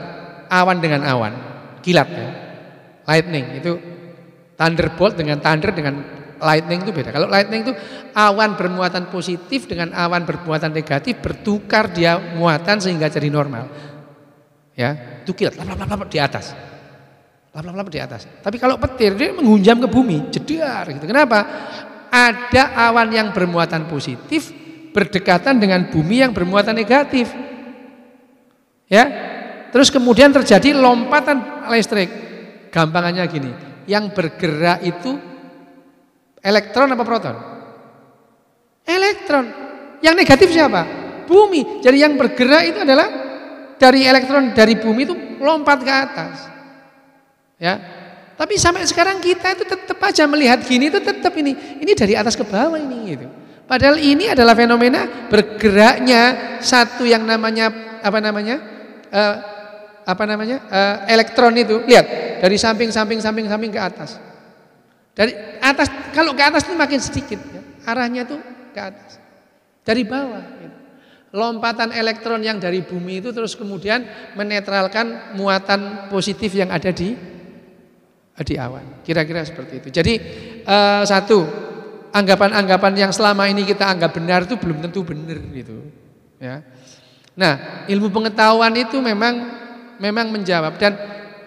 awan dengan awan, kilat ya. Lightning itu thunderbolt dengan thunder dengan lightning itu beda. Kalau lightning itu awan bermuatan positif dengan awan bermuatan negatif bertukar dia muatan sehingga jadi normal. Ya, dukir, lap lap lap, lap di atas. Lap lap lap di atas. Tapi kalau petir dia menghunjam ke bumi, jedar gitu. Kenapa? Ada awan yang bermuatan positif berdekatan dengan bumi yang bermuatan negatif. Ya. Terus kemudian terjadi lompatan listrik. Gampangannya gini, yang bergerak itu elektron apa proton? Elektron. Yang negatif siapa? Bumi. Jadi yang bergerak itu adalah dari elektron dari bumi itu lompat ke atas. Ya. Tapi sampai sekarang kita itu tetap aja melihat gini itu tetap ini ini dari atas ke bawah ini gitu. Padahal ini adalah fenomena bergeraknya satu yang namanya apa namanya? Uh, apa namanya? Uh, elektron itu. Lihat, dari samping samping samping samping ke atas. Dari atas kalau ke atas itu makin sedikit ya. Arahnya tuh ke atas. Dari bawah gitu lompatan elektron yang dari bumi itu terus kemudian menetralkan muatan positif yang ada di di awan. Kira-kira seperti itu. Jadi uh, satu anggapan-anggapan yang selama ini kita anggap benar itu belum tentu benar gitu. Ya. Nah ilmu pengetahuan itu memang memang menjawab dan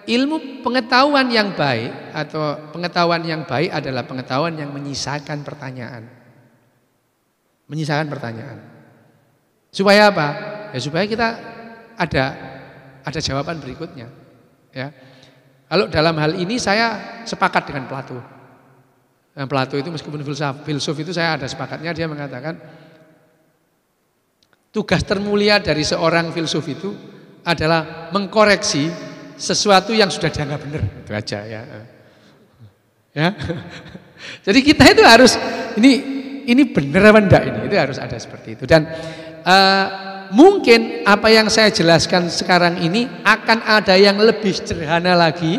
ilmu pengetahuan yang baik atau pengetahuan yang baik adalah pengetahuan yang menyisakan pertanyaan. Menyisakan pertanyaan. Supaya apa? Ya supaya kita ada ada jawaban berikutnya. Ya. Kalau dalam hal ini saya sepakat dengan Plato. Dan nah, Plato itu meskipun filsuf, filsuf itu saya ada sepakatnya dia mengatakan tugas termulia dari seorang filsuf itu adalah mengkoreksi sesuatu yang sudah dianggap benar. Itu aja ya. Ya. Jadi kita itu harus ini ini benar apa enggak ini? Itu harus ada seperti itu dan uh, mungkin apa yang saya jelaskan sekarang ini akan ada yang lebih sederhana lagi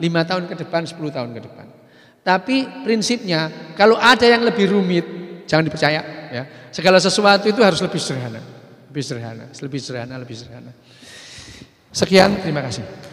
lima tahun ke depan, 10 tahun ke depan. Tapi prinsipnya kalau ada yang lebih rumit jangan dipercaya ya. Segala sesuatu itu harus lebih sederhana. Lebih sederhana, lebih sederhana, lebih sederhana. Sekian, terima kasih.